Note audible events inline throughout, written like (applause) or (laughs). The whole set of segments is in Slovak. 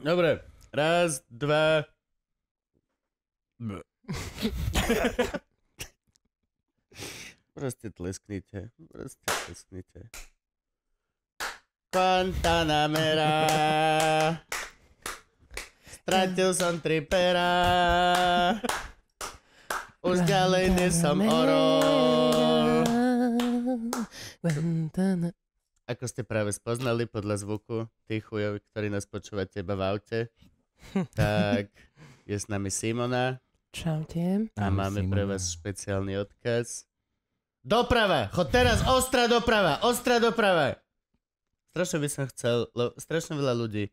Dobre, raz, dva... (laughs) Proste tlesknite, proste tlesknite. Pantanamera. Stratil som tri pera. Už ďalej nie som orol. Ako ste práve spoznali podľa zvuku tých chujov, ktorí nás počúvate iba v aute, (laughs) tak je s nami Simona. Čaute. A máme Simona. pre vás špeciálny odkaz. Doprava! Chod teraz! Ostrá doprava! Ostrá doprava! Strašne by som chcel, lebo strašne veľa ľudí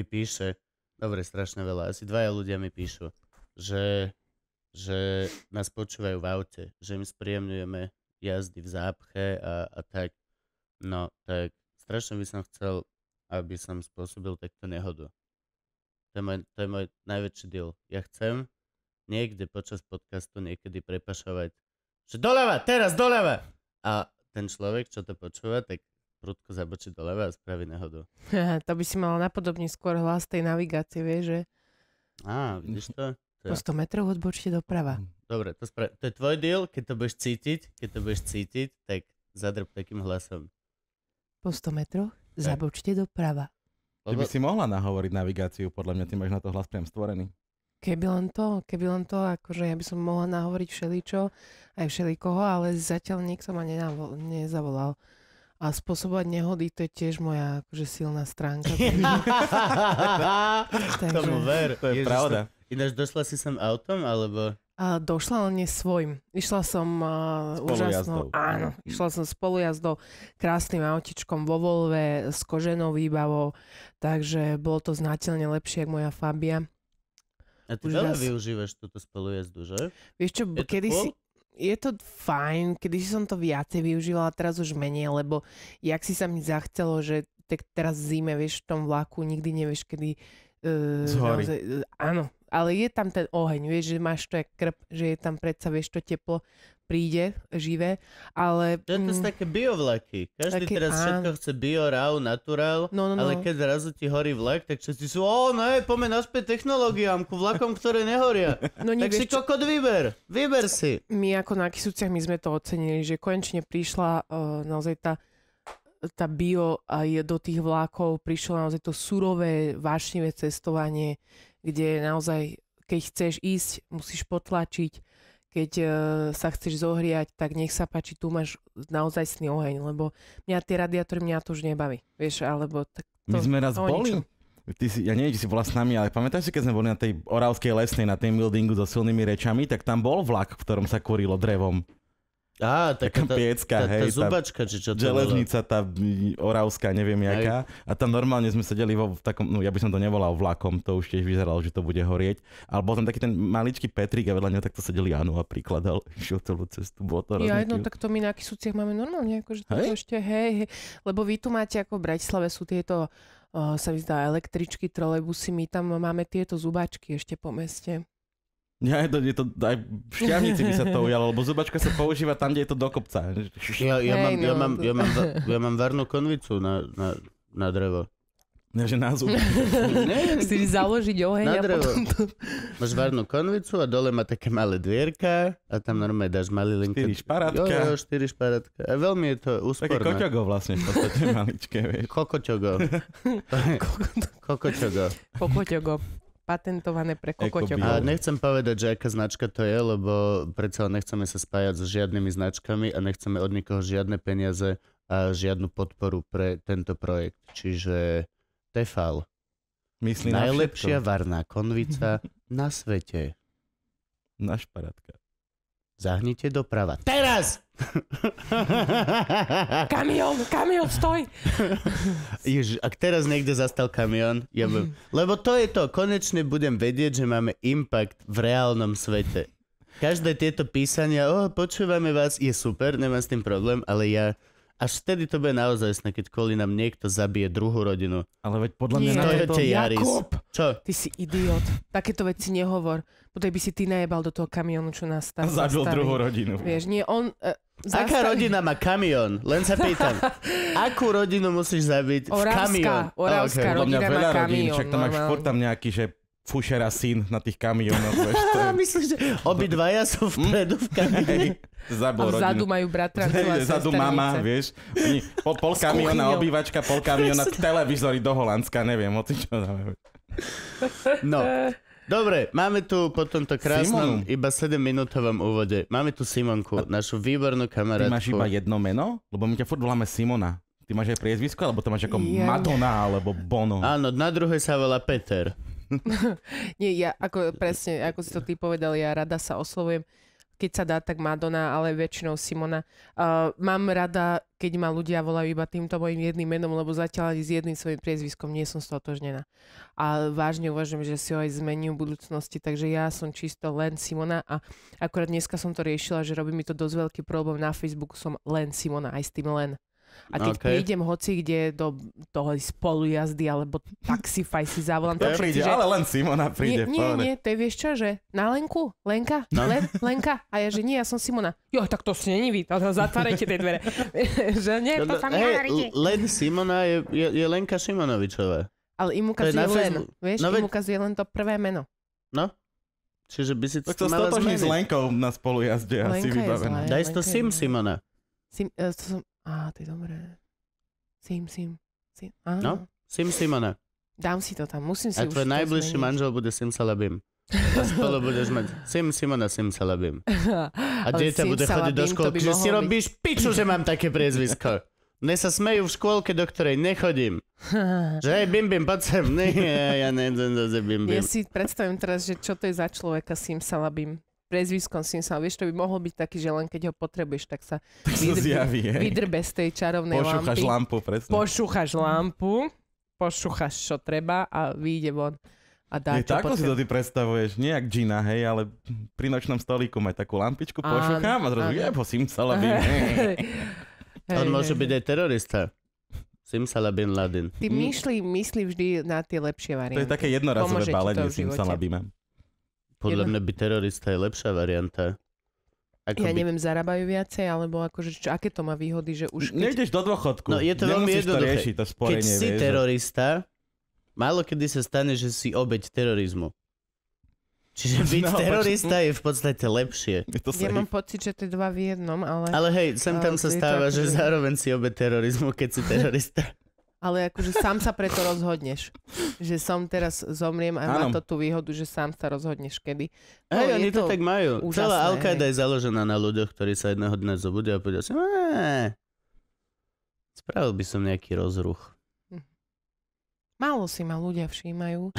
mi píše, dobre, strašne veľa, asi dvaja ľudia mi píšu, že, že nás počúvajú v aute, že im spríjemňujeme jazdy v zápche a, a tak. No, tak strašne by som chcel, aby som spôsobil takto nehodu. To je môj, to je môj najväčší deal. Ja chcem niekde počas podcastu niekedy prepašovať, že doľava, teraz doľava! A ten človek, čo to počúva, tak prudko zabočí doľava a spraví nehodu. to by si mal napodobne skôr hlas tej navigácie, vieš, že... Á, vidíš to? to po 100 metrov odbočte doprava. Dobre, to, spra- to je tvoj deal, keď to budeš cítiť, keď to budeš cítiť, tak zadrb takým hlasom. Po 100 metroch zabočte doprava. Ty by si mohla nahovoriť navigáciu, podľa mňa ty máš na to hlas priam stvorený. Keby len to, keby len to, akože ja by som mohla nahovoriť všeličo, aj všelikoho, ale zatiaľ nikto ma nenavol, nezavolal. A spôsobovať nehody, to je tiež moja akože silná stránka. (laughs) Takže... to, ver, to je Ježiš, pravda. Ináč došla si sem autom, alebo došla len svojim. Išla som uh, úžasnou, mm. áno, išla som spolujazdou, krásnym autičkom vo Volve s koženou výbavou, takže bolo to znateľne lepšie, ako moja Fabia. A ty Už veľa využívaš túto spolujazdu, že? Vieš čo, je to cool? je to fajn, kedy som to viacej využívala, teraz už menej, lebo jak si sa mi zachcelo, že tak teraz zime, vieš, v tom vlaku nikdy nevieš, kedy... Uh, e, Zhorí. Naozaj, áno, ale je tam ten oheň, vieš, že máš to jak krp, že je tam predsa, vieš, to teplo príde živé, ale... To je mm. to také biovlaky. Každý také, teraz áno. všetko chce bio, rau, natural, no, no, no. ale keď zrazu ti horí vlak, tak všetci sú, o no ne, poďme naspäť technológiám, ku vlakom, ktoré nehoria. (laughs) No, nie, tak vieš, si čo... kokot vyber, vyber si. My ako na Kisúciach, my sme to ocenili, že konečne prišla uh, naozaj tá tá bio aj do tých vlákov prišlo naozaj to surové, vášnivé cestovanie, kde naozaj, keď chceš ísť, musíš potlačiť, keď uh, sa chceš zohriať, tak nech sa páči, tu máš naozaj sný oheň, lebo mňa tie radiátory, mňa to už nebaví, vieš, alebo tak to, My sme raz boli, Ty si, ja neviem, či si bola s nami, ale pamätáš si, keď sme boli na tej Oravskej lesnej, na tej buildingu so silnými rečami, tak tam bol vlak, v ktorom sa kurilo drevom. Á, taká tá, piecka, tá, hej. Tá zubačka, či čo to Železnica, tá oravská, neviem jaká. A tam normálne sme sedeli vo v takom, no ja by som to nevolal vlakom, to už tiež vyzeralo, že to bude horieť. Ale bol tam taký ten maličký Petrik a vedľa neho takto sedeli Janu a prikladal išiel celú cestu. Bolo to ja, jedno, tak to my na Kisúciach máme normálne, akože to ešte, hej, hej. Lebo vy tu máte, ako v Bratislave sú tieto, o, sa mi zdá, električky, trolejbusy, my tam máme tieto zubačky ešte po meste. Ja, je to, je to, aj v šťavnici by sa to (laughs) ujalo, lebo zubačka sa používa tam, kde je to do kopca. Ja, ja, no. mám, ja, mám, ja, mám, ja mám varnú konvicu na, na, na drevo. Ne, že na zub. (laughs) ne, (laughs) si založiť oheň na drevo. a potom to... Máš varnú konvicu a dole má také malé dvierka a tam normálne dáš malý linka. Štyri šparátka. Jo, jo, štyri šparátka. A veľmi je to úsporné. Také koťogo vlastne v podstate maličké, vieš. Kokoťogo. kokoťogo. Kokoťogo patentované pre kokoťov. Nechcem povedať, že aká značka to je, lebo predsa nechceme sa spájať so žiadnymi značkami a nechceme od nikoho žiadne peniaze a žiadnu podporu pre tento projekt. Čiže Tefal. Myslím Najlepšia na varná konvica (laughs) na svete. Na šparátka. Zahnite doprava. Teraz! (laughs) kamión, kamión, stoj! Ježiš, ak teraz niekde zastal kamión, ja by... lebo to je to, konečne budem vedieť, že máme impact v reálnom svete. Každé tieto písania, o, oh, počúvame vás, je super, nemám s tým problém, ale ja až vtedy to bude naozaj sne, keď kvôli nám niekto zabije druhú rodinu. Ale veď podľa mňa... Nie, to je to Jaris. Jakub! Čo? Ty si idiot. Takéto veci nehovor. Potom by si ty najebal do toho kamionu, čo nás tam Zabil zastaví. druhú rodinu. Vieš, nie, on... Uh, zastaví... Aká rodina má kamión? Len sa pýtam. (laughs) akú rodinu musíš zabiť Oravská, v kamion? Oravská oh, okay. rodina má kamión. Však tam máš no, no. tam nejaký, že fušera syn na tých kamionoch. Vieš, to je... (laughs) Myslím, že obidvaja sú vpredu v kamione. Zabol vzadu majú bratrancov a Vzadu mama, vieš. Oni, po, pol kamiona obývačka, pol kamiona televízory do Holandska, neviem, hoci čo No, Dobre, máme tu po tomto krásnom Simon. iba 7 minútovom úvode. Máme tu Simonku, našu výbornú kamarátku. Ty máš iba jedno meno? Lebo my ťa furt voláme Simona. Ty máš aj priezvisko, alebo to máš ako ja. Madonna, alebo Bono? Áno, na druhej sa volá Peter. (laughs) Nie, ja ako presne, ako si to ty povedal, ja rada sa oslovujem keď sa dá, tak Madonna, ale väčšinou Simona. Uh, mám rada, keď ma ľudia volajú iba týmto mojim jedným menom, lebo zatiaľ ani s jedným svojim priezviskom nie som stotožnená. A vážne uvažujem, že si ho aj zmením v budúcnosti, takže ja som čisto len Simona a akorát dneska som to riešila, že robí mi to dosť veľký problém. Na Facebooku som len Simona, aj s tým len. A keď okay. prídem hoci kde do toho spolujazdy alebo taxifaj si za volantom. Ja príde, že... ale len Simona príde. Nie, nie, nie, to je vieš čo, že na Lenku, Lenka, no. Len, Lenka. A ja, že nie, ja som Simona. Jo, tak to si není vy, zatvárajte tie dvere. (laughs) že nie, no, to no, sa hey, Len Simona je, je, je Lenka Simonovičová. Ale im ukazuje len, Facebook. vieš, no, im ukazuje len to prvé meno. No, Čiže by si tak to mala zmeniť. s Lenkou na spolujazde Lenka asi vybavené. Daj to Sim Simona. Sim, uh, som, Á, to je dobré. Sim, sim. sim. No, sim, sim, ona. Dám si to tam, musím si A už tvoj najbližší manžel bude sim salabim. A Spolu budeš mať Sim Simona salabim. (laughs) A dieťa bude chodiť do školky, že si robíš piču, že mám také priezvisko. Mne sa smejú v škôlke, do ktorej nechodím. Že hej, bim, bim, poď sem. (laughs) Nie, ja nejdem zase bim, bim. Ja si predstavím teraz, že čo to je za človeka Simsalabim prezviskom Simpson. Vieš, to by mohol byť taký, že len keď ho potrebuješ, tak sa, (laughs) tak zjaví, vydrbe z tej čarovnej pošúchaš lampu, presne. Pošúchaš lampu, pošúchaš, čo treba a vyjde von. A dá, je tak, si to ty predstavuješ, nie jak Gina, hej, ale pri nočnom stolíku mať takú lampičku, pošúcham a zrazu je po Simsalabim. (laughs) On môže byť aj terorista. Simsala bin Ty myšli, myslí vždy na tie lepšie varianty. To je také jednorazové balenie Simsalabima. Podľa mňa by terorista je lepšia varianta. Ako ja by... neviem, zarábajú viacej, alebo akože, čo, aké to má výhody, že už... Keď... Nejdeš do dôchodku. No je to veľmi jednoduché. To rieši, to sporenie, Keď si vieš, terorista, málo kedy sa stane, že si obeď terorizmu. Čiže (laughs) byť no, terorista je v podstate lepšie. To ja mám pocit, že to je dva v jednom, ale... Ale hej, sem tam sa stáva, že akože- zároveň si obe terorizmu, keď si terorista. (laughs) ale akože sám sa preto rozhodneš. Že som teraz zomriem a ano. má to tú výhodu, že sám sa rozhodneš kedy. No, hej, oni to, to tak majú. Úžasné, Celá al je založená na ľuďoch, ktorí sa jedného dňa zobudia a povedia si, spravil by som nejaký rozruch. Hm. Málo si ma ľudia všímajú.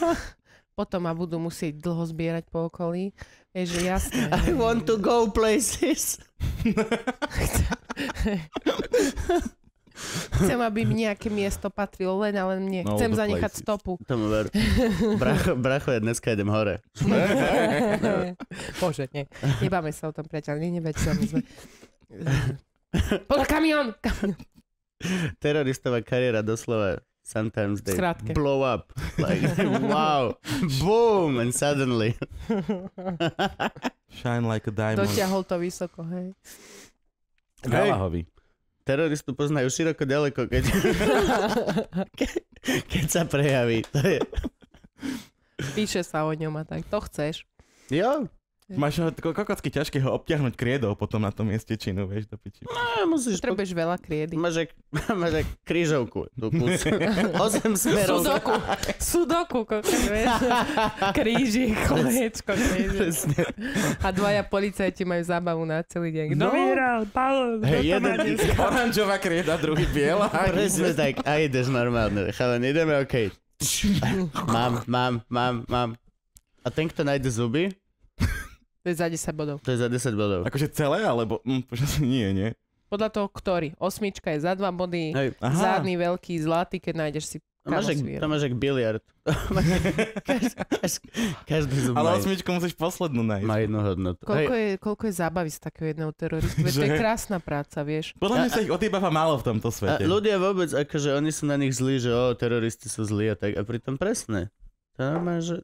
(laughs) Potom ma budú musieť dlho zbierať po okolí. Vieš, jasné. I want to go places. (laughs) Chcem, aby mi nejaké miesto patrilo len a len mne. No, Chcem zanechať places. stopu. Tomu ver. Bracho, bracho, ja dneska idem hore. (laughs) Bože, nie. Nebáme sa o tom, priateľ. Nie, neveď sa sme... Bola (laughs) kamion! Teroristová kariéra doslova sometimes they Skrátke. blow up. Like, wow, boom, and suddenly. Shine like a diamond. Dotiahol to vysoko, hej. Galahovi teroristu poznajú široko ďaleko, keď, Ke, (laughs) (laughs) keď sa prejaví. To je... Píše sa o ňom a tak. To chceš. Jo, Máš ho kokocky ťažké ho obťahnuť kriedou potom na tom mieste činu, vieš, do piči. No, musíš... Potrebuješ po... veľa kriedy. Máš aj (laughs) aj krížovku. (laughs) Osem smerov. Sudoku. Sudoku, kokos, vieš. (laughs) Kríži, kolečko, kríži. A dvaja policajti majú zábavu na celý deň. No. Kto no? vyhral? Pavel, hey, jeden oranžová krieda, druhý biela. Prezme tak. A ideš normálne. Chalen, ideme, okej. Okay. Mám, mám, mám, mám. A ten, kto nájde zuby, to je za 10 bodov. To je za 10 bodov. Akože celé, alebo... Mm, (laughs) nie, nie. Podľa toho, ktorý. Osmička je za 2 body, Hej. zádny veľký, zlatý, keď nájdeš si to máš, jak, máš jak biliard. (laughs) každý, každý, Ale osmičku musíš poslednú nájsť. Má jednu hodnotu. Koľko Hej. je, koľko je zábavy z takého jedného teroristu? (laughs) Že... to je krásna práca, vieš. Podľa mňa sa ich odjebáva málo v tomto svete. A ľudia vôbec, akože oni sú na nich zlí, že o, teroristi sú zlí a tak. A pritom presne. To máš, že...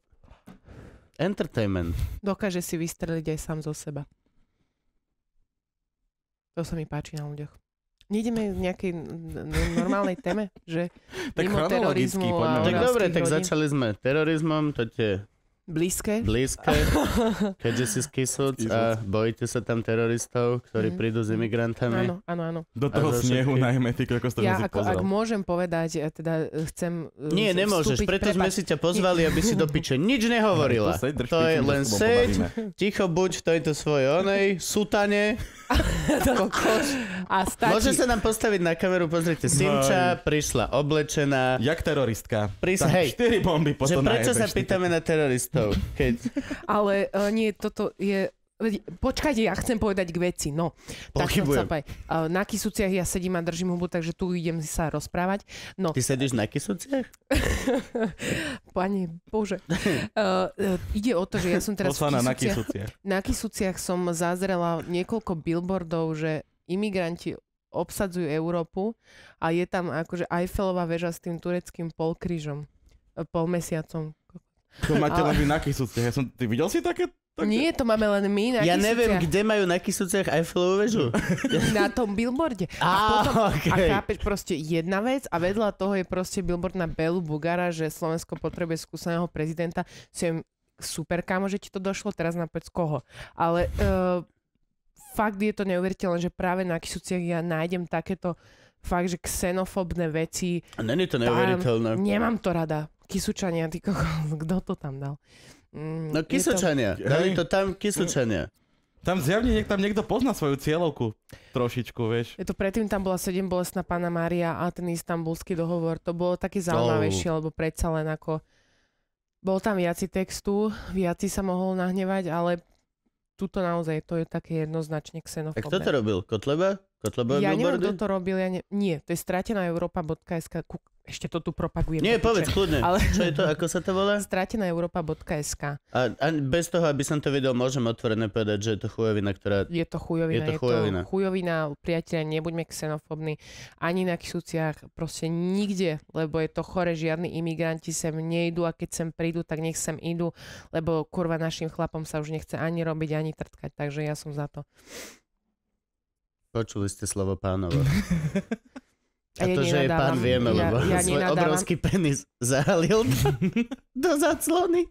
Entertainment. Dokáže si vystreliť aj sám zo seba. To sa mi páči na ľuďoch. Nejdeme v nejakej normálnej téme, že (laughs) tak chronologicky, poďme. Tak dobre, tak začali sme terorizmom, to tie Blízke. Blízke, (laughs) keďže si z Kisúc a bojíte sa tam teroristov, ktorí mm. prídu s imigrantami. Áno, áno, áno. Do toho snehu všetky... najmä, ty ako to Ja ako, pozval. ak môžem povedať, ja e, teda e, chcem e, Nie, nemôžeš, preto sme si ťa pozvali, aby si do piče nič nehovorila. to, to je len seď, ticho buď v tejto svojej onej, sutane. (laughs) a stačí. Môže sa nám postaviť na kameru, pozrite, Simča no. prišla oblečená. Jak teroristka. Prisla, hej, 4 bomby potom Že prečo sa pýtame na terorist? So, keď... (laughs) Ale uh, nie, toto je Počkajte, ja chcem povedať k veci. No, Pochybujem. tak e, Na kysúciach ja sedím a držím hubu, takže tu idem sa rozprávať. No. Ty sedíš na kysúciach? (laughs) Pane Bože. uh, ide o to, že ja som teraz Poslaná na kysúciach. Na kysúciach som zazrela niekoľko billboardov, že imigranti obsadzujú Európu a je tam akože Eiffelová väža s tým tureckým pol mesiacom. To máte ale... len na kysúciach. Ja som, ty videl si také? Tak... Nie, to máme len my na Ja kysúciach. neviem, kde majú na kysúciach Eiffelovú väžu. (laughs) na tom billboarde. A, a, potom, okay. a chápeš, proste jedna vec a vedľa toho je proste billboard na Belu Bugara, že Slovensko potrebuje skúseného prezidenta. Som super, kámo, že ti to došlo, teraz na z koho. Ale uh, fakt je to neuveriteľné, že práve na kysúciach ja nájdem takéto fakt, že xenofobné veci. Není to neuveriteľné. Tam, nemám to rada. Kisučania, ty kokos, (laughs) kto to tam dal? Mm, no Kisučania, to... dali to tam Kisučania. Tam zjavne niek- tam niekto pozná svoju cieľovku trošičku, vieš. Je to predtým tam bola 7 bolestná pána Mária a ten istambulský dohovor. To bolo taký zaujímavejšie, oh. lebo predsa len ako... Bol tam viaci textu, viaci sa mohol nahnevať, ale tuto naozaj to je také jednoznačne xenofóbne. A kto to robil? Kotleba? Kotlebový ja neviem, kto to robil, ja ne... nie, to je stratená Európa.sk, ešte to tu propagujem. Nie, povedz chudne. Ale... Čo je to, ako sa to volá? (laughs) Stratená Európa.sk. A, a, bez toho, aby som to vedel, môžem otvorene povedať, že je to chujovina, ktorá... Je to chujovina, je to chujovina. Je to chujovina priateľe, nebuďme xenofobní ani na kisúciach, proste nikde, lebo je to chore, žiadni imigranti sem nejdu a keď sem prídu, tak nech sem idú, lebo kurva našim chlapom sa už nechce ani robiť, ani trtkať, takže ja som za to. Počuli ste slovo pánovo. (laughs) A, ja to, že je pán, vieme, ja, lebo ja svoj nenadávam. obrovský penis zahalil (laughs) do, do zaclony.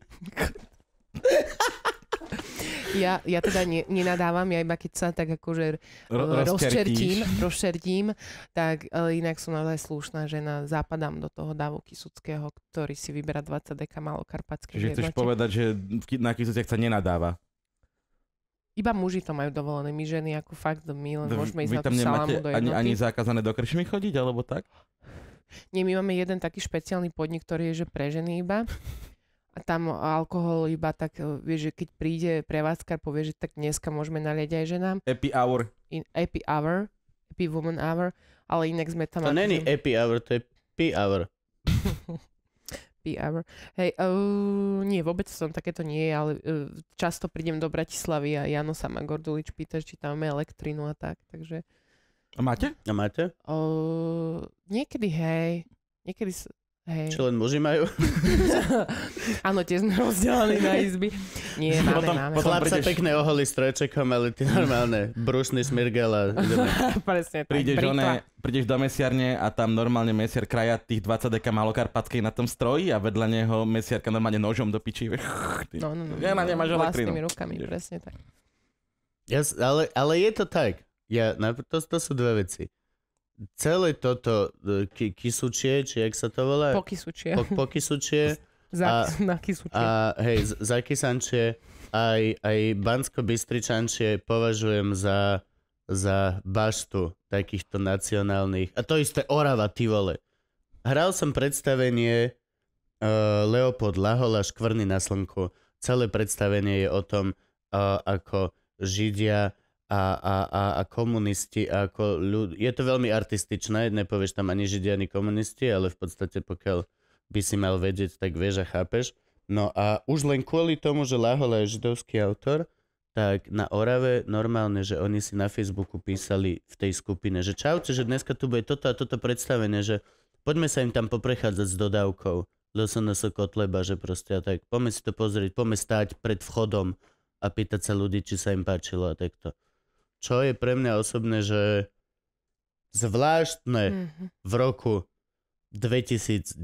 Ja, ja teda ne, nenadávam, ja iba keď sa tak akože eh, rozčertím, rozčertím, tak eh, inak som naozaj slušná žena, zapadám do toho davu Kisuckého, ktorý si vyberá 20 deka malokarpatských Čiže chceš povedať, že na Kisuciach sa nenadáva? Iba muži to majú dovolené, my ženy ako fakt, my len Do, môžeme ísť na tú salamu do Ani, ani zakázané do krčmy chodiť, alebo tak? Nie, my máme jeden taký špeciálny podnik, ktorý je že pre ženy iba. A tam alkohol iba tak, e, vieš, že keď príde prevádzkar, povie, že tak dneska môžeme naliať aj ženám. Happy hour. In, happy hour. Happy woman hour. Ale inak sme tam... To není happy hour, to je happy hour. (laughs) PR. Hej, uh, nie, vôbec som takéto nie, ale uh, často prídem do Bratislavy a Jano sa ma Gordulič pýta, či tam máme elektrinu a tak, takže... A máte? A máte? Uh, niekedy, hej. Niekedy, Hej. Čo len muži majú? (laughs) Áno, tie sme rozdelali na izby. Nie, máme, potom, máme. Potom prídeš... sa pekne oholí strojčekom, ale ty normálne brusný smirgel a (laughs) Presne tak. Prídeš, one, prídeš do mesiarne a tam normálne mesiar kraja tých 20 deka malokarpatskej na tom stroji a vedľa neho mesiarka normálne nožom do pičí. No, no, no. Ja no nemáš elektrinu. Vlastnými rukami, presne tak. Yes, ale, ale je to tak. Ja, to, to sú dve veci celé toto e, ki, kysučie, či jak sa to volá? Pokysučie. Po, pokysučie. (laughs) za, a, na kysučie. A hej, za kysančie aj, aj bansko-bystričančie považujem za, za baštu takýchto nacionálnych. A to isté Orava, ty vole. Hral som predstavenie uh, Leopold Lahola Škvrny na slnku. Celé predstavenie je o tom, uh, ako Židia a, a, a, a komunisti ako ľud... Je to veľmi artističné, nepovieš tam ani židi, ani komunisti, ale v podstate pokiaľ by si mal vedieť, tak vieš a chápeš. No a už len kvôli tomu, že Lahola je židovský autor, tak na Orave normálne, že oni si na Facebooku písali v tej skupine, že čaute, že dneska tu bude toto a toto predstavenie, že poďme sa im tam poprechádzať s dodávkou SNS Kotleba, že proste a tak poďme si to pozrieť, poďme stáť pred vchodom a pýtať sa ľudí, či sa im páčilo a takto čo je pre mňa osobne, že zvláštne mm-hmm. v roku 2018-19.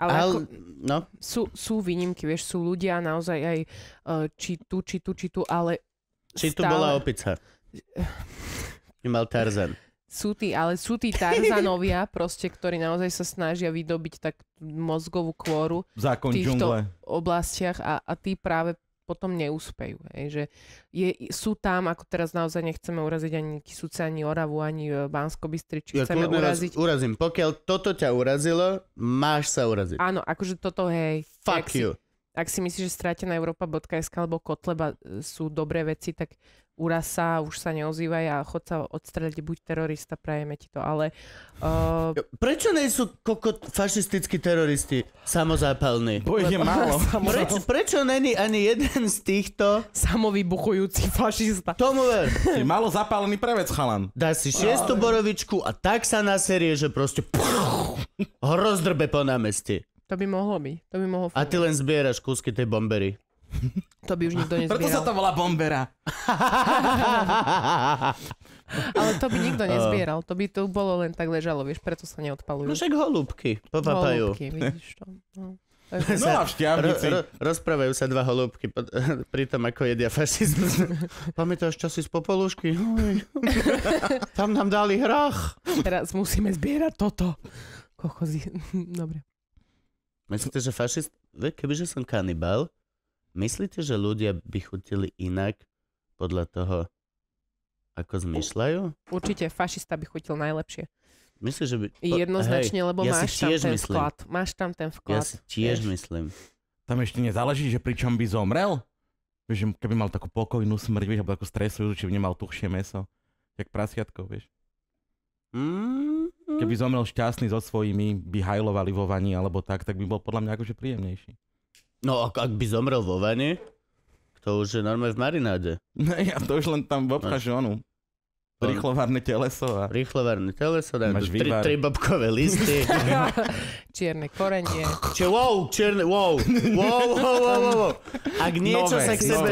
Ale ale ako, no? sú, sú výnimky, vieš, sú ľudia naozaj aj e, či tu, či tu, či tu, ale Či stále... tu bola opica. (laughs) Mal Tarzan. Sú tí, ale sú tí Tarzanovia, (laughs) proste, ktorí naozaj sa snažia vydobiť tak mozgovú kôru Zákon v týchto džungle. oblastiach a, a tí práve potom neúspejú. Hej, že je, sú tam, ako teraz naozaj nechceme uraziť ani Kisúce, ani Oravu, ani e, bansko či ja chceme uraziť. urazím. Pokiaľ toto ťa urazilo, máš sa uraziť. Áno, akože toto, hej. Fuck you. Si, ak si myslíš, že stratená Európa.sk alebo Kotleba e, sú dobré veci, tak úraz sa, už sa neozývaj a chod sa odstrediť, buď terorista, prajeme ti to, ale... Uh... Prečo nie sú kokot fašistickí teroristi samozápalní? Bo ich je málo. (laughs) Preč, prečo není ani jeden z týchto... Samovybuchujúci fašista. Tomu ver. Je malo zapálený prevec, chalan. Dá si šiestu borovičku a tak sa naserie, že proste... (laughs) Hrozdrbe rozdrbe po námestí. To by mohlo byť. To by mohlo fungovať. A ty len zbieraš kúsky tej bombery. To by už nikto nezbieral. Preto sa to volá bombera. (laughs) Ale to by nikto nezbieral. To by tu bolo len tak ležalo, vieš, preto sa neodpalujú. No však holúbky, popapajú. Holúbky, vidíš to. No. (laughs) No a šťavnici. Ro, ro, rozprávajú sa dva holúbky (laughs) pri tom, ako jedia fašizmus. Pamätáš časy z popolušky? Tam nám dali hrach. Teraz musíme zbierať toto. Kochozi. Dobre. Myslíte, že fašist... Kebyže som kanibal, myslíte, že ľudia by chutili inak podľa toho, ako zmyšľajú? Určite, fašista by chutil najlepšie. Myslím, že by... Jednoznačne, lebo ja máš tam ten vklad. Máš tam ten vklad. Ja si tiež vieš. myslím. Tam ešte nezáleží, že pričom by zomrel? Vieš, keby mal takú pokojnú smrť, vieš, alebo takú stresujúcu, či by nemal tuhšie meso. Jak prasiatko, vieš. Mm, Mm-hmm. Keby zomrel šťastný so svojimi, by hajlovali vo vani alebo tak, tak by bol podľa mňa akože príjemnejší. No a ak by zomrel vo vani, to už je normálne v marináde. Ne, (laughs) ja to už len tam v no. onu. Rýchlovárne teleso. A... Rýchlovárne teleso, dajme Máš tri, tri babkové listy. (laughs) čierne korenie. Čiže wow, čierne, wow, wow, wow, wow, wow. Ak niečo nové, sa k sebe...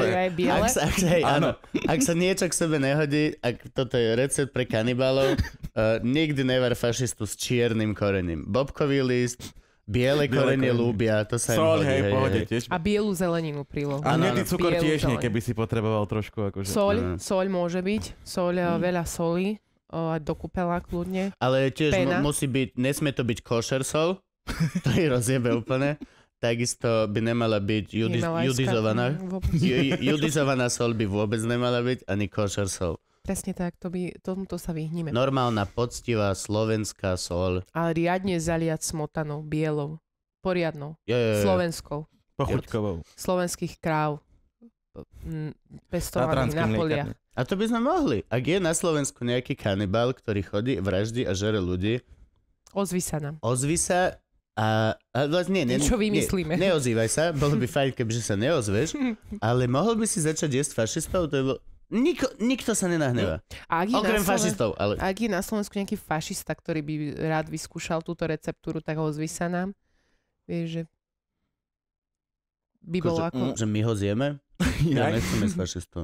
Ak sa, ak, hej, áno. ak sa niečo k sebe nehodí, ak toto je recept pre kanibalov, uh, eh, nikdy nevar fašistu s čiernym korením. Bobkový list, Biele korenie lúbia, to sa Sol, hodí, hej, hej, pohode hej. tiež. A bielu zeleninu prílohu. A hnedý cukor bielu tiež nie, keby si potreboval trošku. Akože. Soľ, mm. soľ môže byť. Soľ, eh, mm. veľa soli. O, eh, do kúpela kľudne. Ale tiež Pena. musí byť, nesmie to byť košer sol. (laughs) to je rozjebe úplne. Takisto by nemala byť judiz, judizovaná. Mm, judizovaná sol by vôbec nemala byť, ani košer sol. Presne tak, to by, tomuto sa vyhneme. Normálna, poctivá slovenská sol. Ale riadne zaliať smotanou, bielou, poriadnou, je, je, je. slovenskou. Pochuťkovou. Slovenských kráv mm, pestovaných na poliach. A to by sme mohli. Ak je na Slovensku nejaký kanibál, ktorý chodí, vraždí a žere ľudí. Ozvi sa nám. Ozvi sa a, a vlastne nie, Čo vymyslíme? Ne, neozývaj sa, bolo by fajn, keby sa neozveš, (laughs) ale mohol by si začať jesť fašistov, to je bol, Niko, nikto sa nenahneva. No. Ak Okrem Sloven- fašistov, ale... Ak je na Slovensku nejaký fašista, ktorý by rád vyskúšal túto receptúru, tak ho zvysa nám. Vieš, že by akože, bolo ako... Že my ho zjeme? (laughs) Ja nechcem jesť fašistov.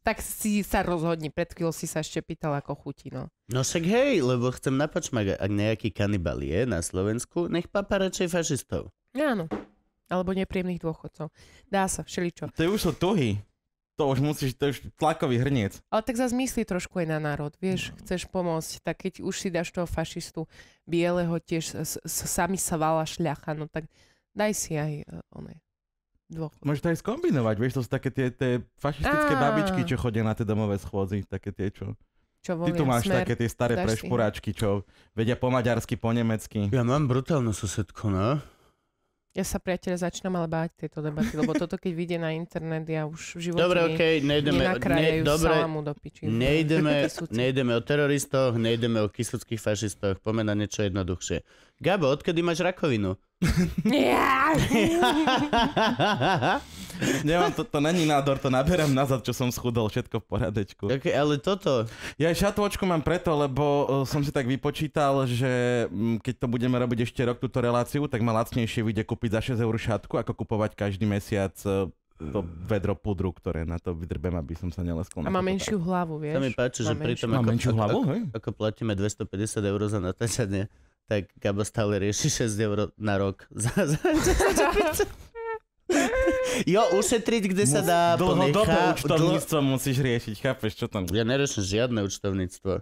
Tak si sa rozhodni, pred chvíľou si sa ešte pýtal, ako chutí, no. No však hej, lebo chcem napačmať, ak nejaký kanibal je na Slovensku, nech papa radšej fašistov. Áno. Alebo nepríjemných dôchodcov. Dá sa, všeličo. To je už sú tuhý to už musíš, to už tlakový hrniec. Ale tak zase myslí trošku aj na národ, vieš, no. chceš pomôcť, tak keď už si dáš toho fašistu bieleho tiež, s, s, sami sa vala šľacha, no tak daj si aj uh, one. Dvoch. Môžeš to aj skombinovať, vieš, to sú také tie, tie fašistické Á. babičky, čo chodia na tie domové schôzy, také tie, čo... Čo volia, Ty tu máš smer, také tie staré prešporáčky, čo vedia po maďarsky, po nemecky. Ja mám brutálnu susedku, no. Ja sa priateľe začnem ale báť tejto debaty, lebo toto keď vyjde na internet, ja už v živote dobre, okay, nejdeme, ne, dobre, salamu do piči. Nejdeme, nejdeme o teroristoch, nejdeme o kisuckých fašistoch, pomená niečo jednoduchšie. Gabo, odkedy máš rakovinu? (laughs) Nemám, to, to není nádor, to naberám nazad, čo som schudol, všetko v poradečku. Okay, ale toto... Ja aj šatvočku mám preto, lebo e, som si tak vypočítal, že mm, keď to budeme robiť ešte rok túto reláciu, tak ma lacnejšie vyjde kúpiť za 6 eur šatku, ako kupovať každý mesiac e, to vedro pudru, ktoré na to vydrbem, aby som sa neleskol. A má menšiu hlavu, vieš? To mi páči, že pritom ako, ako, ako, ako platíme 250 eur za natáčanie tak Gabo stále rieši 6 eur na rok. (laughs) Za, Jo, ušetriť, kde sa dá Dlhodobé ponecha... účtovníctvo dlho... musíš riešiť, chápeš, čo tam... Ja neriešim žiadne účtovníctvo.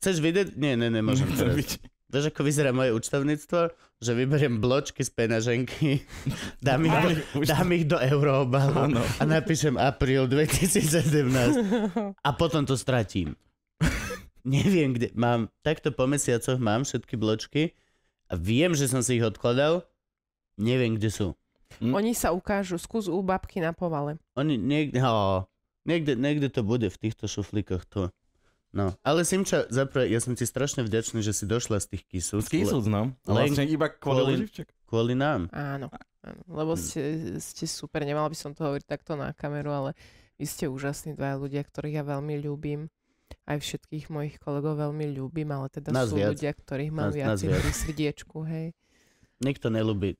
Chceš vidieť? Nie, nie, nemôžem robiť. Vieš, ako vyzerá moje účtovníctvo? Že vyberiem bločky z peňaženky, (laughs) dám ich, do, dám ich do euroobalu a napíšem apríl 2017 (laughs) a potom to stratím neviem kde, mám, takto po mesiacoch mám všetky bločky a viem, že som si ich odkladal, neviem kde sú. Hm? Oni sa ukážu, skús u babky na povale. Oni niekde, oh, niekde, niekde to bude v týchto šuflíkoch to. No, ale Simča, zaprvé, ja som ti strašne vďačný, že si došla z tých kysúc. Z Kisúc, no. Ale vlastne iba kvôli, kvôli, nám. Áno, áno lebo ste, ste super, nemal by som to hovoriť takto na kameru, ale vy ste úžasní dva ľudia, ktorých ja veľmi ľúbim aj všetkých mojich kolegov veľmi ľúbim, ale teda nás sú viac. ľudia, ktorých mám viac, v srdiečku, hej. Nikto nelúbi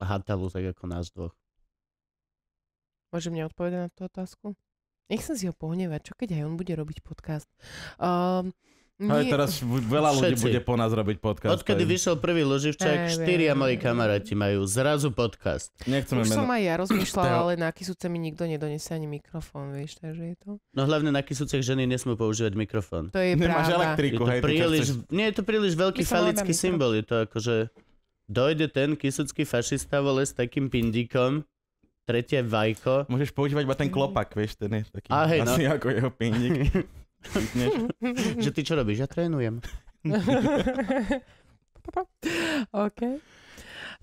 hatavu tak ako nás dvoch. Môže mňa odpovedať na tú otázku? som si ho pohnevať, čo keď aj on bude robiť podcast. Um, aj teraz veľa ľudí Všetci. bude po nás robiť podcast. Odkedy vyšiel prvý loživčák, štyria moji kamaráti majú zrazu podcast. Nechceme Už meno. som aj ja rozmýšľala, ale na kysúce mi nikto nedonesie ani mikrofón, vieš, takže je to... No hlavne na kysúcech ženy nesmú používať mikrofón. To je Nemáš práva. elektriku, je hej. Príliš, chceš... Nie, je to príliš veľký falický symbol, je to akože... Dojde ten kysúcký fašista, vole, s takým pindikom, tretie vajko. Môžeš používať iba ten mhm. klopak, vieš, ten je taký A hej, asi no. ako jeho pindik. (laughs) (laughs) že ty čo robíš? Ja trénujem. (laughs) OK.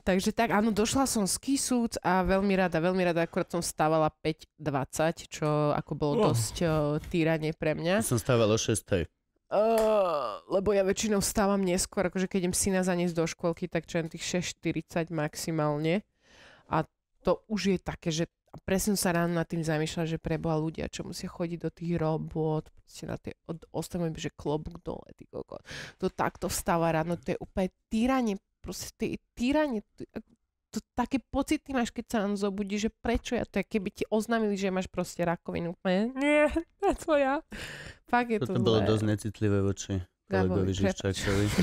Takže tak, áno, došla som z Kisúc a veľmi rada, veľmi rada, akurát som stávala 5.20, čo ako bolo oh. dosť o, týranie pre mňa. Som stávala 6. Uh, lebo ja väčšinou stávam neskôr, akože keď idem syna zaniesť do škôlky, tak čo tých 6.40 maximálne. A to už je také, že presne sa ráno nad tým zamýšľala, že preboha ľudia, čo musia chodiť do tých robot, proste na tie od, ostavujem, že klobúk dole, ty kokot. To takto vstáva ráno, to je úplne týranie, proste je týranie, ty, to také pocity máš, keď sa ráno zobudí, že prečo ja to, keby ti oznámili, že máš proste rakovinu, úplne, nie, na to ja. Fakt je to, to, to bolo dosť necitlivé voči kolegovi Žiščákovi. (laughs)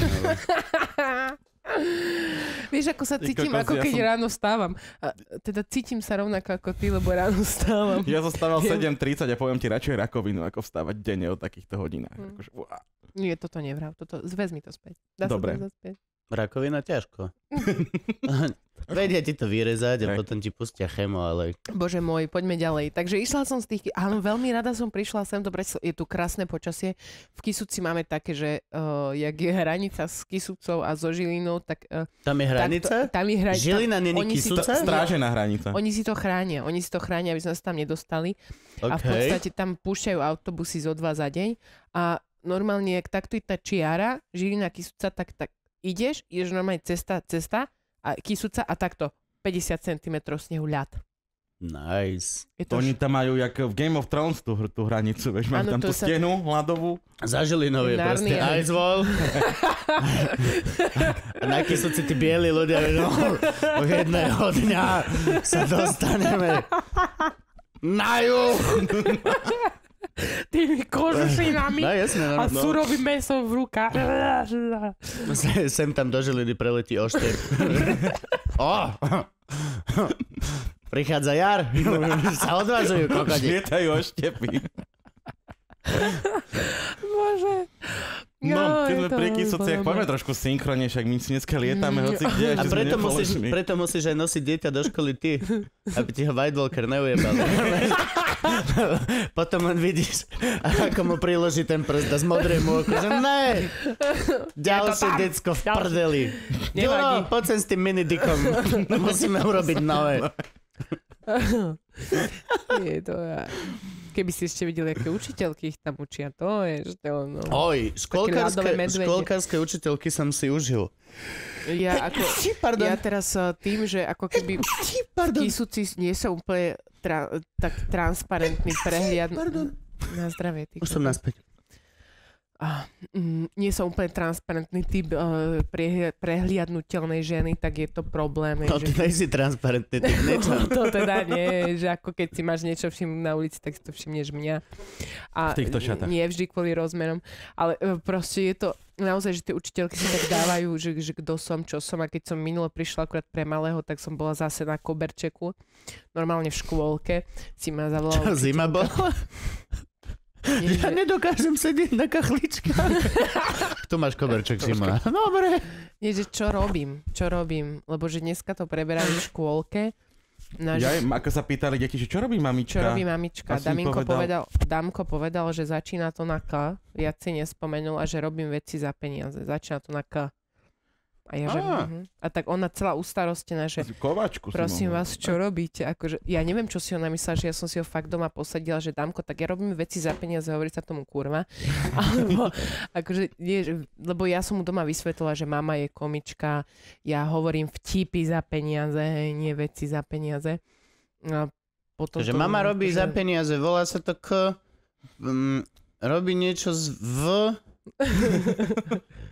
Vieš, ako sa cítim, ako keď ja som... ráno stávam. A, teda cítim sa rovnako ako ty, lebo ráno stávam. Ja som stával 7.30 a poviem ti radšej rakovinu, ako vstávať denne o takýchto hodinách. Mm. Akože, uá. Nie, toto nevrám. Toto, zväz mi to späť. Dá Dobre. Sa to späť. Rakovina ťažko. (laughs) Vedia ti to vyrezať a potom ti pustia chemo, ale... Bože môj, poďme ďalej. Takže išla som z tých... Áno, veľmi rada som prišla sem, dobre, je tu krásne počasie. V Kisúci máme také, že uh, jak je hranica s Kisúcou a so Žilinou, tak... Uh, tam je hranica? Tak, tam je hranica. Žilina nie je Kisúca? Strážená hranica. Oni si to chránia, oni si to chránia, aby sme sa tam nedostali. Okay. A v podstate tam púšťajú autobusy zo dva za deň a normálne, ak takto je tá čiara, Žilina, Kisúca, tak, tak ideš, ideš normálne cesta, cesta a kysúca a takto 50 cm snehu ľad. Nice. to Oni š... tam majú jak v Game of Thrones tú, tú hranicu, veš, majú tam tú sa... stenu hladovú. Za Žilinov je proste Ice Wall. (laughs) a na kysúci tí bieli ľudia, no, o jedného dňa sa dostaneme (laughs) na juh. (laughs) tými kožušinami (laughs) no, jasne, no, a no. surovým mesom v rukách. (laughs) Sem, tam do žiliny preletí oštep. (laughs) oh! Prichádza jar, sa odvážujú kokodi. Vietajú oštepy. Bože. No, tieto prieky pri kysociach, poďme trošku synchronne, však my si dneska lietame, mm, hoci kde. A preto musíš, preto musíš aj nosiť dieťa do školy ty, aby ti ho White Walker neujebal. Potom on vidíš, ako mu priloží ten prst a zmodrie mu oko, že ne, ďalšie decko v prdeli. Nevadí. poď sem s tým minidikom, (laughs) musíme urobiť nové. Je to ja keby si ešte videli, aké učiteľky ich tam učia, to je, že to ono. Oj, školkárske, školkárske učiteľky som si užil ja ako, Pardon. ja teraz eh, tým, že ako keby tisúci nie sú úplne tra, tak transparentný prehliad. Pardon. Na zdravie. Ty, Už som naspäť. A, mm, nie som úplne transparentný typ uh, prehliadnutelnej ženy, tak je to problém. No, že... nie si transparentný typ niečo. (laughs) to teda nie, že ako keď si máš niečo všim na ulici, tak si to všimneš mňa. A v týchto šatách. Nie vždy kvôli rozmerom, ale uh, proste je to naozaj, že tie učiteľky si tak dávajú, že, že kto som, čo som a keď som minulo prišla akurát pre malého, tak som bola zase na koberčeku, normálne v škôlke, si ma zavolala. Čo, učiteľka. zima bola? Nie, ja že... nedokážem sedieť na kachličkách. (laughs) tu máš koberček zima. Dobre. Nie, že čo robím, čo robím, lebo že dneska to preberali v škôlke No, ja, že... ako sa pýtali deti, že čo robí mamička? Čo robí mamička? Daminko povedal... povedal, Damko povedal, že začína to na K, viac si nespomenul a že robím veci za peniaze. Začína to na K. A, ja, že, uh-huh. Mhm. a tak ona celá ustarostená, že Kovačku prosím vás, čo robíte? Akože, ja neviem, čo si ona myslela, že ja som si ho fakt doma posadila, že dámko, tak ja robím veci za peniaze, hovorí sa tomu kurva. (laughs) Alebo, akože, nie, lebo ja som mu doma vysvetlila, že mama je komička, ja hovorím vtipy za peniaze, hej, nie veci za peniaze. A potom že to, mama robí že... za peniaze, volá sa to k... Um, robí niečo z v... (laughs)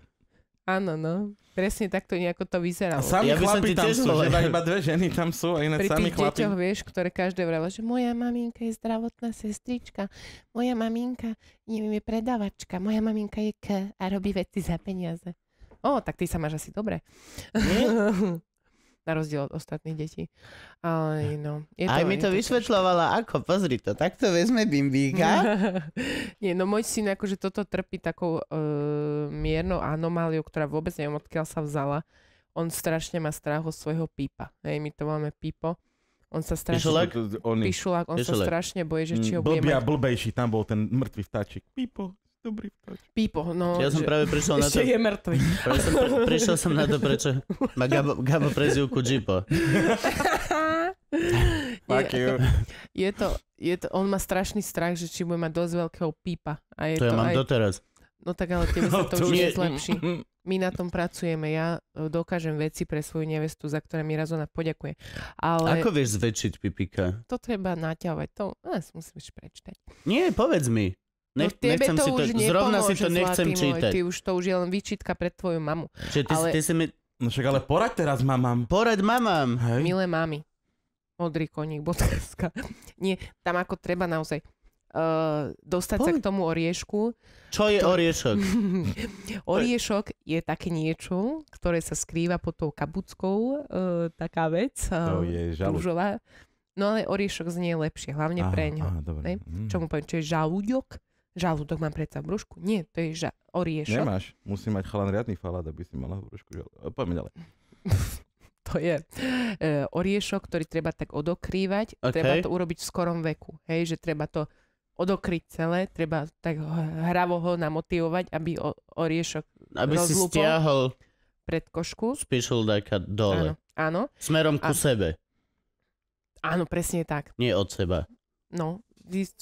Áno, no. Presne takto nejako to vyzeralo. A sami ja chlapi tam sú, že iba dve ženy tam sú a iné Pri sami chlapi. deťoch, vieš, ktoré každé vravo, že moja maminka je zdravotná sestrička, moja maminka neviem, je predavačka, moja maminka je K a robí veci za peniaze. O, tak ty sa máš asi dobre. Nie? (laughs) na rozdiel od ostatných detí. Ale no, je to, Aj mi to, to vysvetľovala, ako, pozri to, takto vezme bimbíka. Nie, no môj syn akože toto trpí takou e, miernou anomáliou, ktorá vôbec neviem, odkiaľ sa vzala. On strašne má strach o svojho pípa. Hej, my to máme pípo. On sa strašne... Pišulák? on sa strašne boje, že či ho bude... Blbia, mať... blbejší, tam bol ten mŕtvý vtáčik. Pípo dobrý vtáč. Pípo, no. Ja že... som práve prišiel na to... (laughs) je mŕtvy. Som, prišiel som na to, prečo má Gabo, Gabo prezivku Jeepo. (laughs) Fuck you. Je to, je to, on má strašný strach, že či bude mať dosť veľkého pípa. A je to, to ja mám aj... doteraz. No tak ale tebe sa to už je lepší. My na tom pracujeme. Ja e, dokážem veci pre svoju nevestu, za ktoré mi raz ona poďakuje. Ale... Ako vieš zväčšiť pipika? To treba naťahovať. To si musíš prečítať. Nie, povedz mi. No Nech, no tebe nechcem to si už to, zrovna si to nechcem môj, čítať. Ty už to už je len výčitka pre tvoju mamu. Čiže ty, ale... ty si mi... No však ale poraď teraz mamám. Poraď mamám. Hej. Milé mami. Modrý koník, botkárska. (laughs) Nie, tam ako treba naozaj uh, dostať Poď. sa k tomu oriešku. Čo je to... oriešok? (laughs) oriešok je také niečo, ktoré sa skrýva pod tou kabuckou, uh, taká vec. Uh, to eh, je žalúdok. No ale oriešok znie lepšie, hlavne aha, pre ňo. Aha, dobre. Mm. Čo mu poviem, čo je žalúďok? Žalúdok mám predsa v brúšku. Nie, to je ža- oriešok. Nemáš. Musí mať chalan riadný falát, aby si mala v brúšku žalúdok. E, poďme ďalej. (laughs) to je e, oriešok, ktorý treba tak odokrývať. Okay. Treba to urobiť v skorom veku. Hej, že treba to odokryť celé, treba tak hravo ho namotivovať, aby o, oriešok Aby si stiahol pred predkošku. dajka dole. Áno. áno. Smerom ku A... sebe. Áno, presne tak. Nie od seba. No,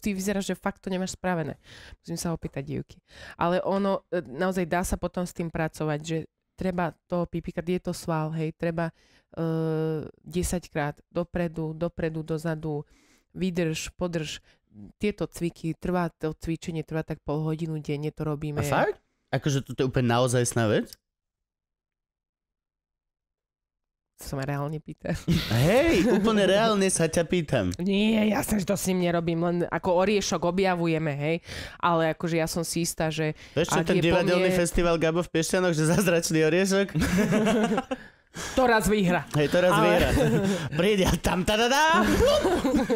ty vyzeráš, že fakt to nemáš spravené. Musím sa opýtať divky. Ale ono, e, naozaj dá sa potom s tým pracovať, že treba toho pipika, je to sval, hej, treba uh, e, 10 krát dopredu, dopredu, dozadu, vydrž, podrž. Tieto cviky, trvá to cvičenie, trvá tak pol hodinu denne, to robíme. A fakt? Akože toto je úplne naozaj? vec? sa ma reálne pýta. (laughs) Hej, úplne reálne sa ťa pýtam. Nie, ja že to s ním nerobím, len ako oriešok objavujeme, hej. Ale akože ja som si istá, že... Vieš čo, ten divadelný mne... festival Gabo v Piešťanoch, že zazračný oriešok? (laughs) To raz vyhra. Hej, to raz Ale... vyhra. Príde tam, ta, da, da,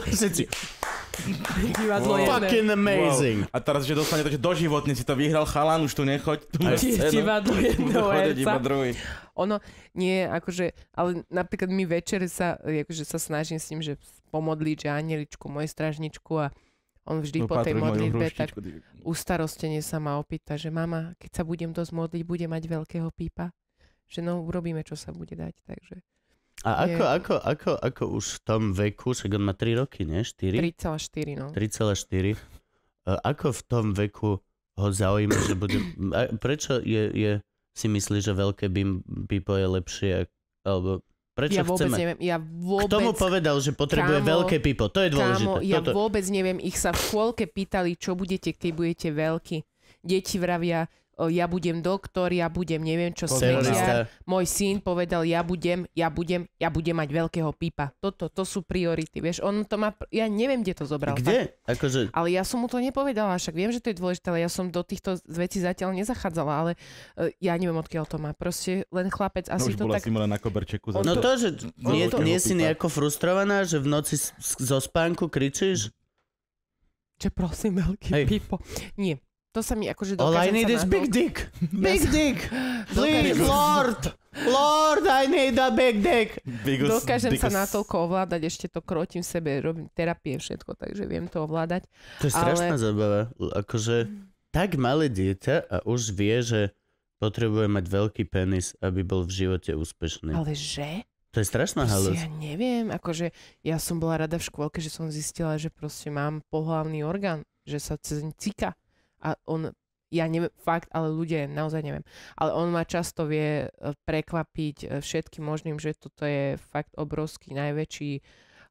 Všetci. Divadlo wow. Fucking amazing. Wow. A teraz, že dostane to, že doživotne si to vyhral chalan, už tu nechoď. (laughs) Tu je divadlo (laughs) jedného herca. Ono nie, akože, ale napríklad my večer sa, akože sa snažím s ním, že pomodliť, že aneličku, moju stražničku a on vždy no, po tej modlitbe tak ustarostene sa ma opýta, že mama, keď sa budem dosť modliť, bude mať veľkého pípa? Že no, urobíme, čo sa bude dať. Takže a ako, je... ako, ako, ako už v tom veku, však on má 3 roky, nie? 4? 3,4, no. 3,4. E, ako v tom veku ho zaujíma, že bude... A prečo je, je, si myslí, že veľké bim, bipo je lepšie, alebo Prečo ja vôbec chceme? neviem, ja vôbec... Kto mu povedal, že potrebuje kámo, veľké pipo? To je dôležité. Kámo, ja Toto. vôbec neviem, ich sa v škôlke pýtali, čo budete, keď budete veľkí. Deti vravia, ja budem doktor, ja budem neviem čo smetia. Môj syn povedal, ja budem, ja budem, ja budem mať veľkého pípa. Toto, to sú priority, vieš. On to má, ja neviem, kde to zobral. Kde? Akože... Ale ja som mu to nepovedala, však viem, že to je dôležité, ale ja som do týchto vecí zatiaľ nezachádzala, ale e, ja neviem, odkiaľ to má. Proste len chlapec asi no, to tak... na koberčeku. No to, že no nie, to, nie si nejako frustrovaná, že v noci zo spánku kričíš? Že prosím, veľký Hej. Nie. To sa mi akože dokáže All I need is na... big dick. (laughs) Big yes. dick. (laughs) Please, Lord. Lord, I need a big dick. Biggest, dokážem biggest. sa natoľko ovládať, ešte to krotím v sebe, robím terapie, všetko, takže viem to ovládať. To je strašná zabava. Akože tak malé dieťa a už vie, že potrebuje mať veľký penis, aby bol v živote úspešný. Ale že? To je strašná halus. Ja neviem, akože ja som bola rada v škôlke, že som zistila, že proste mám pohlavný orgán, že sa cez cíka a on, ja neviem, fakt, ale ľudia, naozaj neviem, ale on ma často vie e, prekvapiť e, všetkým možným, že toto je fakt obrovský, najväčší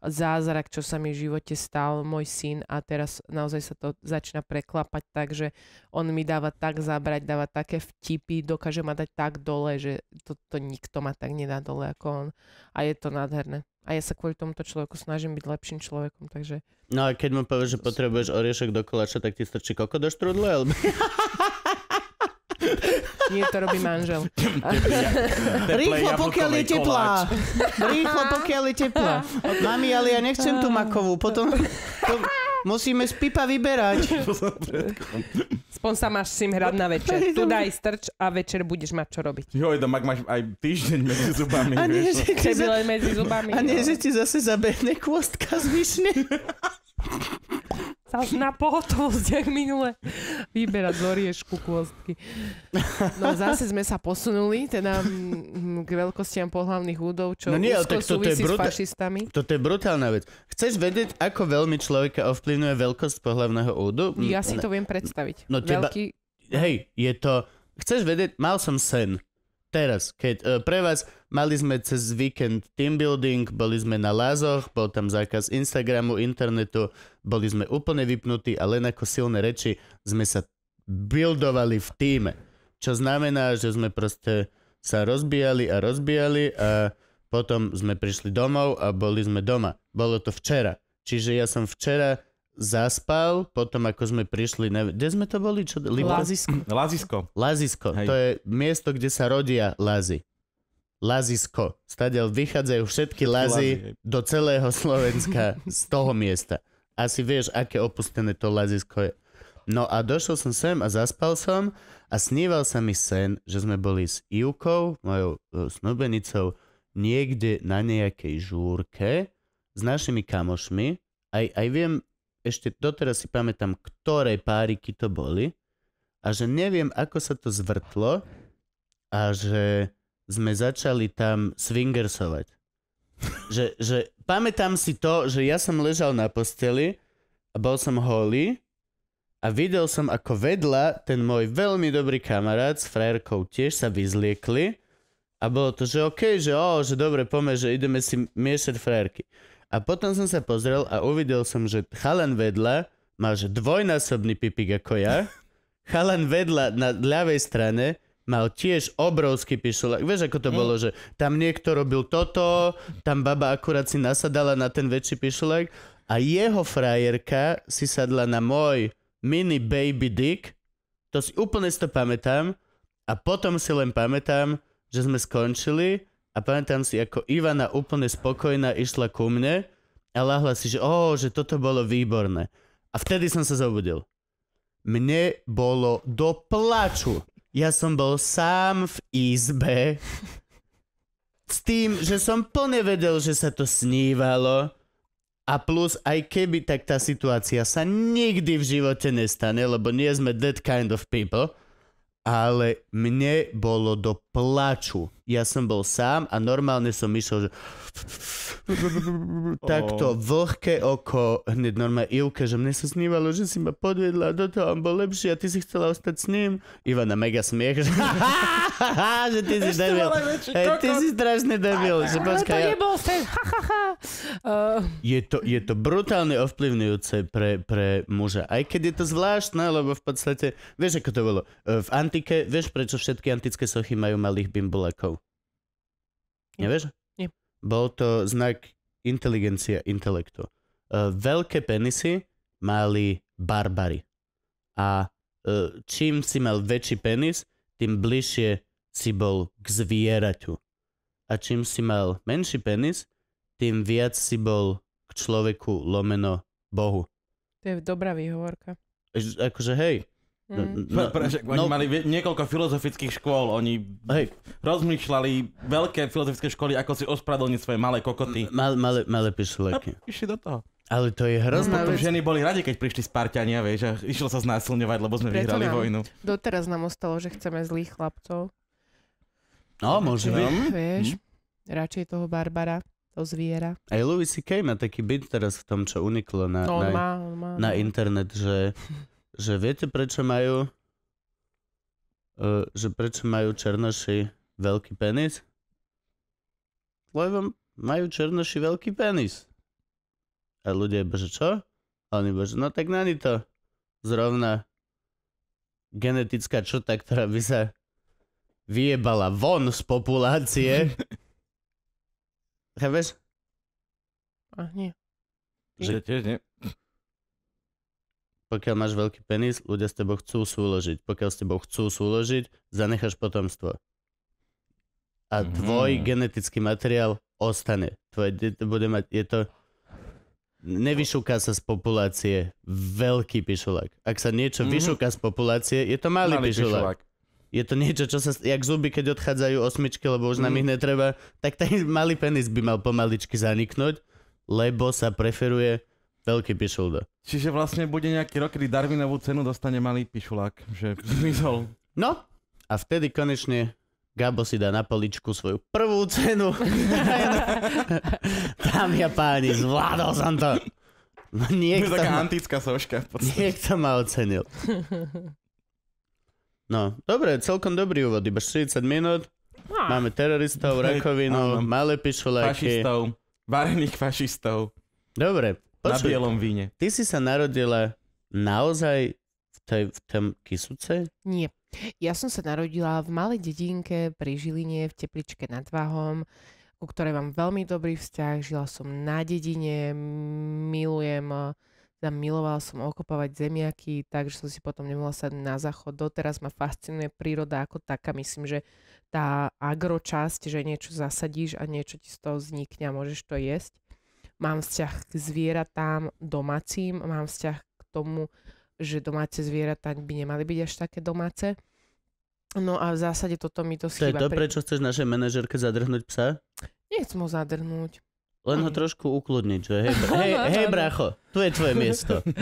zázrak, čo sa mi v živote stal, môj syn a teraz naozaj sa to začína preklapať tak, že on mi dáva tak zabrať, dáva také vtipy, dokáže ma dať tak dole, že to, to nikto ma tak nedá dole ako on a je to nádherné. A ja sa kvôli tomuto človeku snažím byť lepším človekom, takže... No a keď mu povieš, že potrebuješ oriešok do koláča, tak ti strčí koko do štrudle, alebo... Nie, to robí manžel. Rýchlo, pokiaľ je teplá. Rýchlo, pokiaľ je teplá. Mami, ale ja nechcem tú makovú. Potom to musíme z pipa vyberať aspoň sa máš s tým hrať na večer. (laughs) Tu daj strč a večer budeš mať čo robiť. Joj, to ak máš aj týždeň medzi zubami. A nie, že, no. ti za... medzi zubami, a nie no. že ti zase zabehne kôstka z (laughs) sa na jak minule vyberať z oriešku kôstky. No zase sme sa posunuli teda mm, mm, k veľkostiam pohlavných údov, čo no nie, úzko tak toto je brutál... s fašistami. Toto je brutálna vec. Chceš vedieť, ako veľmi človeka ovplyvňuje veľkosť pohlavného údu? Ja mm, si to viem predstaviť. No teba... Veľký... Hej, je to... Chceš vedieť, mal som sen teraz, keď uh, pre vás Mali sme cez víkend team building, boli sme na lázoch, bol tam zákaz Instagramu, internetu, boli sme úplne vypnutí a len ako silné reči sme sa buildovali v týme. Čo znamená, že sme proste sa rozbijali a rozbijali a potom sme prišli domov a boli sme doma. Bolo to včera. Čiže ja som včera zaspal, potom ako sme prišli, neviem, kde sme to boli? Čo, Lazisko, Lazisko. to je miesto, kde sa rodia lazy. Lazisko. Stadiaľ vychádzajú všetky lazy do celého Slovenska z toho miesta. Asi vieš, aké opustené to lazisko je. No a došiel som sem a zaspal som a sníval sa mi sen, že sme boli s Ivkou, mojou e, snubenicou, niekde na nejakej žúrke s našimi kamošmi. Aj, aj viem, ešte doteraz si pamätám, ktoré páriky to boli a že neviem, ako sa to zvrtlo a že sme začali tam swingersovať. že, že pamätám si to, že ja som ležal na posteli a bol som holý a videl som ako vedľa ten môj veľmi dobrý kamarát s frajerkou tiež sa vyzliekli a bolo to, že OK, že o, že dobre, poďme, že ideme si miešať frajerky. A potom som sa pozrel a uvidel som, že chalan vedľa má že dvojnásobný pipik ako ja. Chalan vedľa na ľavej strane mal tiež obrovský pišulák. Vieš, ako to mm. bolo, že tam niekto robil toto, tam baba akurát si nasadala na ten väčší pišulák a jeho frajerka si sadla na môj mini baby dick, to si úplne si to pamätám a potom si len pamätám, že sme skončili a pamätám si, ako Ivana úplne spokojná išla ku mne a lahla si, že oh, že toto bolo výborné. A vtedy som sa zobudil. Mne bolo do plaču. Ja som bol sám v izbe s tým, že som plne vedel, že sa to snívalo a plus aj keby, tak tá situácia sa nikdy v živote nestane, lebo nie sme that kind of people, ale mne bolo do plaču. Ja som bol sám a normálne som myslel, že (laughs) takto vlhké oko, hneď normálne Ivke, že mne sa snívalo, že si ma podvedla, do toho on bol lepší a ty si chcela ostať s ním. Ivana mega smiech, že, (laughs) že ty si debil. Hey, ty si strašný debil. Že počkaj, to nebol sen. Eh. je, to, je to brutálne ovplyvňujúce pre, pre muža. Aj keď je to zvláštne, lebo v podstate, vieš ako to bolo, eh, v antike, vieš prečo všetky antické sochy majú malých bimbolákov. Nevieš? Nie. Bol to znak inteligencia intelektu. E, veľké penisy mali barbary. A e, čím si mal väčší penis, tým bližšie si bol k zvieraťu. A čím si mal menší penis, tým viac si bol k človeku lomeno Bohu. To je dobrá výhovorka. Akože hej, Mm. No, pre, no, oni no. mali niekoľko filozofických škôl, oni hej. rozmýšľali veľké filozofické školy, ako si ospravedlniť svoje malé kokoty. Mal, malé, malé pisuleky. No, išli do toho. Ale to je hrozné. No, vec. ženy boli radi, keď prišli Spartania, vieš, a išlo sa znásilňovať, lebo sme Preto vyhrali nám, vojnu. Doteraz nám ostalo, že chceme zlých chlapcov. No, môže no. Vieš, hm? radšej toho Barbara to zviera. Aj Louis C.K. má taký byt teraz v tom, čo uniklo na, no, na, má, má, na internet, že že viete, prečo majú uh, že prečo majú černoši veľký penis? Lebo majú černoši veľký penis. A ľudia iba, že čo? A oni iba, že no tak nani to. Zrovna genetická črta, ktorá by sa vyjebala von z populácie. (laughs) Chápeš? A nie. Že... Ja tiež nie. Pokiaľ máš veľký penis, ľudia s tebou chcú súložiť. Pokiaľ s tebou chcú súložiť, zanecháš potomstvo. A mm-hmm. tvoj genetický materiál ostane. Tvoje dieťa bude mať, je to... Nevyšúka sa z populácie veľký pišulák. Ak sa niečo mm-hmm. vyšúka z populácie, je to malý, malý pišulák. pišulák je to niečo, čo sa, jak zuby, keď odchádzajú osmičky, lebo už mm. nám mhm. ich netreba, tak ten malý penis by mal pomaličky zaniknúť, lebo sa preferuje Veľký pišulda. Čiže vlastne bude nejaký rok, kedy Darwinovú cenu dostane malý pišulák, že zmizol. No, a vtedy konečne Gabo si dá na poličku svoju prvú cenu. Tam (laughs) ja páni, zvládol som to. No, niekto to je taká ma... antická soška. Niekto ma ocenil. No, dobre, celkom dobrý úvod, iba 40 minút. No. Máme teroristov, rakovinu, malé pišuláky. Fašistov, varených fašistov. Dobre, Počuji, na bielom víne. Ty si sa narodila naozaj v tej, v tej kysuce? Nie. Ja som sa narodila v malej dedinke pri Žiline v Tepličke nad Váhom, ku ktorej mám veľmi dobrý vzťah. Žila som na dedine, milujem tam milovala som okopávať zemiaky, takže som si potom nemohla sa na záchod. Doteraz ma fascinuje príroda ako taká. Myslím, že tá agročasť, že niečo zasadíš a niečo ti z toho vznikne a môžeš to jesť, mám vzťah k zvieratám domácim, mám vzťah k tomu, že domáce zvieratá by nemali byť až také domáce. No a v zásade toto mi to schýba. To je to, prečo chceš našej manažerke zadrhnúť psa? Nechcem ho zadrhnúť. Len ho trošku ukludniť, že hej, (laughs) hej, hej bracho, tu je tvoje miesto. (laughs)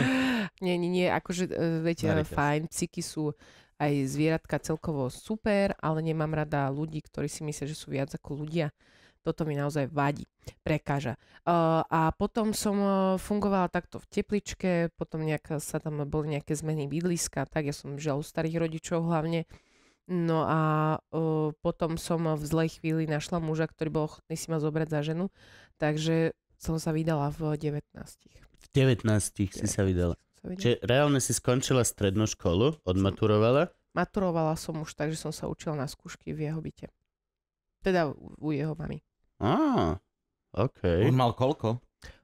nie, nie, nie, akože, e, viete, Marika. fajn, psíky sú aj zvieratka celkovo super, ale nemám rada ľudí, ktorí si myslia, že sú viac ako ľudia. Toto mi naozaj vadí, prekáža. Eh, a potom som eh, fungovala takto v tepličke, potom nejak sa tam boli nejaké zmeny bydliska, tak ja som žila u starých rodičov hlavne. No a eh, potom som v zlej chvíli našla muža, ktorý bol ochotný si ma zobrať za ženu, takže som sa vydala v 19. V 19, si sa vydala. Sa vydala. Čiže reálne si skončila strednú školu, odmaturovala? Maturovala som už, takže som sa učila na skúšky v jeho byte. Teda u jeho mami. Á, ah, OK. On mal koľko?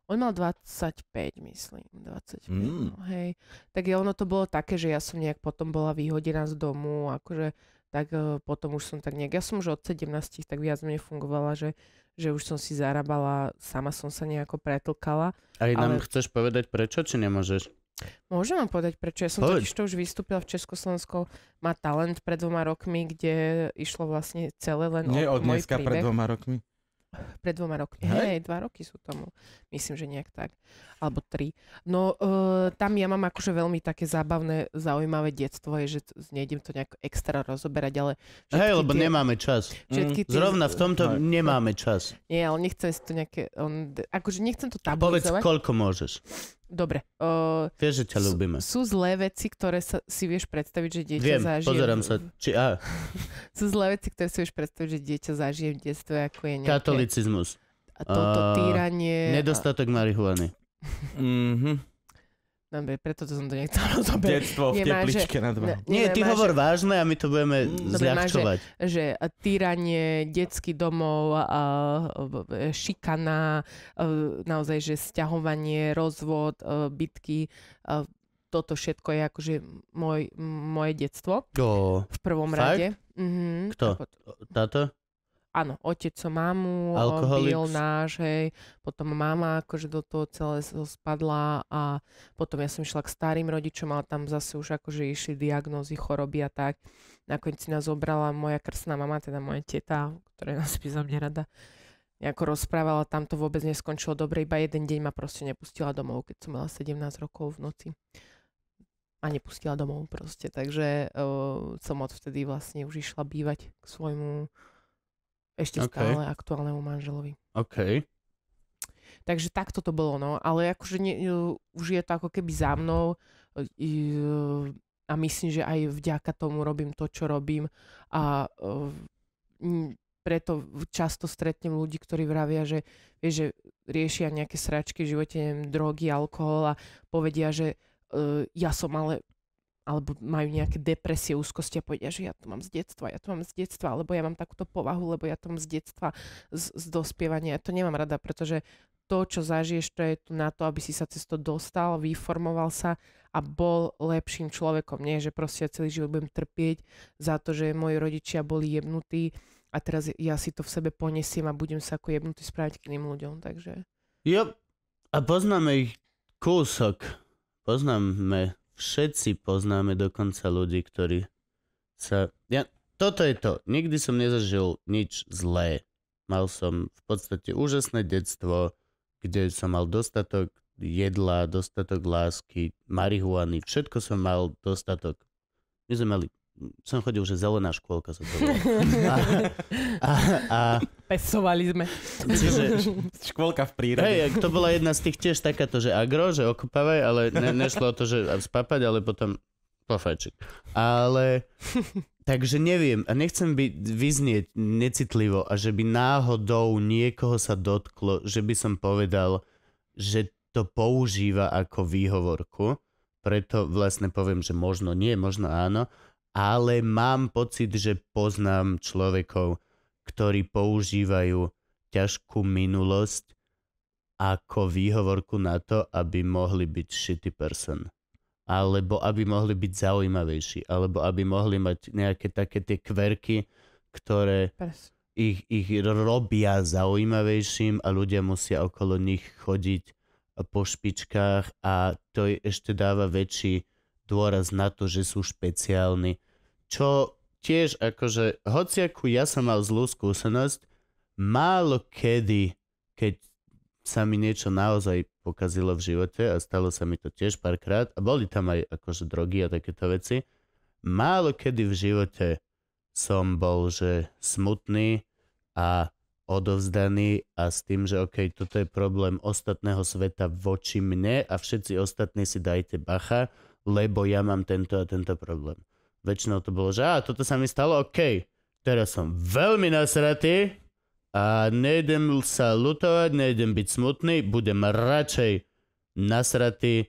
On mal 25, myslím, 25, mm. no, hej. Tak ono to bolo také, že ja som nejak potom bola vyhodená z domu, akože tak e, potom už som tak nejak, ja som už od 17 tak viac menej fungovala, že, že už som si zarábala, sama som sa nejako pretlkala. A ale... nám chceš povedať prečo, či nemôžeš? Môžem vám povedať prečo. Ja som Poď. totiž to už vystúpila v Československu Má talent pred dvoma rokmi, kde išlo vlastne celé len Nie o od dneska príbeh. pred dvoma rokmi. Pred dvoma rokmi. Hej, hey, dva roky sú tomu. Myslím, že nejak tak. Alebo tri. No uh, tam ja mám akože veľmi také zábavné, zaujímavé detstvo, je, že nejdem to nejak extra rozoberať, ale... Hej, lebo tie, nemáme čas. Všetky mm. tie, Zrovna v tomto no, nemáme čas. Nie, ale nechcem si to nejaké... On, akože nechcem to tabulizovať. Povedz, koľko môžeš. Dobre. Uh, vieš, že ťa ľúbime. Sú, sú zlé veci, ktoré sa, si vieš predstaviť, že dieťa Viem, zažije. pozerám sa. Či, a. (laughs) sú zlé veci, ktoré si vieš predstaviť, že dieťa zažije v detstve, ako je nejaké... Katolicizmus. A toto týranie. Nedostatok a... marihuany. Mhm. Dobre, preto to som to nechcel (laughs) rozobrať. Detstvo v nemá, tepličke že, na dva. Nie, ty má, hovor že, vážne a my to budeme mm, dobre, zľahčovať. Má, že, že týranie, detský domov, e, šikana, e, naozaj, že sťahovanie, rozvod, e, bitky, toto všetko je akože môj, moje detstvo. Oh, v prvom fakt? rade. Mm-hmm. Kto? Táto? áno, otec so mámu, eh, byl náš, hej, potom mama akože do toho celé spadla a potom ja som išla k starým rodičom, ale tam zase už akože išli diagnózy, choroby a tak. Nakoniec si nás zobrala moja krstná mama, teda moja teta, ktorá nás by za mňa rada nejako rozprávala, tam to vôbec neskončilo dobre, iba jeden deň ma proste nepustila domov, keď som mala 17 rokov v noci a nepustila domov proste, takže uh, som odvtedy vlastne už išla bývať k svojmu ešte okay. stále aktuálnemu manželovi. OK. Takže takto to bolo, no. Ale akože nie, e, už je to ako keby za mnou e, a myslím, že aj vďaka tomu robím to, čo robím a e, preto často stretnem ľudí, ktorí vravia, že, vieš, že riešia nejaké sračky v živote, neviem, drogy, alkohol a povedia, že ja som ale alebo majú nejaké depresie, úzkosti a povedia, že ja to mám z detstva, ja to mám z detstva, alebo ja mám takúto povahu, lebo ja to mám z detstva, z, z dospievania. Ja to nemám rada, pretože to, čo zažiješ, to je tu na to, aby si sa cez to dostal, vyformoval sa a bol lepším človekom. Nie, že proste ja celý život budem trpieť za to, že moji rodičia boli jebnutí a teraz ja si to v sebe ponesiem a budem sa ako jebnutý správať k iným ľuďom, takže... Jo, yep. a poznáme ich kúsok. Poznáme všetci poznáme dokonca ľudí, ktorí sa... Ja, toto je to. Nikdy som nezažil nič zlé. Mal som v podstate úžasné detstvo, kde som mal dostatok jedla, dostatok lásky, marihuany, všetko som mal dostatok. My sme mali, som chodil, že zelená škôlka sa to (laughs) A, a, a, pesovali sme. Čiže škôlka v prírode. Hej, to bola jedna z tých tiež takáto, že agro, že okopávaj, ale ne, nešlo o to, že spapať, ale potom pofajčiť. Ale takže neviem a nechcem byť vyznieť necitlivo a že by náhodou niekoho sa dotklo, že by som povedal, že to používa ako výhovorku, preto vlastne poviem, že možno nie, možno áno, ale mám pocit, že poznám človekov, ktorí používajú ťažkú minulosť ako výhovorku na to, aby mohli byť shitty person. Alebo aby mohli byť zaujímavejší. Alebo aby mohli mať nejaké také tie kverky, ktoré ich, ich robia zaujímavejším a ľudia musia okolo nich chodiť po špičkách a to ešte dáva väčší dôraz na to, že sú špeciálni. Čo tiež akože, hoci ako ja som mal zlú skúsenosť, málo kedy, keď sa mi niečo naozaj pokazilo v živote a stalo sa mi to tiež párkrát a boli tam aj akože drogy a takéto veci. Málo kedy v živote som bol, že smutný a odovzdaný a s tým, že OK, toto je problém ostatného sveta voči mne a všetci ostatní si dajte bacha, lebo ja mám tento a tento problém väčšinou to bolo, že a toto sa mi stalo, OK, teraz som veľmi nasratý a nejdem sa lutovať, nejdem byť smutný, budem radšej nasratý e,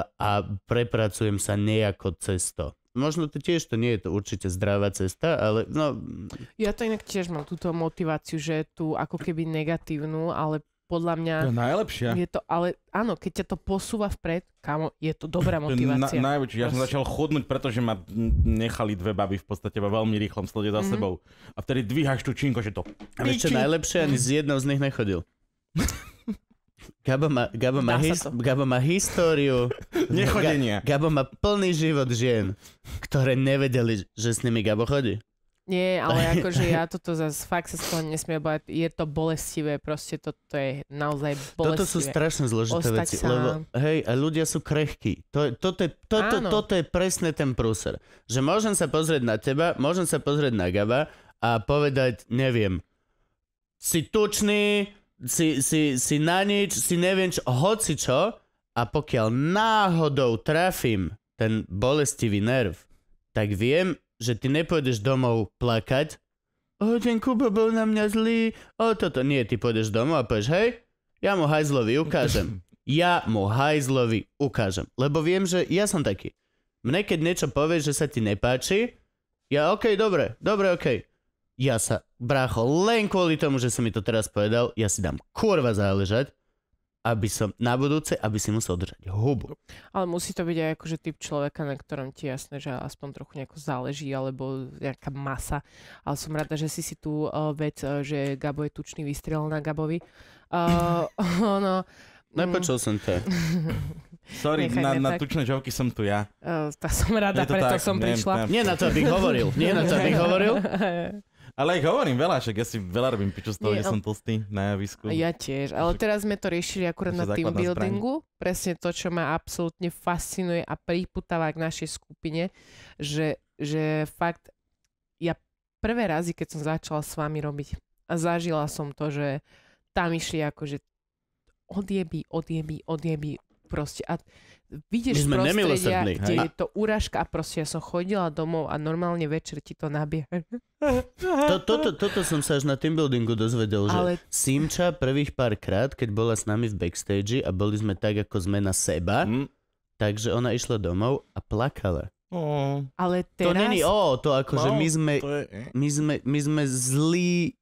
a prepracujem sa nejako cesto. Možno to tiež to nie je to určite zdravá cesta, ale no... Ja to inak tiež mám túto motiváciu, že tu ako keby negatívnu, ale podľa mňa... To je najlepšia. Je to, ale áno, keď ťa to posúva vpred, kámo, je to dobrá motivácia. Na, najväčšia. Ja som začal chodnúť, pretože ma nechali dve baby v podstate vo veľmi rýchlom slode za mm-hmm. sebou. A vtedy dvíhaš tú činko, že to... A vieš čo najlepšie, ani z jednou z nich nechodil. (laughs) Gabo má, Gabo má, his, Gabo má históriu. Nechodenia. Gabo má plný život žien, ktoré nevedeli, že s nimi Gabo chodí. Nie, ale (laughs) akože ja toto zase fakt sa skôr nesmie bať. Je to bolestivé, proste toto je naozaj bolestivé. Toto sú strašne zložité Ostať veci, sa... lebo hej, a ľudia sú krehkí. To, toto, je, toto, toto je presne ten prúser. Že môžem sa pozrieť na teba, môžem sa pozrieť na Gaba a povedať, neviem, si tučný, si, si, si na nič, si neviem čo, hoci čo, a pokiaľ náhodou trafím ten bolestivý nerv, tak viem, že ty nepôjdeš domov plakať, o, ten Kubo bol na mňa zlý, o, toto. Nie, ty pôjdeš domov a povieš, hej, ja mu hajzlovi ukážem. (laughs) Ja mu hajzlovi ukážem. Lebo viem, že ja som taký. Mne keď niečo povieš, že sa ti nepáči, ja OK, dobre, dobre, OK. Ja sa, brácho, len kvôli tomu, že si mi to teraz povedal, ja si dám kurva záležať aby som na budúce, aby si musel držať hubu. Ale musí to byť aj akože typ človeka, na ktorom ti jasné, že aspoň trochu nejako záleží, alebo nejaká masa. Ale som rada, že si si tú eh, vec, eh, že Gabo je tučný, vystrelil na Gabovi. Uh, (laughs) ono... Mm. Nepočul som to. (laughs) Sorry, na, na tučné žovky som tu ja. Uh, tá som rada, preto tak, som neviem, prišla. Neviem. Nie na to, aby hovoril. Nie na to, aby hovoril. (laughs) Ale ich hovorím veľa, však ja si veľa robím piču z toho, Nie, že som tlstý na javisku. Ja tiež, ale teraz sme to riešili akurát na team buildingu. Zbraň. Presne to, čo ma absolútne fascinuje a priputáva k našej skupine, že, že fakt ja prvé razy, keď som začala s vami robiť a zažila som to, že tam išli akože odjebí, odjebí, odjebí proste a vidieš sme prostredia, kde hej. je to úražka a proste ja som chodila domov a normálne večer ti to nabieha. To, toto, toto som sa až na team buildingu dozvedel, že Ale... Simča prvých pár krát, keď bola s nami v backstage a boli sme tak, ako sme na seba, mm. takže ona išla domov a plakala. Oh. Ale teraz... To není o, to akože no, my, sme, je... my, sme, my sme zlí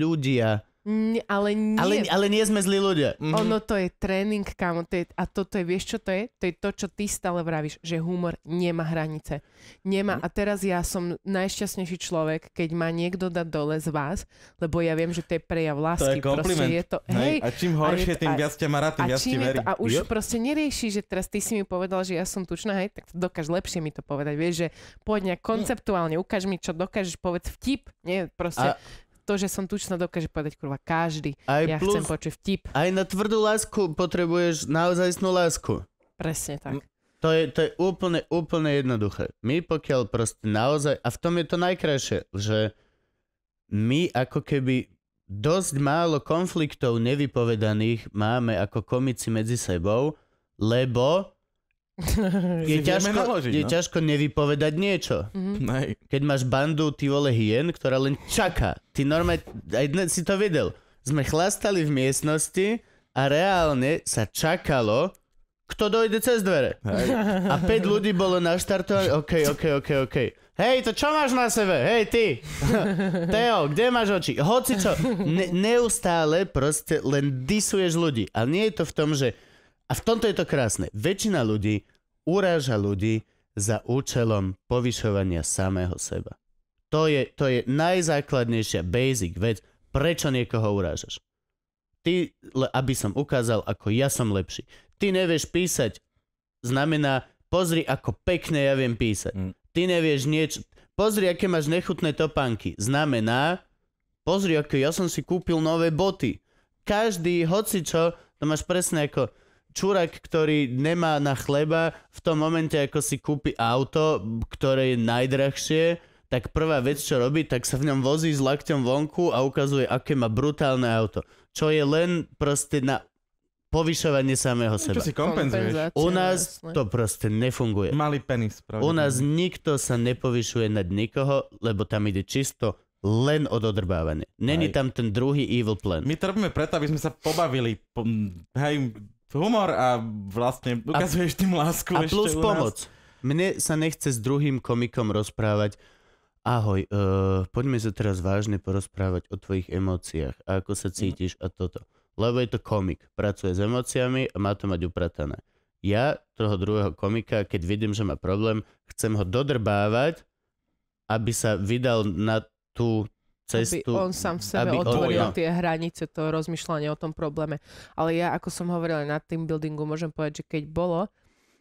ľudia N- ale, nie. Ale, ale nie sme zlí ľudia. Mm-hmm. Ono to je tréning, kámo. To je, a toto je, vieš čo to je? To je to, čo ty stále vravíš, že humor nemá hranice. Nemá. Mhm. A teraz ja som najšťastnejší človek, keď ma niekto dá dole z vás, lebo ja viem, že to je prejav lásky. To je kompliment. Proste je to, hej, a čím horšie, a je, tým viac ťa má rád, tým a viac ti verí. To, a už yep. proste nerieši, že teraz ty si mi povedal, že ja som tučná, hej, tak dokáž lepšie mi to povedať. Vieš, že poď nejak no. konceptuálne, ukáž mi, čo dokážeš, povedz vtip. Nie, proste. A to, že som tučná, dokáže povedať kurva každý. Aj ja plus, chcem počuť vtip. Aj na tvrdú lásku potrebuješ naozaj snú lásku. Presne tak. To je, to je úplne, úplne jednoduché. My pokiaľ proste naozaj, a v tom je to najkrajšie, že my ako keby dosť málo konfliktov nevypovedaných máme ako komici medzi sebou, lebo (laughs) je, ťažko, naložiť, je no? ťažko nevypovedať niečo. Mm-hmm. Keď máš bandu, ty vole hien, ktorá len čaká. Ty normálne, aj dnes si to videl. Sme chlastali v miestnosti a reálne sa čakalo, kto dojde cez dvere. Hej. A 5 ľudí bolo naštartovaných, OK, OK, OK, OK. Hej, to čo máš na sebe? Hej, ty! (laughs) Teo, kde máš oči? Hoci čo. Ne- neustále proste len disuješ ľudí. A nie je to v tom, že a v tomto je to krásne. Väčšina ľudí uráža ľudí za účelom povyšovania samého seba. To je, to je najzákladnejšia basic vec, prečo niekoho urážaš. Ty, aby som ukázal, ako ja som lepší. Ty nevieš písať, znamená, pozri, ako pekne ja viem písať. Mm. Ty nevieš niečo, pozri, aké máš nechutné topánky. Znamená, pozri, ako ja som si kúpil nové boty. Každý, hoci čo, to máš presne ako, čurak, ktorý nemá na chleba, v tom momente, ako si kúpi auto, ktoré je najdrahšie, tak prvá vec, čo robí, tak sa v ňom vozí s lakťom vonku a ukazuje, aké má brutálne auto. Čo je len proste na povyšovanie samého no, seba. Čo si kompenzuješ? U nás to proste nefunguje. Malý penis. Pravdepodobne. U nás nikto sa nepovyšuje nad nikoho, lebo tam ide čisto len od odrbávania. Není Aj. tam ten druhý evil plan. My to robíme preto, aby sme sa pobavili. Hej, humor a vlastne ukazuješ a, tým lásku a ešte plus u nás. pomoc. Mne sa nechce s druhým komikom rozprávať ahoj, uh, poďme sa teraz vážne porozprávať o tvojich emóciách a ako sa mhm. cítiš a toto. Lebo je to komik, pracuje s emóciami a má to mať upratané. Ja toho druhého komika, keď vidím, že má problém, chcem ho dodrbávať, aby sa vydal na tú cestu. Aby on sám v sebe otvoril on, ja. tie hranice, to rozmýšľanie o tom probléme. Ale ja, ako som hovorila na tým buildingu, môžem povedať, že keď bolo,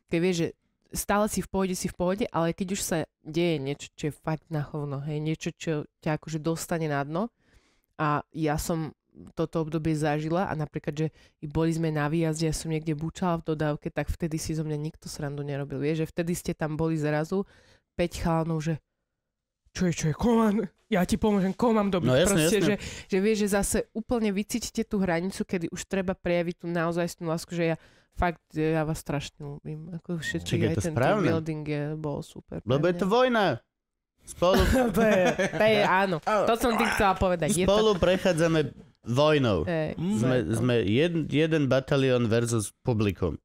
keď vieš, že stále si v pohode, si v pohode, ale keď už sa deje niečo, čo je fakt na hovno, hej, niečo, čo ťa akože dostane na dno a ja som toto obdobie zažila a napríklad, že boli sme na výjazde, ja som niekde bučala v dodávke, tak vtedy si zo mňa nikto srandu nerobil. Vieš, že vtedy ste tam boli zrazu 5 chalanov, že čo je, čo je, mám, ja ti pomôžem, mám dobiť. No, jasne, Proste, jasne. Že, že vieš, že zase úplne vycítite tú hranicu, kedy už treba prejaviť tú naozaj tú lásku, že ja fakt, ja vás strašne ľúbim. Ako všetci, Čak, aj ten building je, bol super. Lebo je to vojna. Spolu... (laughs) to, je, to je, áno. (laughs) To som tým chcela povedať. Spolu to... prechádzame vojnou. Hey, sme, sme jed, jeden batalión versus publikum.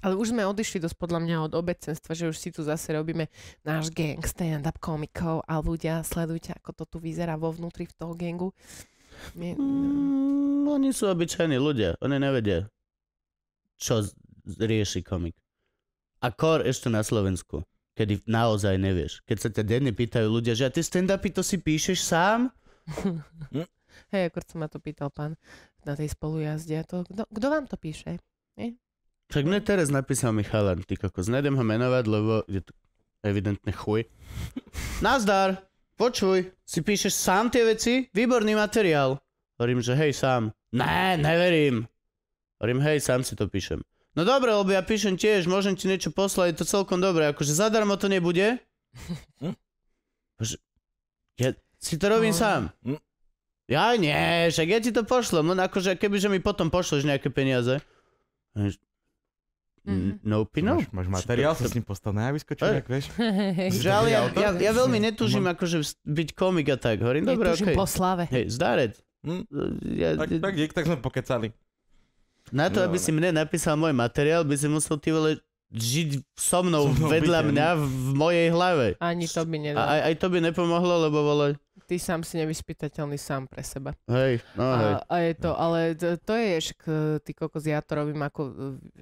Ale už sme odišli dosť podľa mňa od obecenstva, že už si tu zase robíme náš gang stand-up komikov a ľudia sledujte, ako to tu vyzerá vo vnútri v toho gangu. My... Mm, oni sú obyčajní ľudia. Oni nevedia, čo rieši komik. A kor ešte na Slovensku, kedy naozaj nevieš. Keď sa ťa denne pýtajú ľudia, že a ty stand-upy to si píšeš sám? (laughs) Hej, akorát sa ma to pýtal pán na tej spolujazde. To, kto vám to píše? Nie? Však mne teraz napísal Michalan, ty kokos. Nejdem ho menovať, lebo je to evidentne chuj. Nazdar, počuj, si píšeš sám tie veci? Výborný materiál. Hovorím, že hej, sám. Ne, neverím. Hovorím, hej, sám si to píšem. No dobre, lebo ja píšem tiež, môžem ti niečo poslať, je to celkom dobré, akože zadarmo to nebude. Ja si to robím no. sám. Mm. Ja nie, však ja ti to pošlem, len akože kebyže mi potom pošleš nejaké peniaze. Mhm. No pin no. Máš, máš materiál, sa s ním postav na javisko, čo nejak, vieš? (laughs) Žiaľ, ja, ja, ja, veľmi netužím akože byť komik a tak. Hovorím, dobre, okej. Okay. po slave. Hej, zdarec. Hm? Ja, tak, tak, dík, tak sme pokecali. Na to, no, aby ne. si no. mne napísal môj materiál, by si musel ty vole žiť so mnou, so mnou vedľa mňa v mojej hlave. Ani to by nedalo. Aj, aj to by nepomohlo, lebo vole... Ty sám si nevyspytateľný sám pre seba. Hej, no a, hej. A je to, ale to, to je, ešte ty kokos, ja to robím ako e,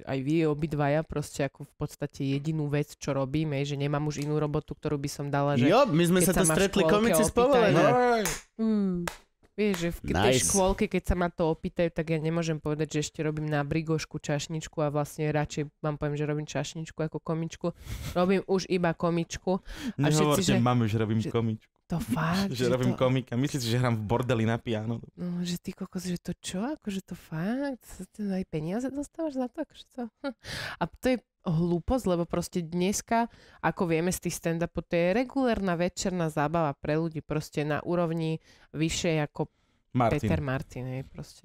aj vy obidvaja, proste ako v podstate jedinú vec, čo robíme, že nemám už inú robotu, ktorú by som dala, že... Jo, my sme sa, tu to stretli komici z povolenia. Mm. Vieš, že v nice. tej škôlke, keď sa ma to opýtajú, tak ja nemôžem povedať, že ešte robím na brigošku čašničku a vlastne radšej vám poviem, že robím čašničku ako komičku. Robím už iba komičku. A Nehovorte, že, mám už robím že, komičku. To (laughs) fakt. že, že robím to... komika. Myslíš, že hrám v bordeli na piano? No, že ty kokos, že to čo? Akože to fakt? Ty aj peniaze dostávaš za to? Akože to... (laughs) A to je hlúposť, lebo proste dneska, ako vieme z tých stand-upov, to je regulérna večerná zábava pre ľudí proste na úrovni vyššej ako Martin. Peter Martin, je proste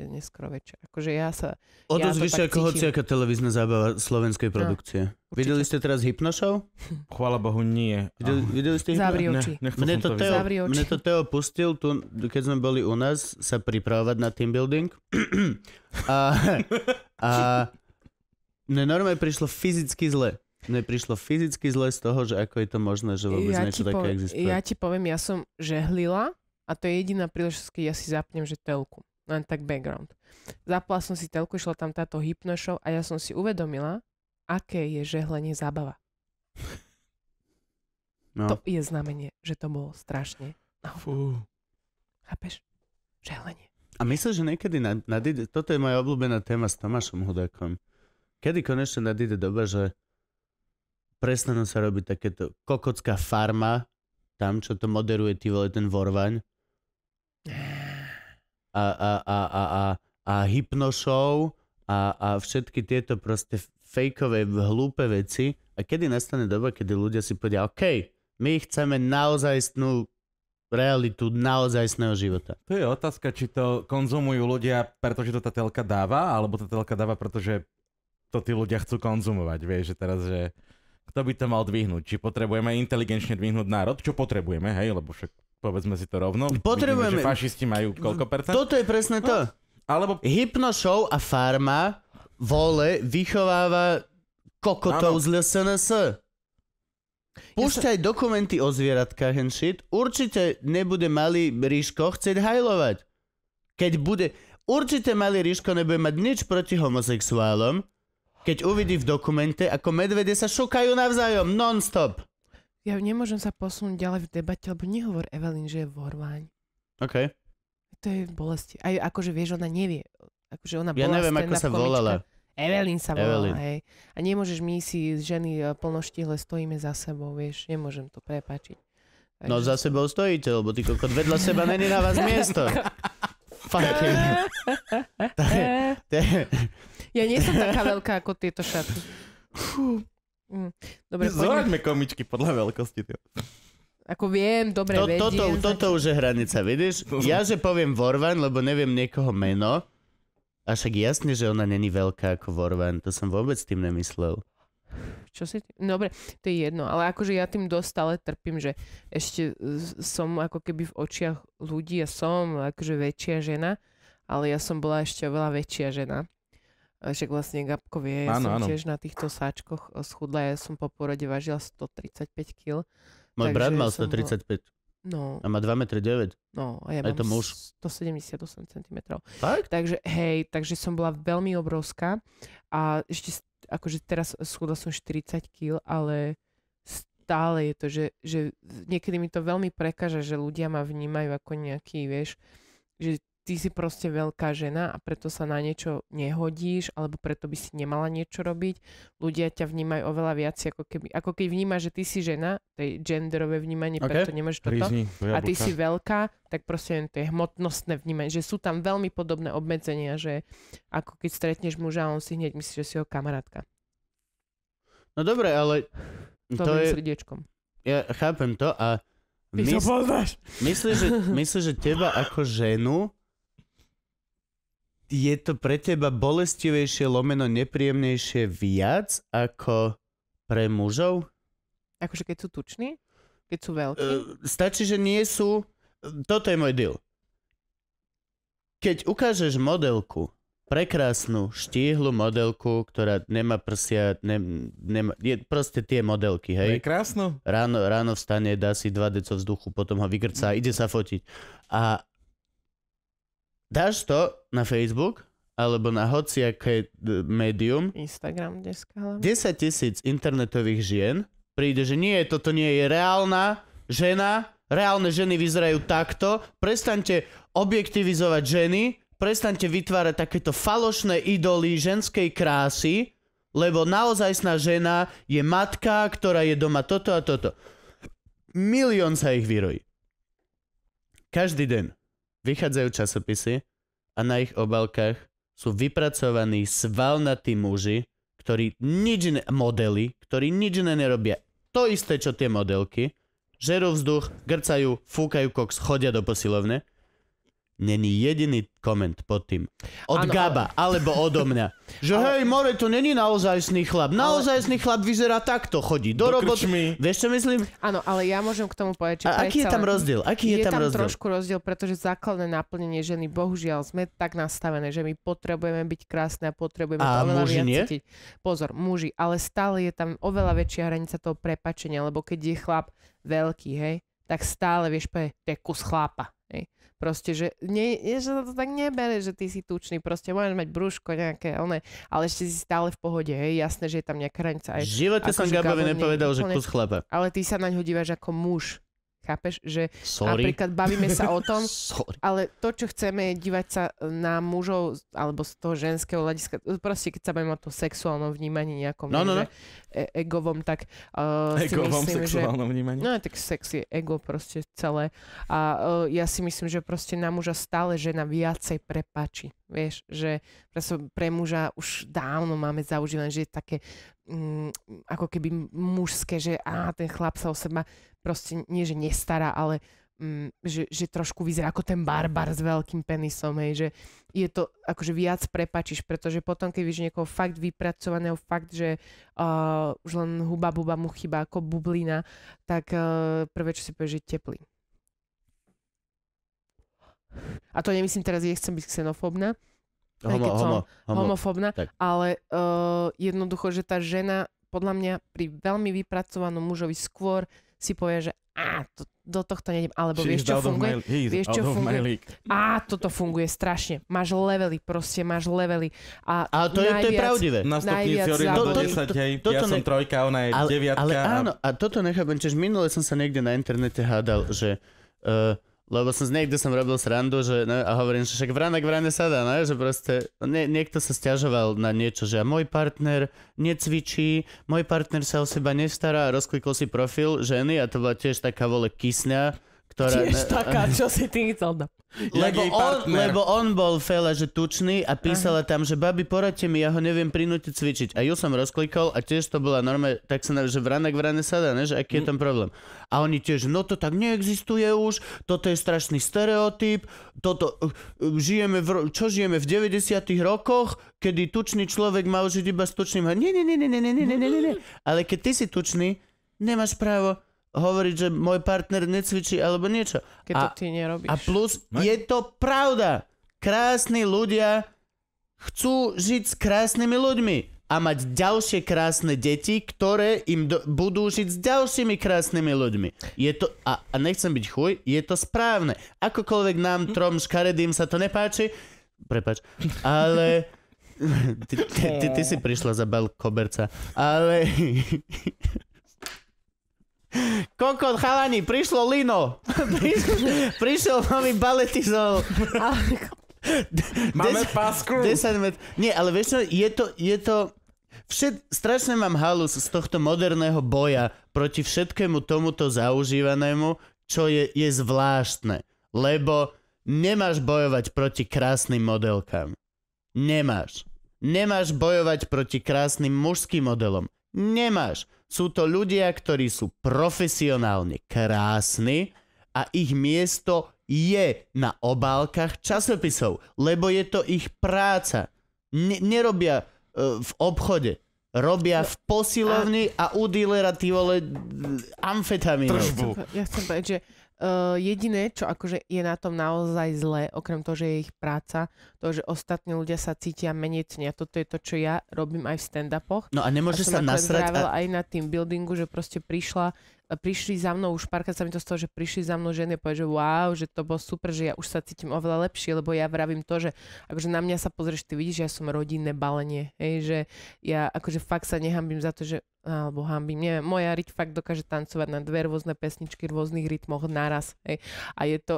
večer. Akože ja sa... O to ja zvyšia ako hociaká televízna zábava slovenskej no, produkcie. No, videli ste teraz Hypnoshow? (laughs) Chvála Bohu, nie. Videli, videli ste Zavri oči. Ne, mne, to teo, Zavri oči. mne to Teo pustil, tu, keď sme boli u nás sa pripravovať na team building. (clears throat) a, a mne normálne prišlo fyzicky zle. Mne prišlo fyzicky zle z toho, že ako je to možné, že vôbec ja niečo také existuje. Ja ti poviem, ja som žehlila a to je jediná príležitosť, keď ja si zapnem, že telku. Len tak background. Zapla som si telku, išla tam táto hypnošov a ja som si uvedomila, aké je žehlenie zábava. No. To je znamenie, že to bolo strašne. Fú. Chápeš? Žehlenie. A myslím, že niekedy na, na toto je moja obľúbená téma s Tomášom Hudákom. Kedy konečne nadíde doba, že prestanú sa robiť takéto kokocká farma, tam, čo to moderuje ty vole, ten vorvaň, a, a, a, a, a, a hypnošov a, a všetky tieto proste fejkové, hlúpe veci. A kedy nastane doba, kedy ľudia si povedia, OK, my chceme naozajstnú realitu naozajstného života. To je otázka, či to konzumujú ľudia, pretože to tá telka dáva, alebo tá telka dáva, pretože to tí ľudia chcú konzumovať. Vieš, že teraz, že kto by to mal dvihnúť? Či potrebujeme inteligenčne dvihnúť národ, čo potrebujeme, hej, lebo však Povedzme si to rovno. Potrebujeme... Vidíme, že fašisti majú koľko percent? Toto je presne to. No. Alebo... Hypnoshow a farma vole vychováva kokotov z SNS. Púšťaj ja sa... dokumenty o zvieratkách and shit. Určite nebude malý Ríško chcieť hajlovať. Keď bude... Určite malý Ríško nebude mať nič proti homosexuálom, keď uvidí v dokumente, ako medvede sa šukajú navzájom non-stop. Ja nemôžem sa posunúť ďalej v debate, lebo nehovor Evelyn, že je Horváň. OK. To je bolesti. Aj akože vieš, ona nevie. Akože ona ja neviem, ako sa volala. Evelyn sa volala, hej. A nemôžeš my si ženy e, plnoštihle stojíme za sebou, vieš, nemôžem to prepačiť. No, Takže... No za sebou stojíte, lebo ty kokot vedľa seba není na vás miesto. (laughs) ja nie som taká veľká ako tieto šaty. Hm. Dobre, Zoraďme komičky podľa veľkosti. Tým. Ako viem, dobre to, vediem. Toto, toto už je hranica, vidíš? Ja, že poviem Vorvan, lebo neviem niekoho meno, a však jasne, že ona není veľká ako Vorvan, to som vôbec tým nemyslel. Čo si... No, dobre, to je jedno, ale akože ja tým dostale trpím, že ešte som ako keby v očiach ľudí a ja som akože väčšia žena, ale ja som bola ešte oveľa väčšia žena. Však vlastne Gabko vie, ja áno, som áno. tiež na týchto sáčkoch schudla, ja som po porode vážila 135 kg. Môj brat mal 135. No. A má 2,9 m. No, a ja a mám to muž. 178 cm. Tak? Takže hej, takže som bola veľmi obrovská a ešte akože teraz schudla som 40 kg, ale stále je to, že, že niekedy mi to veľmi prekáža, že ľudia ma vnímajú ako nejaký, vieš, že ty si proste veľká žena a preto sa na niečo nehodíš, alebo preto by si nemala niečo robiť. Ľudia ťa vnímajú oveľa viac, ako, keby, ako keď vnímaš, že ty si žena, to je genderové vnímanie, okay. preto nemáš toto. Rizni, a ty si veľká, tak proste to je hmotnostné vnímanie, že sú tam veľmi podobné obmedzenia, že ako keď stretneš muža a on si hneď myslí, že si jeho kamarátka. No dobre, ale... To, to je... srdiečkom. Ja chápem to a... Mysl, Myslíš, že, myslí, že teba ako ženu je to pre teba bolestivejšie, lomeno nepríjemnejšie viac ako pre mužov? Akože keď sú tuční? Keď sú veľkí? Uh, stačí, že nie sú... Toto je môj deal. Keď ukážeš modelku, prekrásnu, štíhlu modelku, ktorá nemá prsia, ne, nemá, je proste tie modelky, hej. Prekrásnu? Ráno, ráno vstane, dá si 2 deco vzduchu, potom ho vygrcá, ide sa fotiť. A dáš to na Facebook, alebo na hociaké e, médium. Instagram dneska. 10 tisíc internetových žien príde, že nie, toto nie je reálna žena, reálne ženy vyzerajú takto, prestaňte objektivizovať ženy, prestaňte vytvárať takéto falošné idoly ženskej krásy, lebo naozajstná žena je matka, ktorá je doma toto a toto. Milión sa ich vyrojí. Každý deň. Vychádzajú časopisy a na ich obalkách sú vypracovaní svalnatí muži, ktorí nič iné, modely, ktorí nič iné nerobia. To isté, čo tie modelky, žerú vzduch, grcajú, fúkajú koks, chodia do posilovne Není jediný koment pod tým. Od ano, Gaba, ale... alebo odo mňa. (laughs) Že ale... hej, More, to není naozajstný chlap. Naozajstný ale... chlap vyzerá takto, chodí do, do roboty. Krčmy. Vieš, čo myslím? Áno, ale ja môžem k tomu povedať. Či A aký je tam rozdiel? Aký je, je tam, rozdiel? trošku rozdiel, pretože základné naplnenie ženy, bohužiaľ, sme tak nastavené, že my potrebujeme byť krásne a potrebujeme a to oveľa muži viac nie? cítiť. Pozor, muži, ale stále je tam oveľa väčšia hranica toho prepačenia, lebo keď je chlap veľký, hej, tak stále vieš pe to je kus chlápa. Hej. Proste, že, nie, že to tak nebere, že ty si tučný, proste môžeš mať brúško nejaké, one, ale ešte si stále v pohode, hej, jasné, že je tam nejaká hranica. v živote som Gabovi nepovedal, že kus chleba. Ale ty sa na ňu díváš ako muž, Chápeš, že Sorry. napríklad bavíme sa o tom, (laughs) Sorry. ale to, čo chceme, je dívať sa na mužov alebo z toho ženského hľadiska, proste keď sa bavíme o tom sexuálnom vnímaní nejakom, no, no, no. E- egovom, tak uh, egovom myslím, sexuálnom že, vnímaní. No tak sex je ego proste celé a uh, ja si myslím, že proste na muža stále žena viacej prepáči. Vieš, že pre muža už dávno máme zaužívané, že je také Mm, ako keby mužské, že á, ten chlap sa o seba proste nie, že nestará, ale um, že, že trošku vyzerá ako ten barbar s veľkým penisom, hej, že je to akože viac prepačíš, pretože potom, keď vidíš niekoho fakt vypracovaného, fakt, že uh, už len huba buba mu chyba ako bublina, tak uh, prvé, čo si povieš, že teplý. A to nemyslím teraz, že chcem byť xenofóbna, homo, keď homo, som homo, homofobná, tak. ale uh, jednoducho, že tá žena podľa mňa pri veľmi vypracovanom mužovi skôr si povie, že á, to, do tohto nejdem, alebo She's vieš čo funguje, my, vieš čo funguje, a toto funguje strašne, máš levely, proste máš levely. A a to, najviac, je, to je pravdivé. Na stupnici od do 10, to, hej, to, ja som ne... trojka, ona je ale, deviatka. Ale áno, a toto nechápem, čiže minule som sa niekde na internete hádal, že uh, lebo som z niekde som robil srandu že, ne, no, a hovorím, že však vrana vrane sa dá, ne, no, že proste no, nie, niekto sa stiažoval na niečo, že a môj partner necvičí, môj partner sa o seba nestará a rozklikol si profil ženy a to bola tiež taká vole kysňa, ktoré... Tiež ne... taká, (laughs) čo si ty chcel dať. lebo on, lebo on bol fele, že tučný a písala Aha. tam, že babi, poradte mi, ja ho neviem prinútiť cvičiť. A ju som rozklikol a tiež to bola norma, tak sa neviem, že vranek rane sada, ne, že aký je mm. tam problém. A oni tiež, no to tak neexistuje už, toto je strašný stereotyp, toto, uh, uh žijeme v, čo žijeme v 90 rokoch, kedy tučný človek má užiť iba s tučným. Nie, nie, nie, nie, nie, nie, nie, nie, nie, nie. Mm. Ale keď ty si tučný, nemáš právo hovoriť, že môj partner necvičí alebo niečo. Keď to a, ty nerobíš. A plus, no. je to pravda. Krásni ľudia chcú žiť s krásnymi ľuďmi a mať ďalšie krásne deti, ktoré im do, budú žiť s ďalšími krásnymi ľuďmi. Je to, a, a nechcem byť chuj, je to správne. Akokoľvek nám hm? trom škaredým sa to nepáči, prepač, ale... Ty, (laughs) ty, ty, ty si prišla za bal koberca, ale... Kokot, chalani, prišlo lino. (laughs) prišiel, prišiel nový baletizol. (laughs) Máme pasku. 10 met... Nie, ale vieš čo, je to, je to... Všet, strašne mám halus z tohto moderného boja proti všetkému tomuto zaužívanému, čo je, je zvláštne. Lebo nemáš bojovať proti krásnym modelkám. Nemáš. Nemáš bojovať proti krásnym mužským modelom. Nemáš. Sú to ľudia, ktorí sú profesionálne krásni a ich miesto je na obálkach časopisov, lebo je to ich práca. N- nerobia uh, v obchode. Robia v posilovni a u dílera ty vole amfetamínov. Ja chcem povedať, že Uh, jediné, čo akože je na tom naozaj zlé, okrem toho, že je ich práca, to, že ostatní ľudia sa cítia menej a Toto je to, čo ja robím aj v stand-upoch. No a nemôže a sa nasrať. A... aj na tým buildingu, že proste prišla prišli za mnou, už párkrát sa mi to stalo, že prišli za mnou ženy a povedali, že wow, že to bolo super, že ja už sa cítim oveľa lepšie, lebo ja vravím to, že akože na mňa sa pozrieš, ty vidíš, že ja som rodinné balenie, hej, že ja akože fakt sa nehambím za to, že alebo hambím, neviem, moja riť fakt dokáže tancovať na dve rôzne pesničky v rôznych rytmoch naraz, hej, a je to...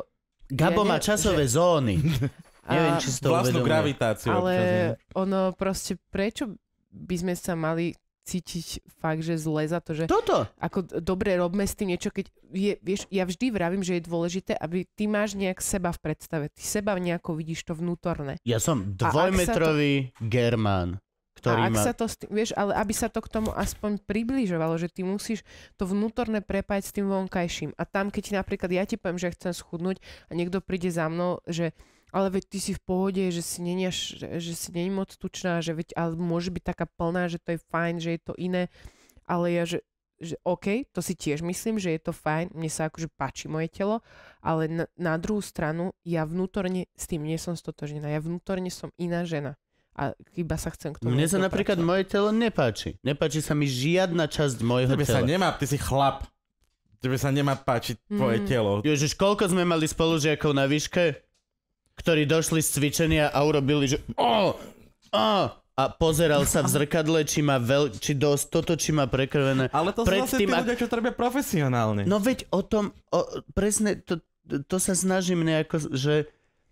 Gabo ja má časové že... zóny. (laughs) A, Neviem, či si to vlastnú gravitáciu. Ale občas, ono proste, prečo by sme sa mali cítiť fakt, že zle za to, že... Toto! Ako dobre robme s tým niečo, keď... Je, vieš, ja vždy vravím, že je dôležité, aby ty máš nejak seba v predstave. Ty seba nejako vidíš to vnútorné. Ja som dvojmetrový to, germán. Ktorý a ak má... sa to, vieš, ale aby sa to k tomu aspoň približovalo, že ty musíš to vnútorné prepájať s tým vonkajším. A tam, keď napríklad ja ti poviem, že chcem schudnúť a niekto príde za mnou, že ale veď ty si v pohode, že si není, až, že si není moc tučná, že veď, ale môže byť taká plná, že to je fajn, že je to iné, ale ja, že, že OK, to si tiež myslím, že je to fajn, mne sa akože páči moje telo, ale na, na druhú stranu ja vnútorne s tým nie som stotožnená, ja vnútorne som iná žena a iba sa chcem k tomu... Mne sa napríklad moje telo nepáči. Nepáči sa mi žiadna časť mojho Tebe tela. sa nemá, ty si chlap. Tebe sa nemá páčiť mm. telo. Ježiš, koľko sme mali spolužiakov na výške? ktorí došli z cvičenia a urobili, že oh, oh, a pozeral sa v zrkadle, či má veľ... či dosť toto, či má prekrvené. Ale to Pred sú zase tí ak... ľudia, čo to robia profesionálne. No veď o tom, o, presne, to, to sa snažím nejako, že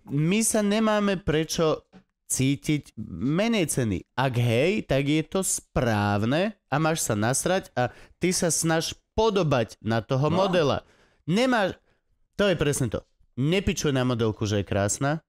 my sa nemáme prečo cítiť menej ceny. Ak hej, tak je to správne a máš sa nasrať a ty sa snaž podobať na toho no. modela. Nemáš... To je presne to nepičuj na modelku, že je krásna,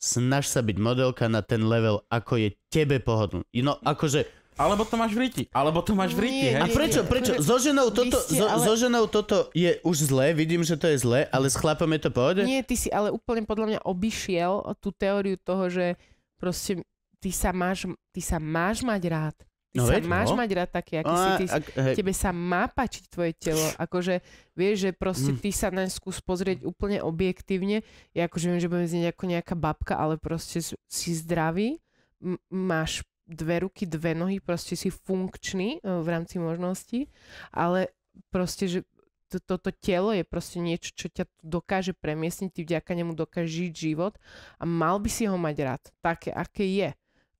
snaž sa byť modelka na ten level, ako je tebe pohodlný. No akože... Alebo to máš v ríti. Alebo to máš v ríti, hej? A prečo, prečo? So ženou toto, ste, so, ale... so ženou toto je už zlé, vidím, že to je zlé, ale s chlapom je to pohode? Nie, ty si ale úplne podľa mňa obišiel tú teóriu toho, že proste ty sa máš, ty sa máš mať rád. Ty no, sa veď, máš no. mať rád taký, aký no, si ty. Ak, Tebe sa má páčiť tvoje telo. Akože vieš, že proste mm. ty sa na skús pozrieť úplne objektívne. Ja akože viem, že budem znieť ako nejaká babka, ale proste si zdravý, m- máš dve ruky, dve nohy, proste si funkčný e, v rámci možností, ale proste, že to, toto telo je proste niečo, čo ťa dokáže premiesniť, ty vďaka nemu dokáže žiť život a mal by si ho mať rád, také, aké je.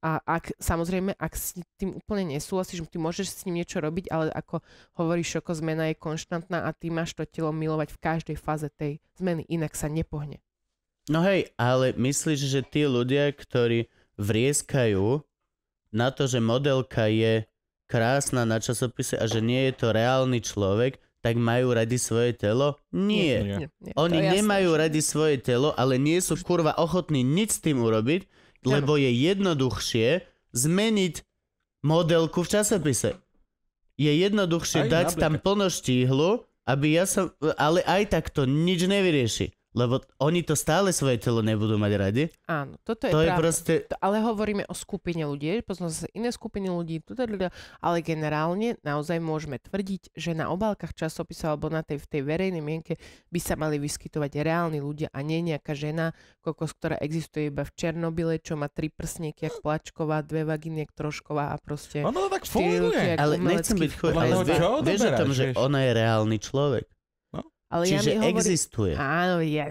A ak, samozrejme, ak s tým úplne nesúhlasíš, ty môžeš s ním niečo robiť, ale ako hovoríš, šoko zmena je konštantná a ty máš to telo milovať v každej fáze tej zmeny, inak sa nepohne. No hej, ale myslíš, že tí ľudia, ktorí vrieskajú na to, že modelka je krásna na časopise a že nie je to reálny človek, tak majú radi svoje telo? Nie. nie, nie, nie. Oni nemajú radi svoje telo, ale nie sú kurva ochotní nič s tým urobiť, lebo je jednoduchšie zmeniť modelku v časopise. Je jednoduchšie aj dať tam plno štíhlu, aby ja som... Ale aj tak to nič nevyrieši. Lebo oni to stále svoje telo nebudú mať radi. Áno, toto je, to je proste... Ale hovoríme o skupine ľudí, poznám sa iné skupiny ľudí, ale generálne naozaj môžeme tvrdiť, že na obálkach časopisov alebo na tej, v tej verejnej mienke by sa mali vyskytovať reálni ľudia a nie nejaká žena, kokos, ktorá existuje iba v Černobyle, čo má tri prsníky, jak plačková, dve vagíny, jak trošková a proste... Ono tak funguje. ale nechcem byť chodný. vieš o tom, že ona je reálny človek. Ale Čiže ja hovorím, existuje. Áno, je.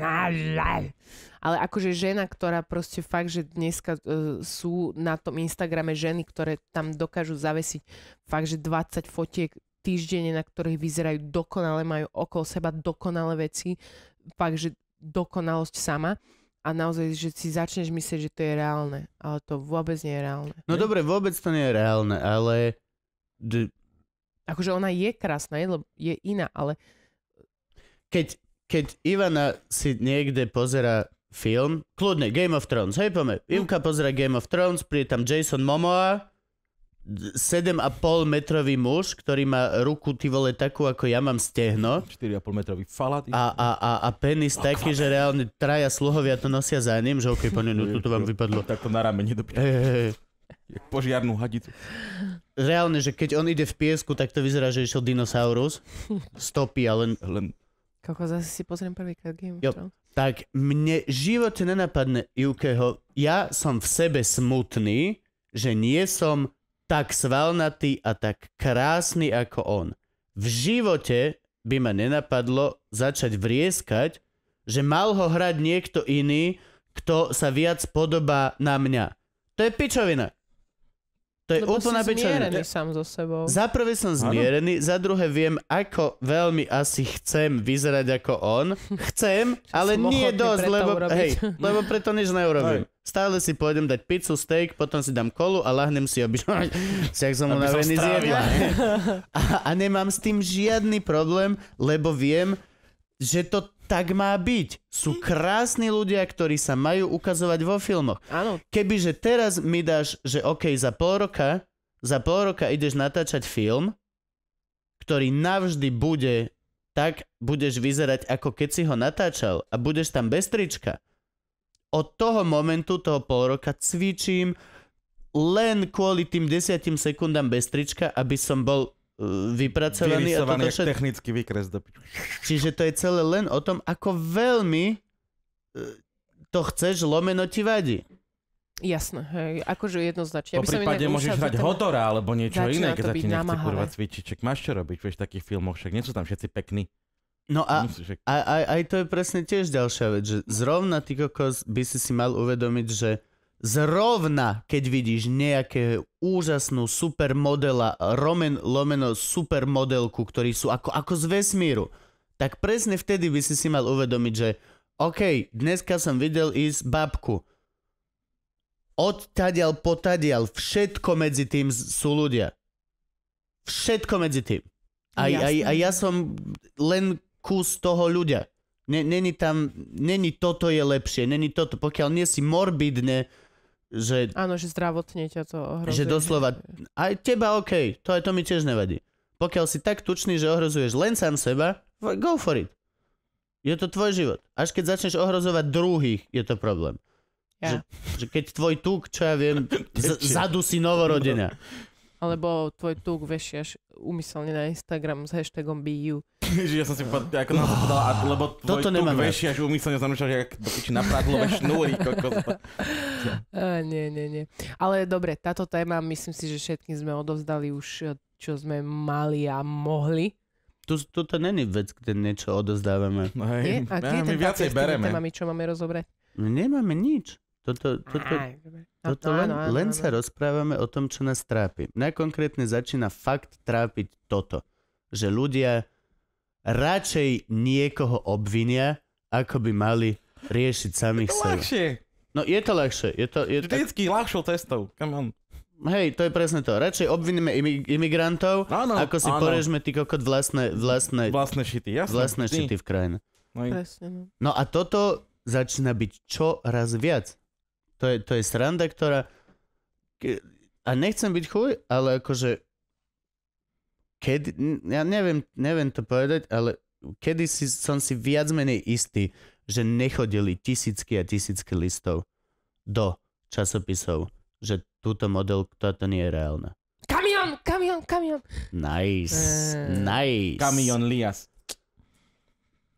Ale akože žena, ktorá proste fakt, že dneska uh, sú na tom Instagrame ženy, ktoré tam dokážu zavesiť fakt, že 20 fotiek týždenne, na ktorých vyzerajú dokonale, majú okolo seba dokonale veci, fakt, že dokonalosť sama a naozaj, že si začneš myslieť, že to je reálne, ale to vôbec nie je reálne. No ne? dobre, vôbec to nie je reálne, ale... D- akože ona je krásna, je, je iná, ale keď, keď Ivana si niekde pozera film, kľudne Game of Thrones, hej, poďme. Hm. Ivka pozera Game of Thrones, príde tam Jason Momoa, 7,5 metrový muž, ktorý má ruku ty vole takú, ako ja mám stehno. 4,5 metrový falat. A, a, a, a penis a no, taký, že reálne traja sluhovia to nosia za ním, že okej, okay, pane, no vám no, vypadlo. to na ramene do hey, hey. Požiarnú hadicu. Reálne, že keď on ide v piesku, tak to vyzerá, že išiel dinosaurus. (laughs) Stopy a len... len Koko, zase si pozriem prvýkrát Game of jo. Thrones. Tak mne živote nenapadne Jukeho. Ja som v sebe smutný, že nie som tak svalnatý a tak krásny ako on. V živote by ma nenapadlo začať vrieskať, že mal ho hrať niekto iný, kto sa viac podobá na mňa. To je pičovina. To je Lebo úplná pečená. sám so sebou. Za prvé som zmierený, ano. za druhé viem, ako veľmi asi chcem vyzerať ako on. Chcem, (laughs) ale nie dosť, lebo, hej, lebo preto nič neurobím. Stále si pôjdem dať pizzu, steak, potom si dám kolu a lahnem si, (laughs) aby, si ak som unavený zjedla. (laughs) A, a nemám s tým žiadny problém, lebo viem, že to tak má byť. Sú hm. krásni ľudia, ktorí sa majú ukazovať vo filmoch. Áno. Kebyže teraz mi dáš, že OK, za pol roka, za pol roka ideš natáčať film, ktorý navždy bude tak budeš vyzerať, ako keď si ho natáčal a budeš tam bez trička. Od toho momentu, toho pol roka cvičím len kvôli tým desiatim sekundám bez trička, aby som bol vypracovaný. a toto všet... technický výkres. Do... Čiže to je celé len o tom, ako veľmi e, to chceš, lomeno ti vadí. Jasné, hej, akože jednoznačne. Po ja prípade môžeš hrať ten... alebo niečo Začína iné, keď sa ti nechce namáhavé. kurva cvičiť. Čak máš čo robiť, vieš, v takých filmoch, však nie sú tam všetci pekní. No a, aj, aj, aj to je presne tiež ďalšia vec, že zrovna ty kokos by si si mal uvedomiť, že Zrovna, keď vidíš nejaké úžasnú supermodela, Roman lomeno supermodelku, ktorí sú ako, ako z vesmíru, tak presne vtedy by si si mal uvedomiť, že OK, dneska som videl ísť babku. Odtadial, potadial, všetko medzi tým sú ľudia. Všetko medzi tým. A, a, a ja som len kus toho ľudia. není tam, není toto je lepšie, není toto, pokiaľ nie si morbidne že... Áno, že zdravotne ťa to ohrozuje. Že doslova, aj teba OK, to aj to mi tiež nevadí. Pokiaľ si tak tučný, že ohrozuješ len sám seba, go for it. Je to tvoj život. Až keď začneš ohrozovať druhých, je to problém. Ja. Že, že keď tvoj tuk, čo ja viem, (laughs) z- zadusí novorodenia. (laughs) Alebo tvoj tuk vešiaš umyselne na Instagram s hashtagom be you. Že ja som si povedal, ako nám to oh, podal, lebo tvoj Toto tuk vešiaš umyselne znamená, že ak do piči na pradlo veš nulí, Nie, nie, nie. Ale dobre, táto téma, myslím si, že všetkým sme odovzdali už, eh, čo sme mali a mohli. Tu, toto není vec, kde niečo odozdávame. No hej, nie? A kde ja, je my ten viacej bereme. Témami, čo máme rozobrať? My no nemáme nič. Toto, toto, no, toto no, len, no, len sa rozprávame o tom, čo nás trápi. Najkonkrétne začína fakt trápiť toto, že ľudia radšej niekoho obvinia, ako by mali riešiť samých seba. Je to ľahšie. No je to ľahšie. Je to, je Vždycky tak... ľahšou cestou. Come on. Hej, to je presne to. Radšej obviníme imi- imigrantov, áno, ako si áno. porežme ty kokot vlastné, vlastné, vlastné šity. Jasne, vlastné šity v krajine. No, presne, no. no a toto začína byť čo raz viac. To je, to je sranda, ktorá... A nechcem byť chuj, ale akože... Kedy... Ja neviem, neviem to povedať, ale kedy si, som si viac menej istý, že nechodili tisícky a tisícky listov do časopisov, že túto model, táto nie je reálna. Kamion, kamion, kamion. Nice, eee. Eh. nice. Kamion Lias.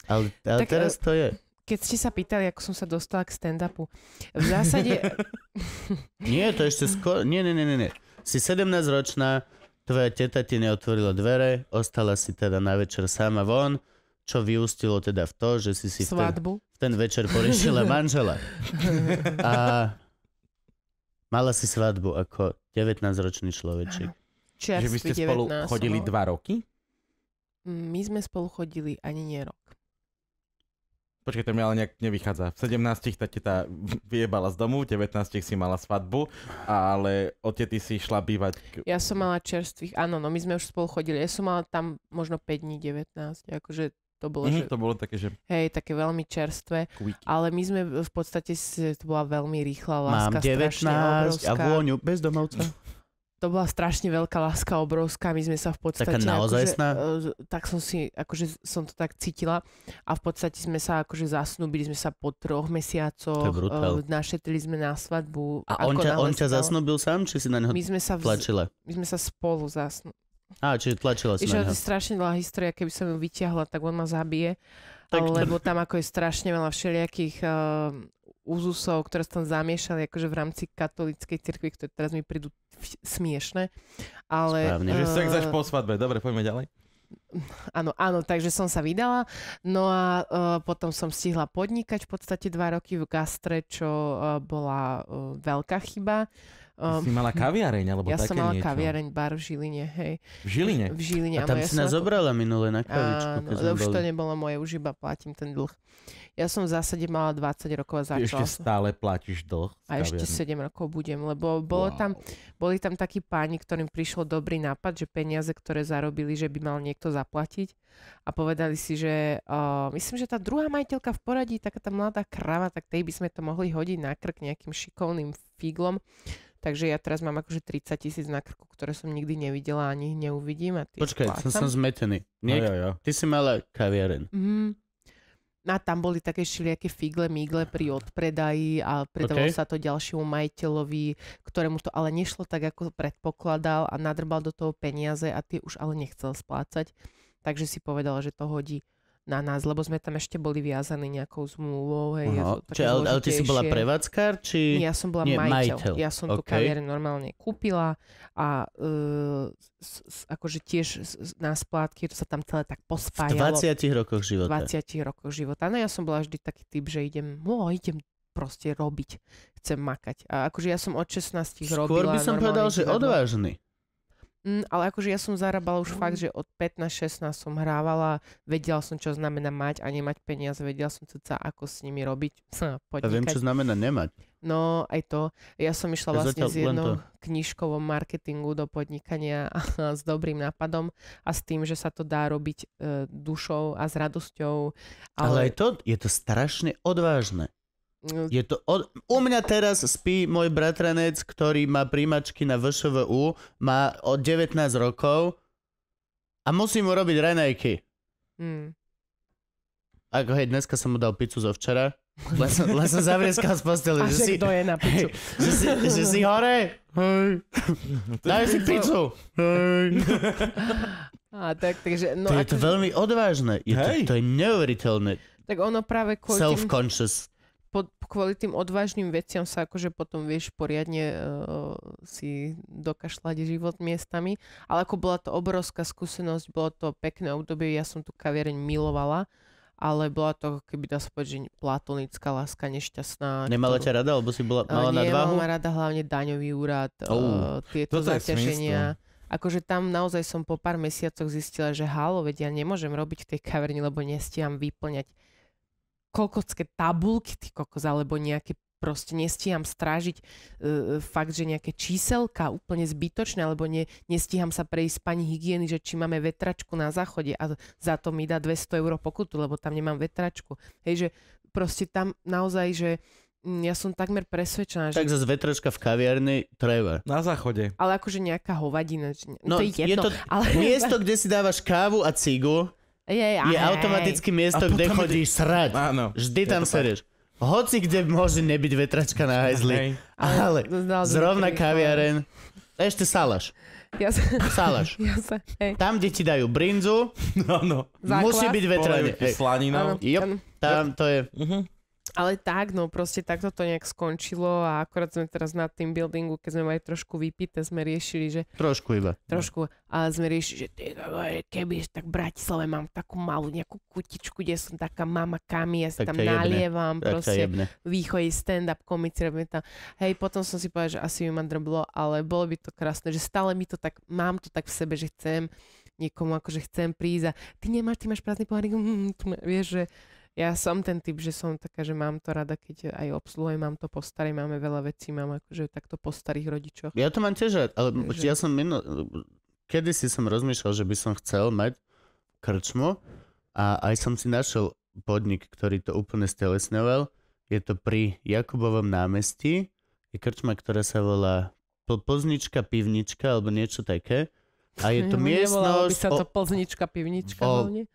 Ale, ale tak, teraz eh, to je keď ste sa pýtali, ako som sa dostala k stand-upu, v zásade... (laughs) nie, to ešte skoro... Nie, nie, nie, nie. Si 17-ročná, tvoja teta ti neotvorila dvere, ostala si teda na večer sama von, čo vyústilo teda v to, že si si Svadbu. V, ten, v ten večer poriešila manžela. (laughs) A mala si svadbu ako 19-ročný človeček. Čerstvý že by ste spolu 19, chodili no. dva roky? Mm, my sme spolu chodili ani nie rok. Počkaj, to mi ale nejak nevychádza. V 17 ta teta (laughs) vyjebala z domu, v 19 si mala svadbu, ale od tety si išla bývať. Ja som mala čerstvých, áno, no my sme už spolu chodili. Ja som mala tam možno 5 dní 19, akože to bolo, mm, že, to bolo také, že... Hej, také veľmi čerstvé. Kvíky. Ale my sme v podstate, to bola veľmi rýchla láska, Mám 19 strašne a vôňu bezdomovca. (laughs) to bola strašne veľká láska, obrovská. My sme sa v podstate... Taká naozaj akože, e, tak som si, akože som to tak cítila. A v podstate sme sa akože zasnúbili, sme sa po troch mesiacoch. E, našetili sme na svadbu. A on ťa, on ťa zasnúbil sám, či si na neho my sme sa vz... tlačila? My sme sa spolu zasnúbili. Á, čiže tlačila si na neho. strašne dlhá história, keby som ju vyťahla, tak on ma zabije. Tak... Lebo tam ako je strašne veľa všelijakých uh, úzusov, ktoré sa tam zamiešali akože v rámci katolíckej cirkvi, ktoré teraz mi prídu smiešne. Ale, Správne, uh, že sex eh, až po svadbe. Dobre, poďme ďalej. Áno, áno, takže som sa vydala. No a uh, potom som stihla podnikať v podstate dva roky v gastre, čo uh, bola uh, veľká chyba. Uh, Um, si ehm, mala kaviareň, alebo ja také som mala niečo. kaviareň, bar v Žiline, hej. V Žiline? V Žiline. A tam si nás zobrala minule na kavičku. Áno, už to nebolo moje, už iba platím ten dlh. Ja som v zásade mala 20 rokov a začala. Ešte stále platíš dlh? A ešte 7 rokov budem, lebo bolo wow. tam, boli tam takí páni, ktorým prišlo dobrý nápad, že peniaze, ktoré zarobili, že by mal niekto zaplatiť a povedali si, že uh, myslím, že tá druhá majiteľka v poradí, taká tá mladá krava, tak tej by sme to mohli hodiť na krk nejakým šikovným figlom Takže ja teraz mám akože 30 tisíc na krku, ktoré som nikdy nevidela ani neuvidím. A Počkaj, som, som zmetený. Niek- ja, ja. Ty si mala kaviareň. Mm. A tam boli také šiliaké figle, mígle pri odpredaji a predalo okay. sa to ďalšiemu majiteľovi, ktorému to ale nešlo tak, ako predpokladal a nadrbal do toho peniaze a tie už ale nechcel splácať. Takže si povedal, že to hodí na nás, lebo sme tam ešte boli viazaní nejakou zmluvou. Hej, uh-huh. Čiže, ale, ale ty si bola prevádzkar? Či... Ja som bola Nie, majiteľ. majiteľ. Ja som okay. tú kaviareň normálne kúpila a uh, s, s, akože tiež s, na splátky to sa tam celé tak pospájalo. V 20 rokoch života. V 20 rokoch života. No ja som bola vždy taký typ, že idem, no idem proste robiť. Chcem makať. A akože ja som od 16 Skôr robila. Skôr by som povedal, že odvážny. Mm, ale akože ja som zarábala už mm. fakt, že od 15-16 som hrávala, vedela som, čo znamená mať a nemať peniaze, vedela som sa, ako s nimi robiť. Podnikať. (laughs) A viem, čo znamená nemať. No, aj to. Ja som išla vlastne s jednou knižkou o marketingu do podnikania (laughs) a s dobrým nápadom a s tým, že sa to dá robiť e, dušou a s radosťou. Ale... ale aj to, je to strašne odvážne. No. Je to od... U mňa teraz spí môj bratranec, ktorý má príjmačky na VŠVU, má od 19 rokov a musí mu robiť renejky. Mm. Ako hej, dneska som mu dal pizzu zo včera. Len som, len som zavrieskal z postele. (laughs) že, si, je na pizzu? Že si, že si hore? Hej. (laughs) Daj si pizzu. Hej. (laughs) A tak, takže... No, to je to veľmi odvážne. Je to, to je neuveriteľné. Tak ono práve kvôli... Self-conscious po, kvôli tým odvážnym veciam sa akože potom vieš poriadne uh, si dokašľať život miestami, ale ako bola to obrovská skúsenosť, bolo to pekné obdobie, ja som tu kaviereň milovala, ale bola to, keby dá sa povedať, platonická láska, nešťastná. Nemala ktorú... ťa rada, alebo si bola, mala uh, nie, nadváhu? rada hlavne daňový úrad, oh, uh, tieto zaťaženia. Akože tam naozaj som po pár mesiacoch zistila, že halo, veď ja nemôžem robiť v tej kaverni, lebo nestiam vyplňať kokocké tabulky, ty kokos, alebo nejaké proste nestíham strážiť e, e, fakt, že nejaké číselka úplne zbytočné, alebo ne, nestíham sa prejsť pani hygieny, že či máme vetračku na záchode a za to mi dá 200 eur pokutu, lebo tam nemám vetračku. Hej, že proste tam naozaj, že mm, ja som takmer presvedčená, tak že... Tak zase vetračka v kaviarni treba. Na záchode. Ale akože nejaká hovadina. No, to je jedno. Je to ale... miesto, kde si dávaš kávu a cigu je, je automaticky miesto, kde chodíš srať. Áno, Vždy tam to serieš. Hoci kde môže nebyť vetračka na hajzli, ale zrovna kaviaren, ešte salaš. Ja sa, Salaš. (laughs) ja sa, hej, Tam, kde ti dajú brinzu, (laughs) no, no. musí byť vetranie. slanina. tam to je. Uh-huh. Ale tak, no proste takto to nejak skončilo a akorát sme teraz na tým buildingu, keď sme mali trošku vypité, sme riešili, že... Trošku iba. Trošku, ale sme riešili, že ty, keby, tak v Bratislave mám takú malú nejakú kutičku, kde som taká mama kami, ja si tak tam nalievam, tak proste východí stand-up komici, robím tam. Hej, potom som si povedal, že asi by ma drblo, ale bolo by to krásne, že stále mi to tak, mám to tak v sebe, že chcem niekomu akože chcem prísť a ty nemáš, ty máš prázdny pohárik, mm, mm, mm, vieš, že ja som ten typ, že som taká, že mám to rada, keď aj obsluhujem, mám to po starej, máme veľa vecí, mám akože takto po starých rodičoch. Ja to mám tiež ale že... ja som minul... Kedy si som rozmýšľal, že by som chcel mať krčmu a aj som si našiel podnik, ktorý to úplne stelesňoval. Je to pri Jakubovom námestí. Je krčma, ktorá sa volá Plznička, pivnička alebo niečo také. A je (laughs) to miestnosť... Nevolalo by sa to Plznička, pivnička o, hlavne?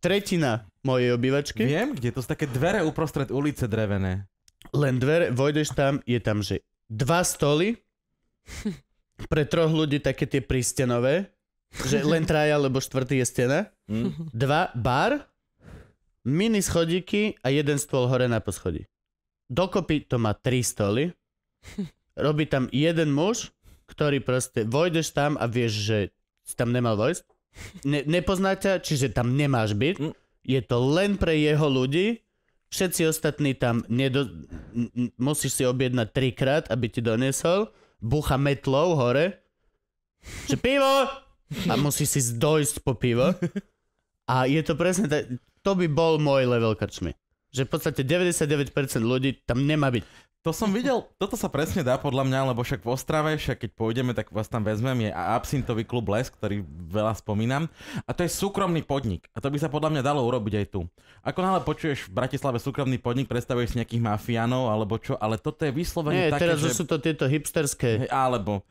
tretina mojej obývačky. Viem, kde to sú také dvere uprostred ulice drevené. Len dvere, vojdeš tam, je tam, že dva stoly, (laughs) pre troch ľudí také tie prístenové, že len traja, lebo štvrtý je stena, hm. dva bar, mini schodíky a jeden stôl hore na poschodí. Dokopy to má tri stoly, robí tam jeden muž, ktorý proste, vojdeš tam a vieš, že si tam nemal vojsť, Ne, nepozná ťa, čiže tam nemáš byť. Mm. Je to len pre jeho ľudí. Všetci ostatní tam nedo... N- musíš si objednať trikrát, aby ti donesol. Bucha metlov hore. Že pivo! A musíš si dojsť po pivo. A je to presne tak. To by bol môj level krčmy. Že v podstate 99% ľudí tam nemá byť. To som videl, toto sa presne dá podľa mňa, lebo však v Ostrave, však keď pôjdeme, tak vás tam vezmem, je absintový klub Les, ktorý veľa spomínam. A to je súkromný podnik. A to by sa podľa mňa dalo urobiť aj tu. Ako náhle počuješ v Bratislave súkromný podnik, predstavuješ si nejakých mafiánov alebo čo, ale toto je vyslovene Nie, také, teraz že... sú to tieto hipsterské. Alebo...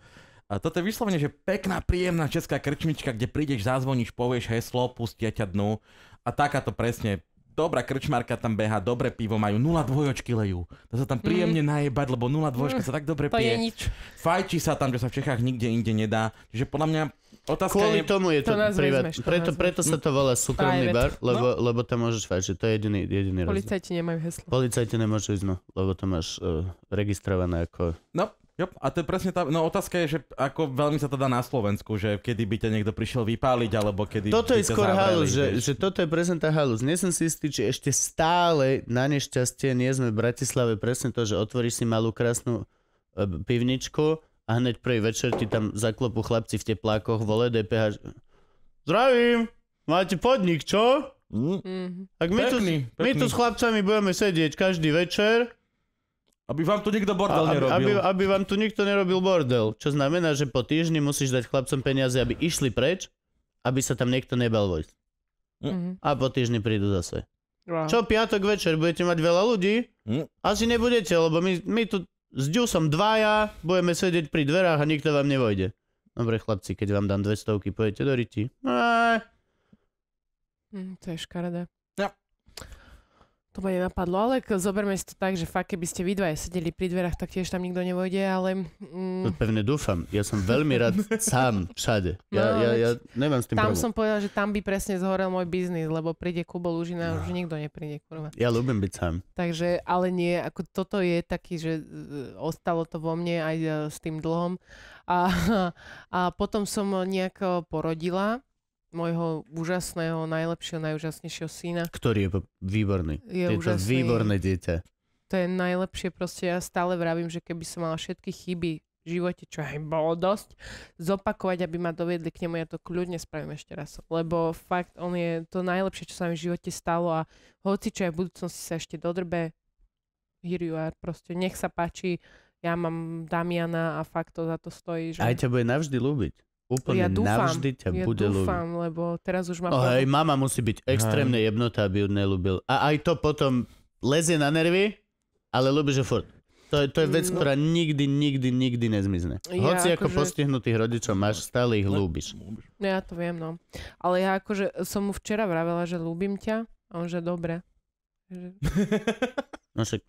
A toto je vyslovene, že pekná, príjemná česká krčmička, kde prídeš, zazvoníš, povieš heslo, pustia ťa dnu. A takáto presne dobrá krčmarka tam beha, dobre pivo majú, nula dvojočky lejú. To sa tam mhm. príjemne mm. najebať, lebo dvojočka mm. sa tak dobre to pije. Je nič. Fajči sa tam, že sa v Čechách nikde inde nedá. Čiže podľa mňa Otázka Kvôli je... tomu je to, to privát. to preto, preto sa to volá súkromný Private. bar, lebo, no. lebo tam môžeš fajčiť. To je jediný, jediný Policajti rozdiel. nemajú heslo. Policajti nemôžu ísť, no, lebo to máš uh, registrované ako... No, Jo, a to je presne tá, no otázka je, že ako veľmi sa to dá na Slovensku, že kedy by ťa niekto prišiel vypáliť, alebo kedy Toto je skôr halus, že, že toto je presne tá halus. Nie som si istý, či ešte stále na nešťastie nie sme v Bratislave presne to, že otvoríš si malú krásnu e, pivničku a hneď prvý večer ti tam zaklopu chlapci v teplákoch, vole DPH. Zdravím, máte podnik, čo? Mm. Tak my, pekný, tu, pekný. my tu s chlapcami budeme sedieť každý večer aby vám tu nikto bordel aby, nerobil. Aby, aby vám tu nikto nerobil bordel. Čo znamená, že po týždni musíš dať chlapcom peniaze, aby išli preč, aby sa tam niekto nebal vojsť. mm mhm. A po týždni prídu zase. Wow. Čo piatok večer, budete mať veľa ľudí? Mm. Asi nebudete, lebo my, my tu s som dvaja, budeme sedieť pri dverách a nikto vám nevojde. Dobre chlapci, keď vám dám dve stovky, pojete do riti. Mm, to je škaredé. To ma nenapadlo, ale zoberme si to tak, že fakt, keby ste vy dvaja sedeli pri dverách, tak tiež tam nikto nevojde, ale... Mm. pevne dúfam. Ja som veľmi rád sám všade. Ja, no, ja, ja nemám s tým Tam problém. som povedal, že tam by presne zhorel môj biznis, lebo príde Kubo Lužina no. už nikto nepríde, kurva. Ja ľúbim byť sám. Takže, ale nie, ako toto je taký, že e, ostalo to vo mne aj e, s tým dlhom. A, (laughs) a potom som nejako e, porodila môjho úžasného, najlepšieho, najúžasnejšieho syna. Ktorý je výborný. Je, je úžasný. to výborné dieťa. To je najlepšie, proste ja stále vravím, že keby som mala všetky chyby v živote, čo aj bolo dosť, zopakovať, aby ma doviedli k nemu, ja to kľudne spravím ešte raz. Lebo fakt, on je to najlepšie, čo sa mi v živote stalo a hoci čo aj v budúcnosti sa ešte dodrbe, here you are, proste nech sa páči, ja mám Damiana a fakt to za to stojí. Že... Aj ťa bude navždy ľúbiť. Úplne ja dúfam, navždy ťa ja bude dúfam, ľúbiť. lebo teraz už má... Oh, hej, mama musí byť extrémne Aj. aby ju nelúbil. A aj to potom lezie na nervy, ale ľúbi, že furt. To je, to je vec, no. ktorá nikdy, nikdy, nikdy nezmizne. Ja Hoci ako, ako že... postihnutých rodičov máš, stále ich ľúbiš. No, no, ja to viem, no. Ale ja akože som mu včera vravela, že ľúbim ťa a on, že dobre. (laughs) Že... no však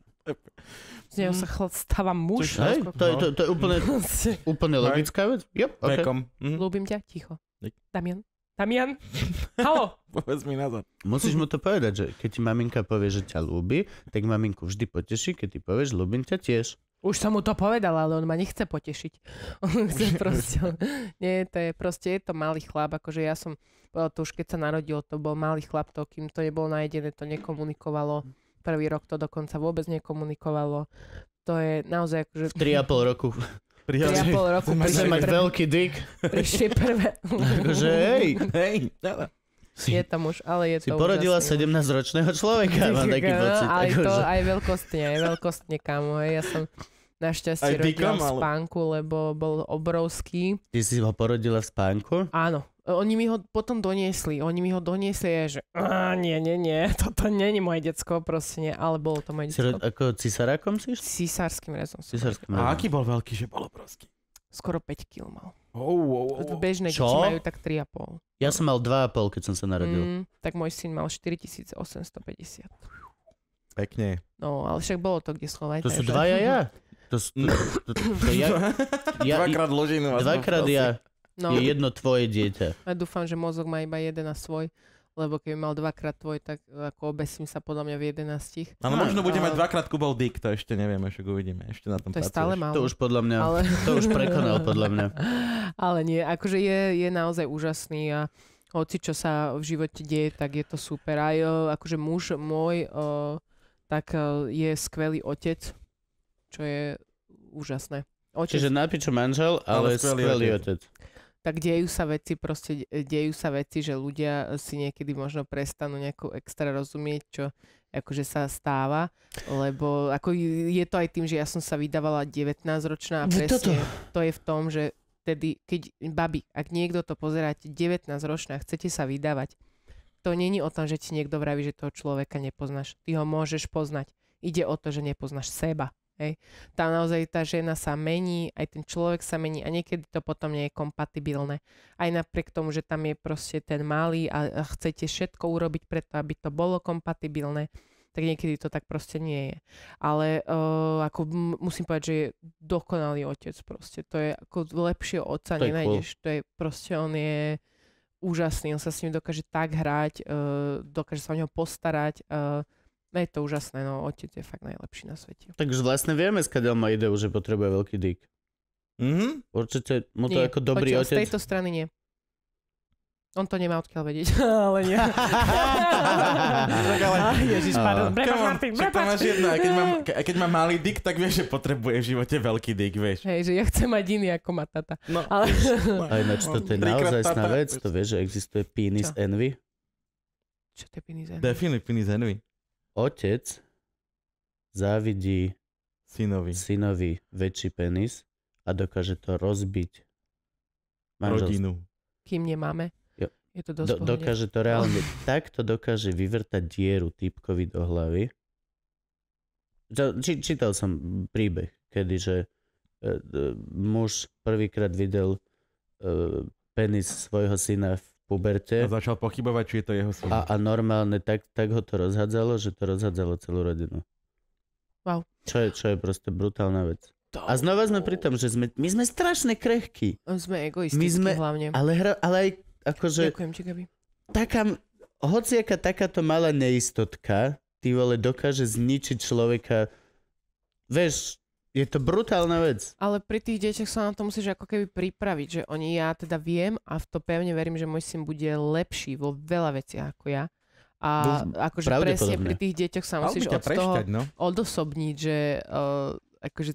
z neho sa mm. chlad stáva muž. Hej, to, je, to, to je úplne, no, úplne logická vec. Yep, okay. Mm-hmm. Ľúbim ťa, ticho. Damian. Damian, (laughs) halo. Povedz mi nazad. Musíš mu (laughs) to povedať, že keď ti maminka povie, že ťa ľúbi, tak maminku vždy poteší, keď ti povieš, ľúbim ťa tiež. Už som mu to povedal, ale on ma nechce potešiť. (laughs) On chce proste... Nie, to je proste, je to malý chlap, akože ja som, to už keď sa narodil, to bol malý chlap, to kým to nebolo najedené, to nekomunikovalo. Prvý rok to dokonca vôbec nekomunikovalo. To je naozaj... Akože... V 3,5 roku. Tri a pol roku. Prišli mať veľký dyk. Prišli prvé. Takže hej, hej. Si, je tam už, ale je si to porodila 17-ročného človeka, mám (laughs) taký no, pocit. Ale akože. to aj veľkostne, aj veľkostne, kámo. Hej. Ja som našťastie rodila v spánku, lebo bol obrovský. Ty si ho porodila v spánku? Áno. E, oni mi ho potom doniesli. Oni mi ho doniesli, a že nie, nie, nie, (laughs) toto není moje decko, proste nie, ale bolo to moje decko. Ako cisárakom si? Cisárským rezom. Cisárským rezom. A aký bol veľký, že bol obrovský? Skoro 5 kg mal. Oh, oh, oh. Bežné deti majú tak 3,5. Ja som mal 2,5, keď som sa narodil. Mm, tak môj syn mal 4850. Pekne. No, ale však bolo to, kde schovať. To sú dva To, to, (laughs) to, to, to ja, (laughs) ja, dvakrát ložinu. Dvakrát ja. No. Je jedno tvoje dieťa. Ja dúfam, že mozog má iba jeden a svoj lebo keby mal dvakrát tvoj, tak ako obesím sa podľa mňa v jedenastich. Ale no, možno bude mať dvakrát Kubal Dick, to ešte nevieme, však uvidíme, ešte na tom To pracuješ. je stále málo. To už podľa mňa, ale... to už prekonal podľa mňa. (laughs) ale nie, akože je, je naozaj úžasný a hoci čo sa v živote deje, tak je to super. Aj e, akože muž môj, e, tak e, je skvelý otec, čo je úžasné. Otec. Čiže napičo manžel, ale, ale skvelý, skvelý otec. otec tak dejú sa veci, proste dejú sa veci, že ľudia si niekedy možno prestanú nejako extra rozumieť, čo akože sa stáva, lebo ako je to aj tým, že ja som sa vydávala 19-ročná a no presne Toto. to je v tom, že vtedy, keď, babi, ak niekto to pozeráte 19-ročná, chcete sa vydávať, to není o tom, že ti niekto vraví, že toho človeka nepoznáš. Ty ho môžeš poznať. Ide o to, že nepoznaš seba. Hej. Tam naozaj tá žena sa mení, aj ten človek sa mení a niekedy to potom nie je kompatibilné. Aj napriek tomu, že tam je proste ten malý a chcete všetko urobiť preto, aby to bolo kompatibilné, tak niekedy to tak proste nie je. Ale uh, ako musím povedať, že je dokonalý otec proste. To je ako lepšie otca to nenájdeš. Cool. To je proste, on je úžasný, on sa s ním dokáže tak hrať, uh, dokáže sa o neho postarať, uh, No je to úžasné, no otec je fakt najlepší na svete. Takže vlastne vieme, skadeľ má ideu, že potrebuje veľký dyk. Mhm. Určite mu to nie, ako dobrý otec... z tejto strany nie. On to nemá odkiaľ vedieť, (laughs) ale nie. tak ale... ježiš, no. pardon. Prepač, Martin, máš jedno, keď, mám, keď mám malý dik, tak vieš, že potrebuje v živote veľký dik, vieš. Hej, že ja chcem mať iný ako má tata. No, ale... A ináč, to je naozaj sná vec, to vieš, že existuje penis Čo? envy. Čo to je penis envy? Definuj penis envy otec závidí synovi. synovi väčší penis a dokáže to rozbiť manželstvo. rodinu. Kým nemáme. Jo. Je to dosť Do, dokáže to reálne, oh. takto dokáže vyvrtať dieru typkovi do hlavy. Či, čítal som príbeh, kedy že e, e, muž prvýkrát videl e, penis svojho syna v puberte. A začal pochybovať, či je to jeho syn. A, a normálne tak, tak ho to rozhádzalo, že to rozhádzalo celú rodinu. Wow. Čo je, čo je proste brutálna vec. To... A znova sme pri tom, že sme, my sme strašne krehkí. Sme egoistickí my sme, hlavne. Ale, hra, ale aj akože... Ďakujem ti, Gabi. Taká, aká takáto malá neistotka, ty vole, dokáže zničiť človeka. Vieš, je to brutálna vec. Ale pri tých deťoch sa na to musíš ako keby pripraviť, že oni, ja teda viem a v to pevne verím, že môj syn bude lepší vo veľa veciach ako ja. A Bú, akože presne pri tých deťoch sa musíš od prešťať, toho no? odosobniť, že uh, akože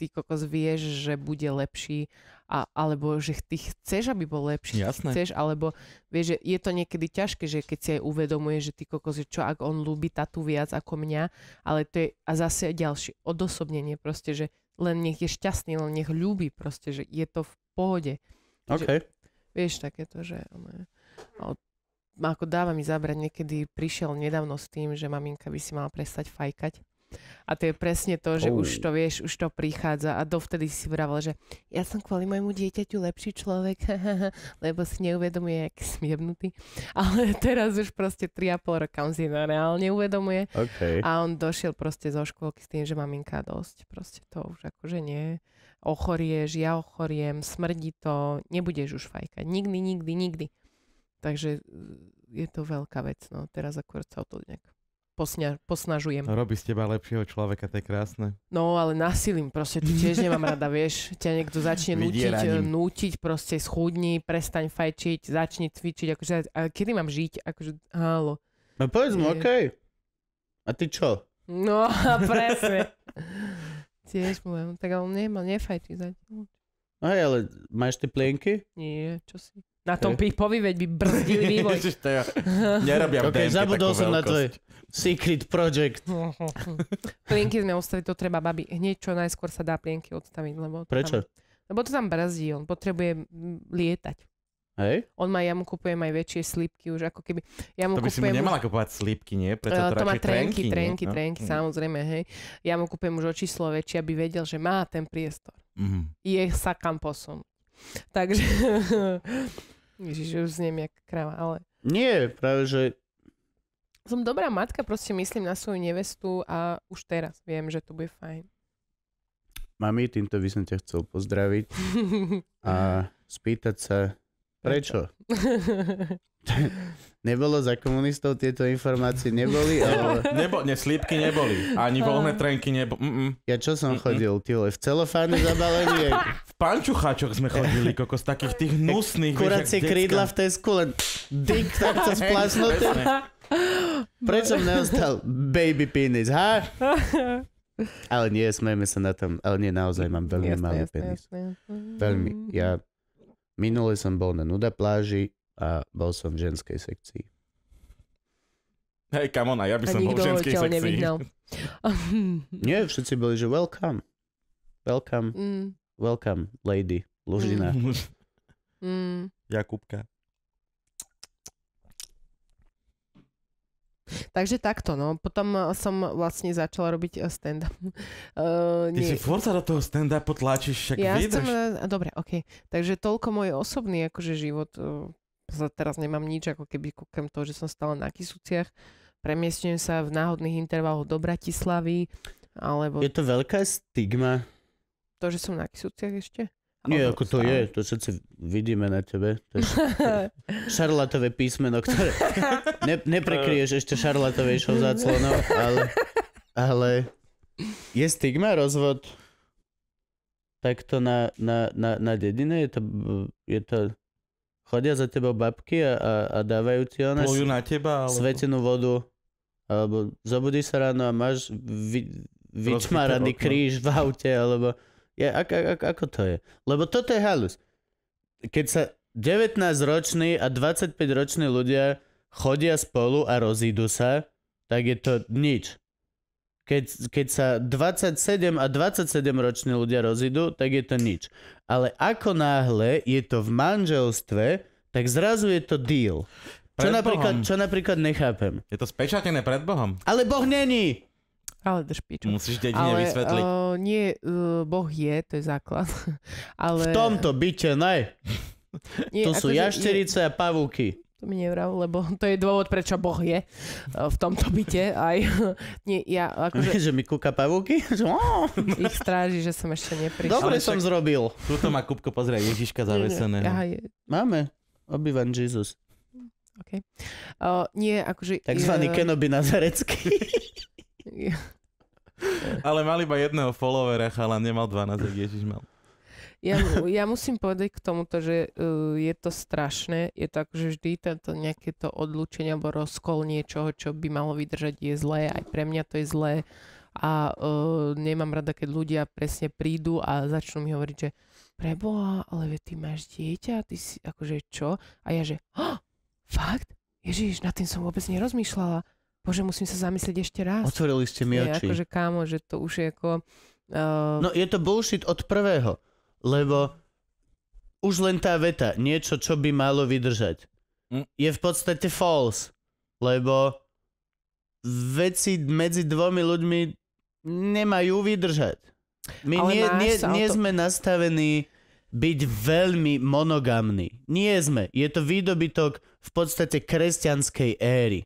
ty kokos vieš, že bude lepší, a, alebo že ty chceš, aby bol lepší, Jasné. chceš, alebo vieš, že je to niekedy ťažké, že keď si aj uvedomuje, že ty kokos, že čo ak on ľúbi tatu viac ako mňa, ale to je a zase ďalšie odosobnenie proste, že len nech je šťastný, len nech ľúbi proste, že je to v pohode. Okay. Že, vieš, takéto, že ale, ako dáva mi zabrať, niekedy prišiel nedávno s tým, že maminka by si mala prestať fajkať a to je presne to, že oh. už to vieš, už to prichádza a dovtedy si vravel, že ja som kvôli môjmu dieťaťu lepší človek, (laughs) lebo si neuvedomuje, jak smiebnutý. (laughs) Ale teraz už proste 3,5 roka on si to reálne uvedomuje. Okay. A on došiel proste zo škôlky s tým, že maminka dosť. Proste to už akože nie. Ochorieš, ja ochoriem, smrdí to, nebudeš už fajkať. Nikdy, nikdy, nikdy. Takže e, je to veľká vec. No. Teraz akurát sa o to nejak posňa, posnažujem. No, robí z teba lepšieho človeka, to je krásne. No, ale násilím proste, tu tiež nemám rada, vieš. Ťa niekto začne (laughs) nútiť, eh, nútiť, proste schudni, prestaň fajčiť, začni cvičiť, akože, a kedy mám žiť, akože, halo. No povedz mu, OK. A ty čo? No, (laughs) presne. tiež mu, tak on nemal, nefajčí zatiaľ. Aj, no, ale máš tie plienky? Nie, čo si. Na tom hey. pipovi, veď by brzdili (laughs) vývoj. Ježiš, to ja nerobiam okay, zabudol som na tvoj secret project. (laughs) plienky sme odstaviť, to treba, babi. Hneď čo najskôr sa dá plienky odstaviť. Lebo Prečo? Tam, lebo to tam brzdí, on potrebuje lietať. Hej. On má, ja mu kupujem aj väčšie slípky už ako keby. Ja mu to by si mu nemala už... kupovať slípky, nie? Preto to, eh, to teda má trenky, trenky, trenky, no? trenky, mm. samozrejme, hej. Ja mu kupujem už číslo väčšie, aby vedel, že má ten priestor. Mm. Je sa kam posunúť. Takže... (laughs) Ježiš, už zniem jak kráva, ale... Nie, práve že... Som dobrá matka, proste myslím na svoju nevestu a už teraz viem, že to bude fajn. Mami, týmto by som ťa chcel pozdraviť (laughs) a spýtať sa, prečo? prečo? (laughs) nebolo za komunistov, tieto informácie neboli. (laughs) Ale... Nebo, ne, slípky neboli, ani voľné trenky neboli. Ja čo som Mm-mm. chodil, ty vole, v celofáne zabalený. V pančucháčoch sme chodili, z takých tých nusných. Kuracie krídla v Tesku, len dyk takto (laughs) splasnuté. Prečo mne neostal baby penis, ha? Ale nie, smejme sa na tom. Ale nie, naozaj mám veľmi malý penis. Veľmi. Ja minule som bol na nuda pláži, a bol som v ženskej sekcii. Hej, come on, a ja by a som bol v ženskej sekcii. Nevyhnal. (laughs) Nie, všetci boli, že welcome. Welcome. Mm. Welcome, lady. Lužina. Mm. mm. Jakubka. Takže takto, no. Potom eh, som vlastne začala robiť eh, stand-up. Uh, (laughs) nie. Ty si furt sa do toho stand-upu tlačíš, však ja vydrž. Som, dobre, ok. Takže toľko môj osobný akože život teraz nemám nič, ako keby kúkem to, že som stále na kysuciach. premiestňujem sa v náhodných intervaloch do Bratislavy, alebo... Je to veľká stigma. To, že som na kysúciach ešte? Nie, ako to stále. je, to všetci vidíme na tebe. To je (laughs) šarlatové písmeno, ktoré (laughs) ne, neprekrieš ešte šarlatovejšou záclonou, ale, ale je stigma rozvod takto na, na, na, na dedine? Je to, je to chodia za tebou babky a, a, a dávajú ti one Plujú na teba? Alebo... Svetenú vodu. Alebo zobudíš sa ráno a máš vy, vyčmaraný kríž v aute, alebo... Ja, ak, ak, ak, ako to je? Lebo toto je halus. Keď sa 19-roční a 25-roční ľudia chodia spolu a rozídu sa, tak je to nič. Keď, keď sa 27 a 27 roční ľudia rozidú, tak je to nič. Ale ako náhle je to v manželstve, tak zrazu je to deal. Čo napríklad, čo napríklad nechápem. Je to spečatené pred Bohom. Ale Boh není! Ale drž piču. Musíš dedine Ale, vysvetliť. Uh, nie, uh, Boh je, to je základ. (laughs) Ale... V tomto byte ne. nie, to sú jašterice je... a pavúky. To mi nevral, lebo (laughs) to je dôvod, prečo Boh je e, v tomto byte. Aj, (laughs) nie, ja, akože... (laughs) že mi kúka pavúky? ich stráži, že som ešte neprišiel. Dobre som tak... zrobil. Tuto má kúbko pozrie, Ježiška zavesené. No. Aha, je... Máme. obývan Jesus. Okay. Uh, nie, akože... Takzvaný je... Kenobi Nazarecký. Ale mal iba jedného followera, ale nemal 12, Ježiš mal. Ja, ja musím povedať k tomuto, že uh, je to strašné. Je tak, že vždy tento nejaké to odlúčenie alebo rozkol niečoho, čo by malo vydržať, je zlé. Aj pre mňa to je zlé. A uh, nemám rada, keď ľudia presne prídu a začnú mi hovoriť, že preboha, ale ty máš dieťa, ty si akože čo? A ja že, oh, fakt? Ježiš, nad tým som vôbec nerozmýšľala. Bože, musím sa zamyslieť ešte raz. Otvorili ste mi oči. akože kámo, že to už je ako... Uh... No je to bullshit od prvého lebo už len tá veta, niečo, čo by malo vydržať, mm. je v podstate false, lebo veci medzi dvomi ľuďmi nemajú vydržať. My Ale nie, nie, nie sme nastavení byť veľmi monogamní. Nie sme. Je to výdobytok v podstate kresťanskej éry.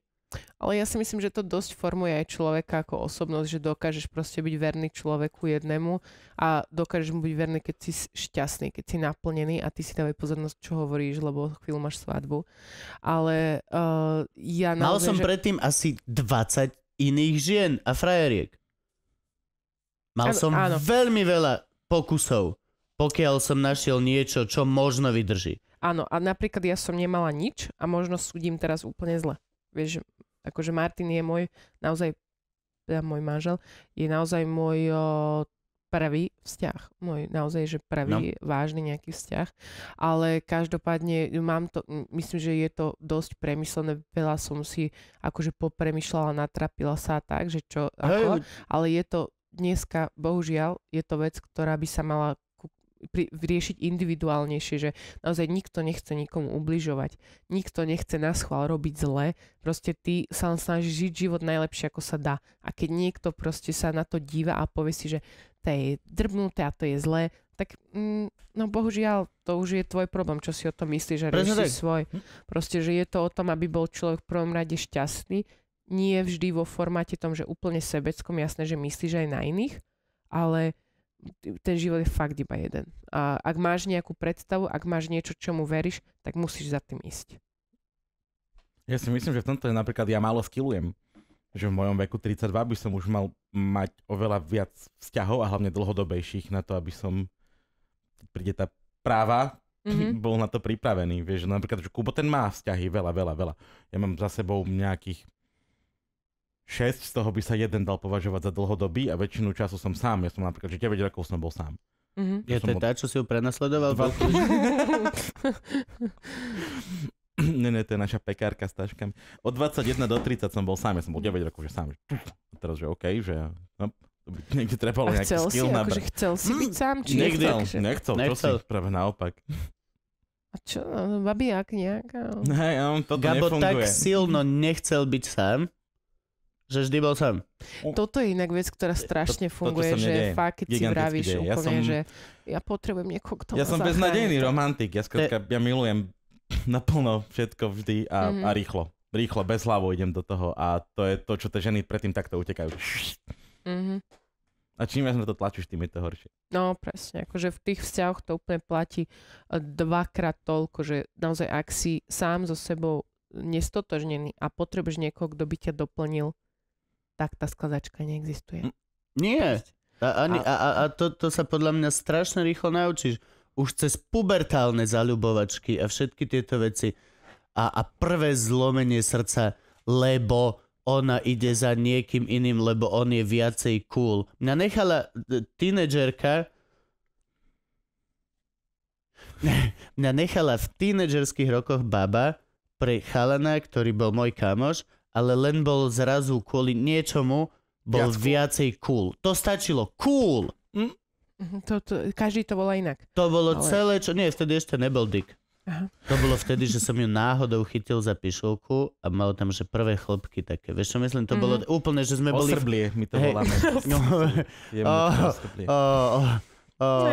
Ale ja si myslím, že to dosť formuje aj človeka ako osobnosť, že dokážeš proste byť verný človeku jednému a dokážeš mu byť verný, keď si šťastný, keď si naplnený a ty si dávaj pozornosť, čo hovoríš, lebo chvíľu máš svadbu. Ale uh, ja naozaj... Mal som že... predtým asi 20 iných žien a frajeriek. Mal ano, som áno. veľmi veľa pokusov, pokiaľ som našiel niečo, čo možno vydrží. Áno, a napríklad ja som nemala nič a možno súdim teraz úplne zle. Vieš, akože Martin je môj, naozaj, teda môj manžel, je naozaj môj o, pravý vzťah. Môj naozaj, že pravý, no. vážny nejaký vzťah. Ale každopádne mám to, myslím, že je to dosť premyslené. Veľa som si akože popremýšľala, natrapila sa tak, že čo, ako. Hey. Ale je to dneska, bohužiaľ, je to vec, ktorá by sa mala pri, riešiť individuálnejšie, že naozaj nikto nechce nikomu ubližovať, nikto nechce na schvál robiť zle, proste ty sa snaží snažíš žiť život najlepšie, ako sa dá. A keď niekto proste sa na to díva a povie si, že to je drbnuté a to je zlé, tak mm, no bohužiaľ, to už je tvoj problém, čo si o tom myslíš rieš si svoj. Hm? Proste, že je to o tom, aby bol človek v prvom rade šťastný, nie vždy vo formáte tom, že úplne sebeckom, jasné, že myslíš aj na iných, ale ten život je fakt iba jeden. A ak máš nejakú predstavu, ak máš niečo, čomu veríš, tak musíš za tým ísť. Ja si myslím, že v tomto je napríklad ja málo skillujem. Že v mojom veku 32 by som už mal mať oveľa viac vzťahov a hlavne dlhodobejších na to, aby som príde tá práva, mm-hmm. bol na to pripravený. Vieš, napríklad, že Kubo ten má vzťahy veľa, veľa, veľa. Ja mám za sebou nejakých 6 z toho by sa jeden dal považovať za dlhodobý a väčšinu času som sám. Ja som napríklad, že 9 rokov som bol sám. Mm-hmm. Ja je to od... tá, čo si ju prenasledoval? Dva... (laughs) ne, ne, to je naša pekárka s taškami. Od 21 do 30 som bol sám, ja som bol 9 rokov, že sám. A teraz, že OK, že no, to by niekde trebalo nejaký skill si, akože chcel si byť sám? Či Nikdy, nechcel, nechcel, nechcel, nechcel. To si práve naopak. A čo, babiak nejaká? Hej, on toto Gabo nefunguje. tak silno nechcel byť sám, že vždy bol som. Toto je inak vec, ktorá strašne funguje, to, že fakt, keď si vravíš úplne, ja som, že ja potrebujem niekoho, kto Ja som beznadejný romantik, ja, skrátka e- ja milujem (laughs) naplno všetko vždy a, mm-hmm. a mhm. rýchlo. Rýchlo, bez hlavu idem do toho a to je to, čo tie ženy predtým takto utekajú. Mm-hmm. A čím viac na to tlačíš, tým je to horšie. No presne, akože v tých vzťahoch to úplne platí eh, dvakrát toľko, že naozaj ak si sám so sebou nestotožnený a potrebuješ niekoho, kto by ťa doplnil, tak tá skladačka neexistuje. Nie. A, ani, a, a, a to, to sa podľa mňa strašne rýchlo naučíš. Už cez pubertálne zaľubovačky a všetky tieto veci. A, a prvé zlomenie srdca, lebo ona ide za niekým iným, lebo on je viacej cool. Mňa nechala e, tínedžerka, (laughs) mňa nechala v tínedžerských rokoch baba pre chalana, ktorý bol môj kamoš ale len bol zrazu kvôli niečomu bol viac viacej cool. To stačilo. Cool! Mm? To, to, každý to bola inak. To bolo ale... celé, čo... Nie, vtedy ešte nebol Dick. Aha. To bolo vtedy, že som ju náhodou chytil za pišulku a mal tam, že prvé chlopky také. Vieš čo myslím? To mm-hmm. bolo mhm. úplne, že sme boli... Osrblie, my to voláme. hey. (laughs) voláme. oh, oh, oh, oh.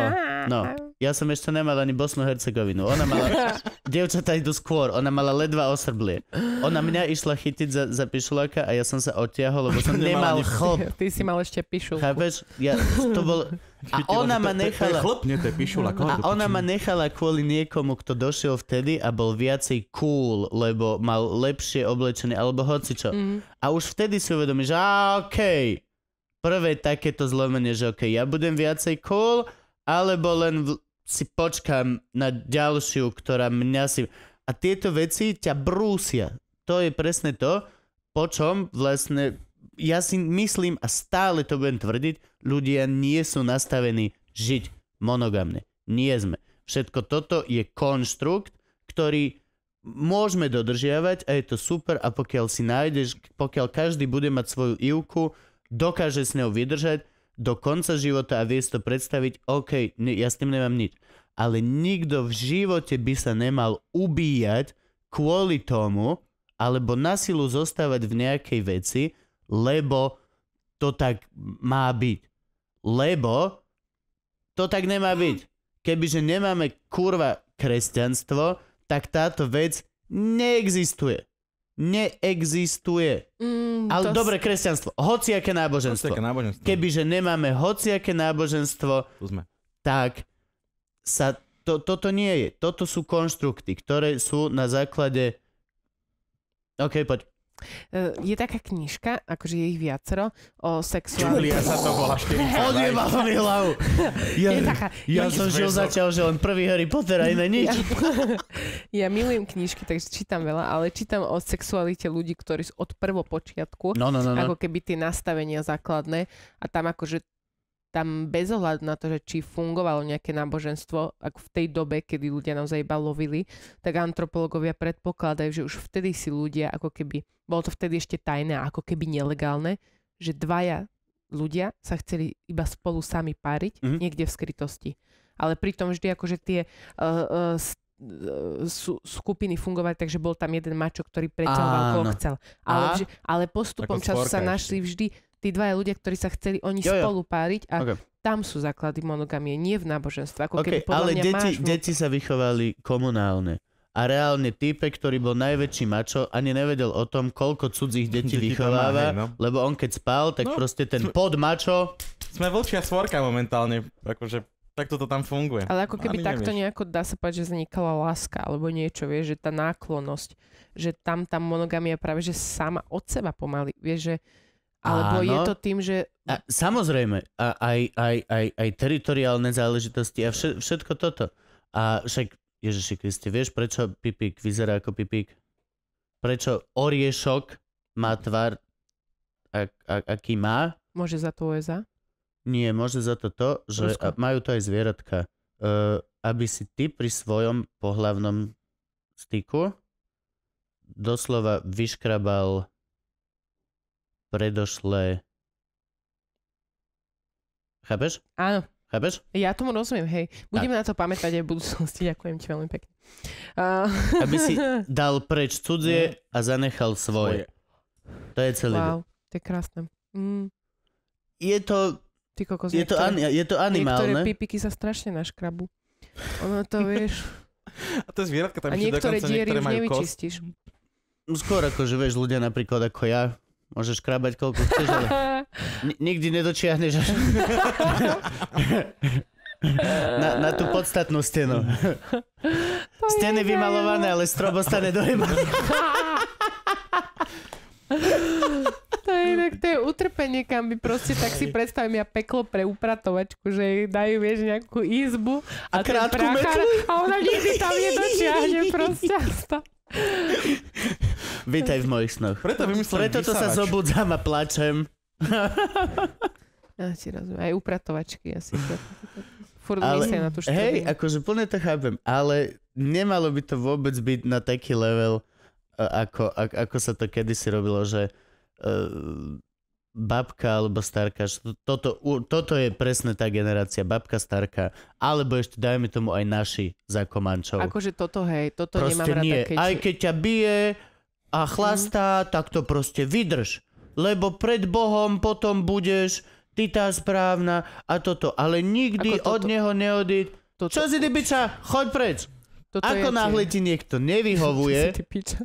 no. no. Ja som ešte nemal ani Bosnu Hercegovinu. Ona mala... (laughs) Devčatá idú skôr. Ona mala ledva osrblie. Ona mňa išla chytiť za, za pišuláka a ja som sa odtiahol, lebo som nemal chlop. Ty (laughs) ty si mal ešte pišulku. Chápeš? Ja, to bol... (laughs) A ona ma nechala... A ona ma nechala kvôli niekomu, kto došiel vtedy a bol viacej cool, lebo mal lepšie oblečenie, alebo hocičo. Mhm. A už vtedy si uvedomíš, že okej, okay, prvé takéto zlomenie, že okej, okay, ja budem viacej cool, alebo len si počkám na ďalšiu, ktorá mňa si... A tieto veci ťa brúsia. To je presne to, po čom vlastne ja si myslím a stále to budem tvrdiť, ľudia nie sú nastavení žiť monogamne. Nie sme. Všetko toto je konštrukt, ktorý môžeme dodržiavať a je to super a pokiaľ si nájdeš, pokiaľ každý bude mať svoju ivku, dokáže s ňou vydržať, do konca života a vieš to predstaviť, OK, ne, ja s tým nemám nič. Ale nikto v živote by sa nemal ubíjať kvôli tomu, alebo na silu zostávať v nejakej veci, lebo to tak má byť. Lebo to tak nemá byť. Kebyže nemáme kurva kresťanstvo, tak táto vec neexistuje neexistuje. Mm, Ale to... dobre, kresťanstvo. Hociaké náboženstvo. Hociaké náboženstvo. Kebyže nemáme hociaké náboženstvo, tak sa to, toto nie je. Toto sú konštrukty, ktoré sú na základe... OK, poď. Je taká knižka, akože je ich viacero, o sexuálnej... Julia sa to volá 40. (laughs) Odjebal mi hlavu. Ja, je taká, ja, ja som žil zatiaľ, že len prvý Harry Potter a iné nič. Ja, (laughs) ja milujem knižky, takže čítam veľa, ale čítam o sexualite ľudí, ktorí od prvopočiatku, no, no, no, no. ako keby tie nastavenia základné a tam akože tam bez ohľadu na to, že či fungovalo nejaké náboženstvo, ako v tej dobe, kedy ľudia naozaj iba lovili, tak antropológovia predpokladajú, že už vtedy si ľudia ako keby, bolo to vtedy ešte tajné ako keby nelegálne, že dvaja ľudia sa chceli iba spolu sami páriť mm-hmm. niekde v skrytosti. Ale pritom vždy akože tie uh, uh, skupiny fungovať, takže bol tam jeden mačo, ktorý preťahoval, koho chcel. Ale, vž- ale postupom času sa našli vždy tí dvaja ľudia, ktorí sa chceli oni jo, jo. spolu páriť a okay. tam sú základy monogamie, nie v náboženstve. Ako okay, keby podľa ale mňa deti, máš... deti sa vychovali komunálne. A reálne type, ktorý bol najväčší mačo, ani nevedel o tom, koľko cudzích detí deti vychováva, má, hej, no. lebo on keď spal, tak no, proste ten sme, pod mačo... Sme vlčia svorka momentálne, akože takto to tam funguje. Ale ako keby ani takto nevieš. nejako dá sa povedať, že vznikala láska alebo niečo, vieš, že tá náklonosť, že tam tá monogamia práve že sama od seba pomaly, vieš, že alebo Áno. je to tým, že... A, samozrejme, a, aj, aj, aj, aj teritoriálne záležitosti a vše, všetko toto. A však, Ježiši Kriste, vieš, prečo pipík vyzerá ako pipík? Prečo oriešok má tvar, ak, ak, aký má? Môže za to USA? Nie, môže za to to, že a, majú to aj zvieratka. Uh, aby si ty pri svojom pohlavnom styku doslova vyškrabal predošlé... Chápeš? Áno. Chápeš? Ja tomu rozumiem, hej. Budeme na to pamätať aj v budúcnosti. Ďakujem ti veľmi pekne. Uh... Aby si (laughs) dal preč cudzie mm. a zanechal svoje. svoje. To je celý. Wow, to je krásne. Mm. Je to... Ty kokos, je, niektoré, to an, je to animálne. Niektoré pipiky sa strašne na škrabu. Ono to (laughs) vieš... A to je zvieratka tam A niektoré dokonca, diery niektoré majú nevyčistíš. Kost. Skôr ako, že vieš, ľudia napríklad ako ja, Môžeš krábať koľko chceš, ale (laughs) nikdy nedočiahneš (laughs) na, na tú podstatnú stenu. (laughs) Steny vymalované, ale strobo stane dojebaný. To je inak, to je utrpenie, kam by proste, tak si predstavím ja peklo pre upratovačku, že jej dajú, vieš, nejakú izbu a, a krátku prachár, a ona nikdy tam nedočiahne proste. Vítaj v mojich snoch. Preto vymyslel Preto to sa zobudzam a plačem. Ja ti rozumiem. Aj upratovačky asi. Furt ale, na tú štúdiu. Hej, akože plne to chápem, ale nemalo by to vôbec byť na taký level, ako, ako sa to kedysi robilo, že uh, babka alebo starka, že toto, toto je presne tá generácia, babka, starka, alebo ešte dajme tomu aj naši za komančov. Akože toto, hej, toto proste nemám nie. rada. Keď... Aj keď ťa bije a mhm. chlastá, mm. tak to proste vydrž. Lebo pred Bohom potom budeš ty tá správna a toto. Ale nikdy od neho neodíť. Čo si ty biča, choď preč. Toto Ako je náhle ti niekto nevyhovuje... (laughs) ty piča.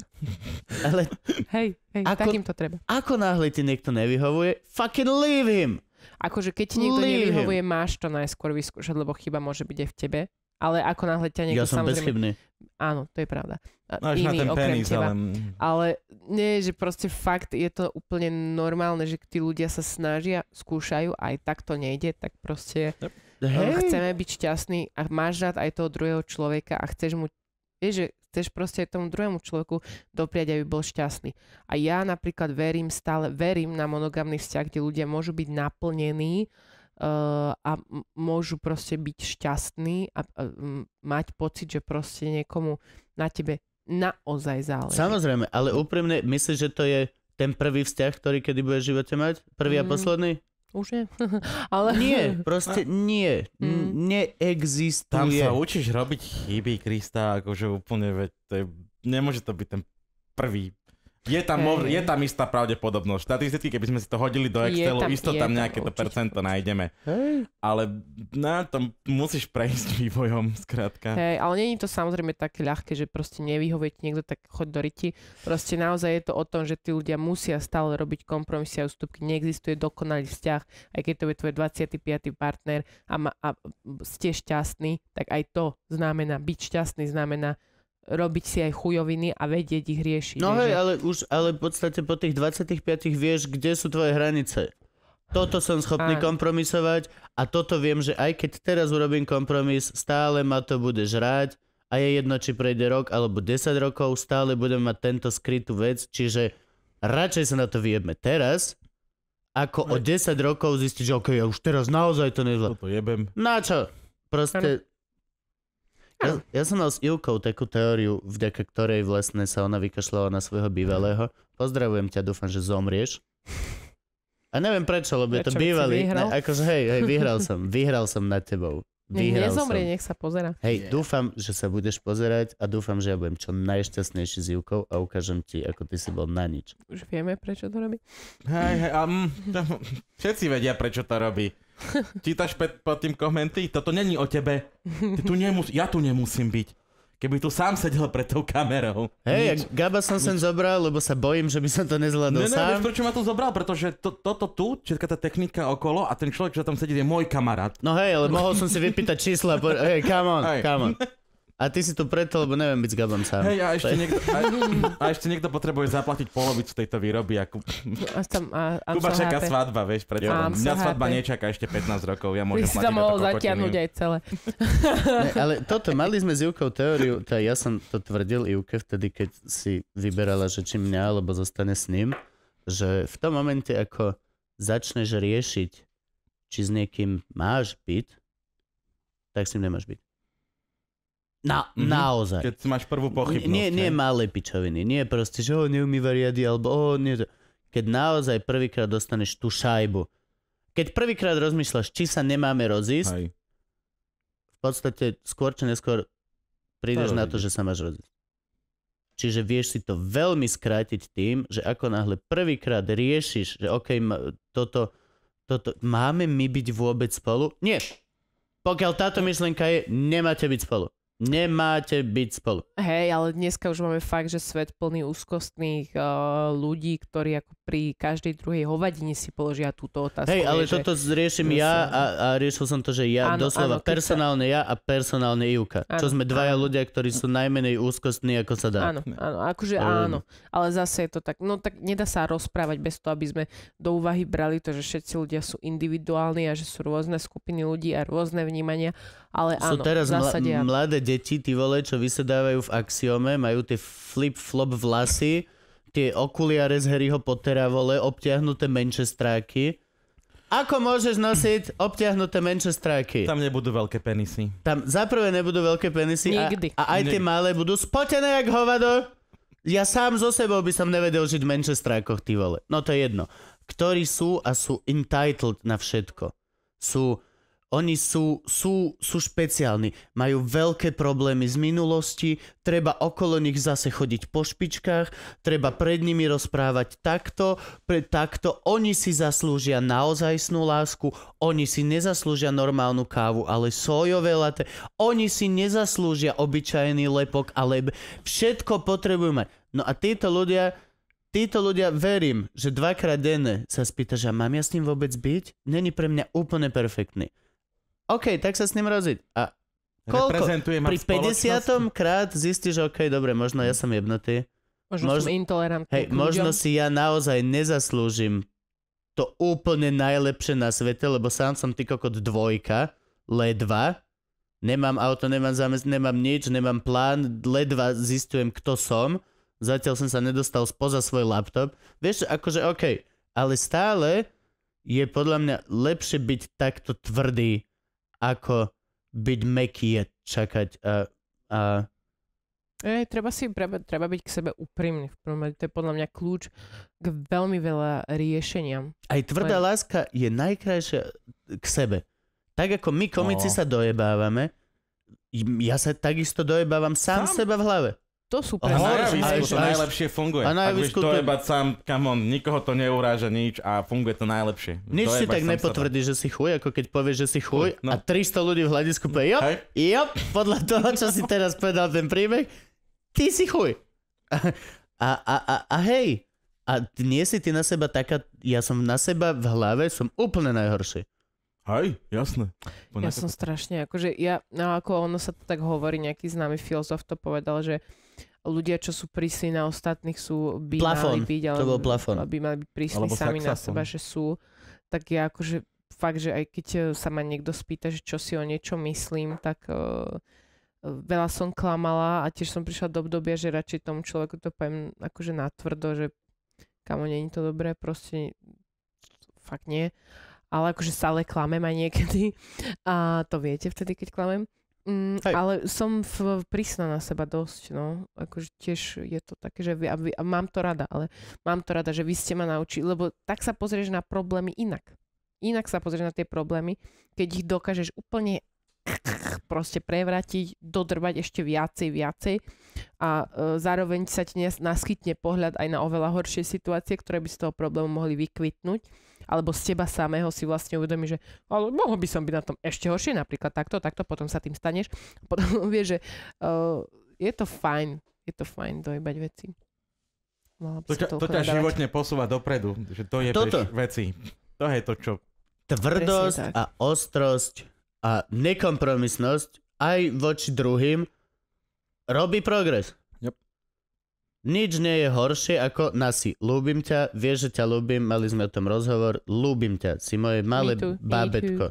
Ale... Hej, hej, ako, takým to treba. Ako náhle ti niekto nevyhovuje, fucking leave him! Akože keď ti niekto leave nevyhovuje, him. máš to najskôr vyskúšať, lebo chyba môže byť aj v tebe. Ale ako náhle ťa niekto ja som samozrejme... bezchybný. Áno, to je pravda. Až Iný, na ten penis, teba. ale... Ale nie, že proste fakt je to úplne normálne, že tí ľudia sa snažia, skúšajú, aj tak to nejde, tak proste... Yep No Hej. Chceme byť šťastní a máš rád aj toho druhého človeka a chceš mu, vieš, že chceš proste aj tomu druhému človeku dopriať, aby bol šťastný. A ja napríklad verím stále, verím na monogamný vzťah, kde ľudia môžu byť naplnení uh, a môžu proste byť šťastní a uh, mať pocit, že proste niekomu na tebe naozaj záleží. Samozrejme, ale úprimne myslíš, že to je ten prvý vzťah, ktorý kedy budeš v živote mať? Prvý mm. a posledný? Už nie. (laughs) Ale... Nie, (laughs) proste nie. Mm. Neexistuje. Tam sa učíš robiť chyby, Krista, akože úplne, veď to je, nemôže to byť ten prvý je tam, mor, je tam istá pravdepodobnosť. Štatisticky, keby sme si to hodili do Excelu, tam, isto tam nejaké to percento nájdeme. Ale na no, tom musíš prejsť (laughs) vývojom, zkrátka. Hej, ale není to samozrejme také ľahké, že proste nevyhovieť niekto, tak choď do riti. Proste naozaj je to o tom, že tí ľudia musia stále robiť kompromisy a ústupky. Neexistuje dokonalý vzťah, aj keď to je tvoj 25. partner a, ma, a ste šťastní, tak aj to znamená byť šťastný, znamená robiť si aj chujoviny a vedieť ich riešiť. No hej, že... ale už, ale v podstate po tých 25 vieš, kde sú tvoje hranice. Toto som schopný aj. kompromisovať a toto viem, že aj keď teraz urobím kompromis, stále ma to bude žrať a je jedno, či prejde rok alebo 10 rokov, stále budem mať tento skrytú vec, čiže radšej sa na to vyjebme teraz, ako aj. o 10 rokov zistiť, že okay, ja už teraz naozaj to nezvládam. jebem. Na čo? Proste ja, ja som mal s Ilkou takú teóriu, vďaka ktorej vlastne sa ona vykašľala na svojho bývalého. Pozdravujem ťa, dúfam, že zomrieš. A neviem prečo, lebo je to bývalý. Ne, akože hej, hej, vyhral som. Vyhral som nad tebou. Vyhral Nezomrie, som. nech sa pozera. Hej, yeah. dúfam, že sa budeš pozerať a dúfam, že ja budem čo najšťastnejší s Júkou a ukážem ti, ako ty si bol na nič. Už vieme, prečo to robí? Hej, hej, um, (laughs) všetci vedia, prečo to robí. (laughs) Čítaš pred, pod tým komenty? Toto není o tebe. Ty tu nemus- ja tu nemusím byť. Keby tu sám sedel pred tou kamerou. Hej, Nič. Gaba som sem zobral, lebo sa bojím, že by som to nezvládol Ne, ne, sám. vieš, prečo ma tu zobral? Pretože to, toto tu, všetka tá technika okolo a ten človek, čo tam sedí, je môj kamarát. No hej, ale mohol som si vypýtať čísla. Po... Hej, come on, hey. come on. (laughs) A ty si tu preto, lebo neviem byť s Gabom sám. Hej, a ešte, niekto, a, a ešte niekto potrebuje zaplatiť polovicu tejto výroby. A ku... a, Kuba so čaká happy. svadba, vieš, preto. So Mňa happy. svadba nečaká ešte 15 rokov, ja môžem platiť to mohol zatiahnuť aj celé. Ne, ale toto, mali sme s Jukou teóriu, teda ja som to tvrdil Juke vtedy, keď si vyberala, že či mňa, alebo zostane s ním, že v tom momente, ako začneš riešiť, či s niekým máš byť, tak s ním nemáš byť. Na, mm-hmm. Naozaj. Keď máš prvú pochybnosť. Nie, nie malé pičoviny. Nie proste, že ho neumýva riady, alebo o, nie to. Keď naozaj prvýkrát dostaneš tú šajbu. Keď prvýkrát rozmýšľaš, či sa nemáme rozísť, Hej. v podstate skôr či neskôr prídeš to na to, že sa máš rozísť. Čiže vieš si to veľmi skrátiť tým, že ako náhle prvýkrát riešiš, že OK, toto, toto, máme my byť vôbec spolu? Nie. Pokiaľ táto myšlienka je, nemáte byť spolu. Nemáte byť spolu. Hej, ale dneska už máme fakt, že svet plný úzkostných uh, ľudí, ktorí ako pri každej druhej hovadine si položia túto otázku. Hej, ale že... toto riešim ja a, a riešil som to, že ja áno, doslova áno, personálne sa... ja a personálne Ivka. Áno, čo sme dvaja áno. ľudia, ktorí sú najmenej úzkostní, ako sa dá. Áno, áno, akože um. áno. Ale zase je to tak, no tak nedá sa rozprávať bez toho, aby sme do úvahy brali to, že všetci ľudia sú individuálni a že sú rôzne skupiny ľudí a rôzne vnímania ale áno, Sú teraz mla- mladé deti, tí vole, čo vysedávajú v axiome, majú tie flip-flop vlasy, tie okuliare z Harryho Pottera, vole, obťahnuté menšestráky. Ako môžeš nosiť obťahnuté menšestráky? Tam nebudú veľké penisy. Tam zaprvé nebudú veľké penisy Nikdy. A, a aj Nikdy. tie malé budú spotené jak hovado. Ja sám so sebou by som nevedel žiť v menšestrákoch, ty vole. No to je jedno. Ktorí sú a sú entitled na všetko. Sú oni sú, sú, sú špeciálni, majú veľké problémy z minulosti, treba okolo nich zase chodiť po špičkách, treba pred nimi rozprávať takto, pre, takto. Oni si zaslúžia naozajstnú lásku, oni si nezaslúžia normálnu kávu, ale sojové latte, oni si nezaslúžia obyčajný lepok, ale všetko potrebujú mať. No a títo ľudia, títo ľudia, verím, že dvakrát denne sa spýta, že mám ja s ním vôbec byť? Není pre mňa úplne perfektný. OK, tak sa s ním roziť. A koľko? Pri 50. krát zistíš, OK, dobre, možno ja som jebnutý. Možno možno som intolerantný hej, Možno si ja naozaj nezaslúžim to úplne najlepšie na svete, lebo sám som ty kokot dvojka, ledva. Nemám auto, nemám zamest, nemám nič, nemám plán, ledva zistujem, kto som. Zatiaľ som sa nedostal spoza svoj laptop. Vieš, akože OK, ale stále je podľa mňa lepšie byť takto tvrdý ako byť meký a čakať a, a E, treba si treba, treba byť k sebe úprimný. to je podľa mňa kľúč k veľmi veľa riešeniam. Aj tvrdá Len... láska je najkrajšia k sebe. Tak ako my komici no. sa dojebávame, ja sa takisto dojebávam sám, sám seba v hlave. To sú pre Ale to najlepšie funguje. A na to... jebať sám, come on, nikoho to neuráža nič a funguje to najlepšie. Nič si tak nepotvrdí, že si chuj, ako keď povieš, že si chuj no. a 300 ľudí v hľadisku povie, jop, hey. jop, podľa toho, čo si teraz povedal ten príbeh, ty si chuj. A, a, a, a hej, a nie si ty na seba taká, ja som na seba v hlave, som úplne najhorší. Hej, jasné. Po ja som strašne, akože ja, no ako ono sa to tak hovorí, nejaký známy filozof to povedal, že ľudia, čo sú prísni na ostatných, sú by plafón. mali byť, ale, to bol plafón. by mali byť prísni sami na seba, že sú, tak ja akože fakt, že aj keď e, sa ma niekto spýta, že čo si o niečo myslím, tak uh, veľa som klamala a tiež som prišla do obdobia, že radšej tomu človeku to poviem akože natvrdo, že kamo, není to dobré, proste fakt nie. Ale akože stále klamem aj niekedy. A to viete vtedy, keď klamem. Mm, Hej. ale som v, prísna na seba dosť, no. Akože tiež je to také, že vy, a, vy, a mám to rada, ale mám to rada, že vy ste ma naučili, lebo tak sa pozrieš na problémy inak. Inak sa pozrieš na tie problémy, keď ich dokážeš úplne proste prevratiť, dodrbať ešte viacej, viacej a e, zároveň sa ti naskytne pohľad aj na oveľa horšie situácie, ktoré by z toho problému mohli vykvitnúť alebo z teba samého si vlastne uvedomí, že ale mohol by som byť na tom ešte horšie, napríklad takto, takto, potom sa tým staneš. Potom (laughs) vieš, že uh, je to fajn, je to fajn dojebať veci. Mala by to, ťa, to ťa životne posúva dopredu, že to je Toto. veci. To je to, čo... Tvrdosť a ostrosť a nekompromisnosť aj voči druhým robí progres. Nič nie je horšie ako nasi. Ľúbim ťa, vieš, že ťa ľúbim, mali sme o tom rozhovor. Ľúbim ťa, si moje malé Me too. bábetko.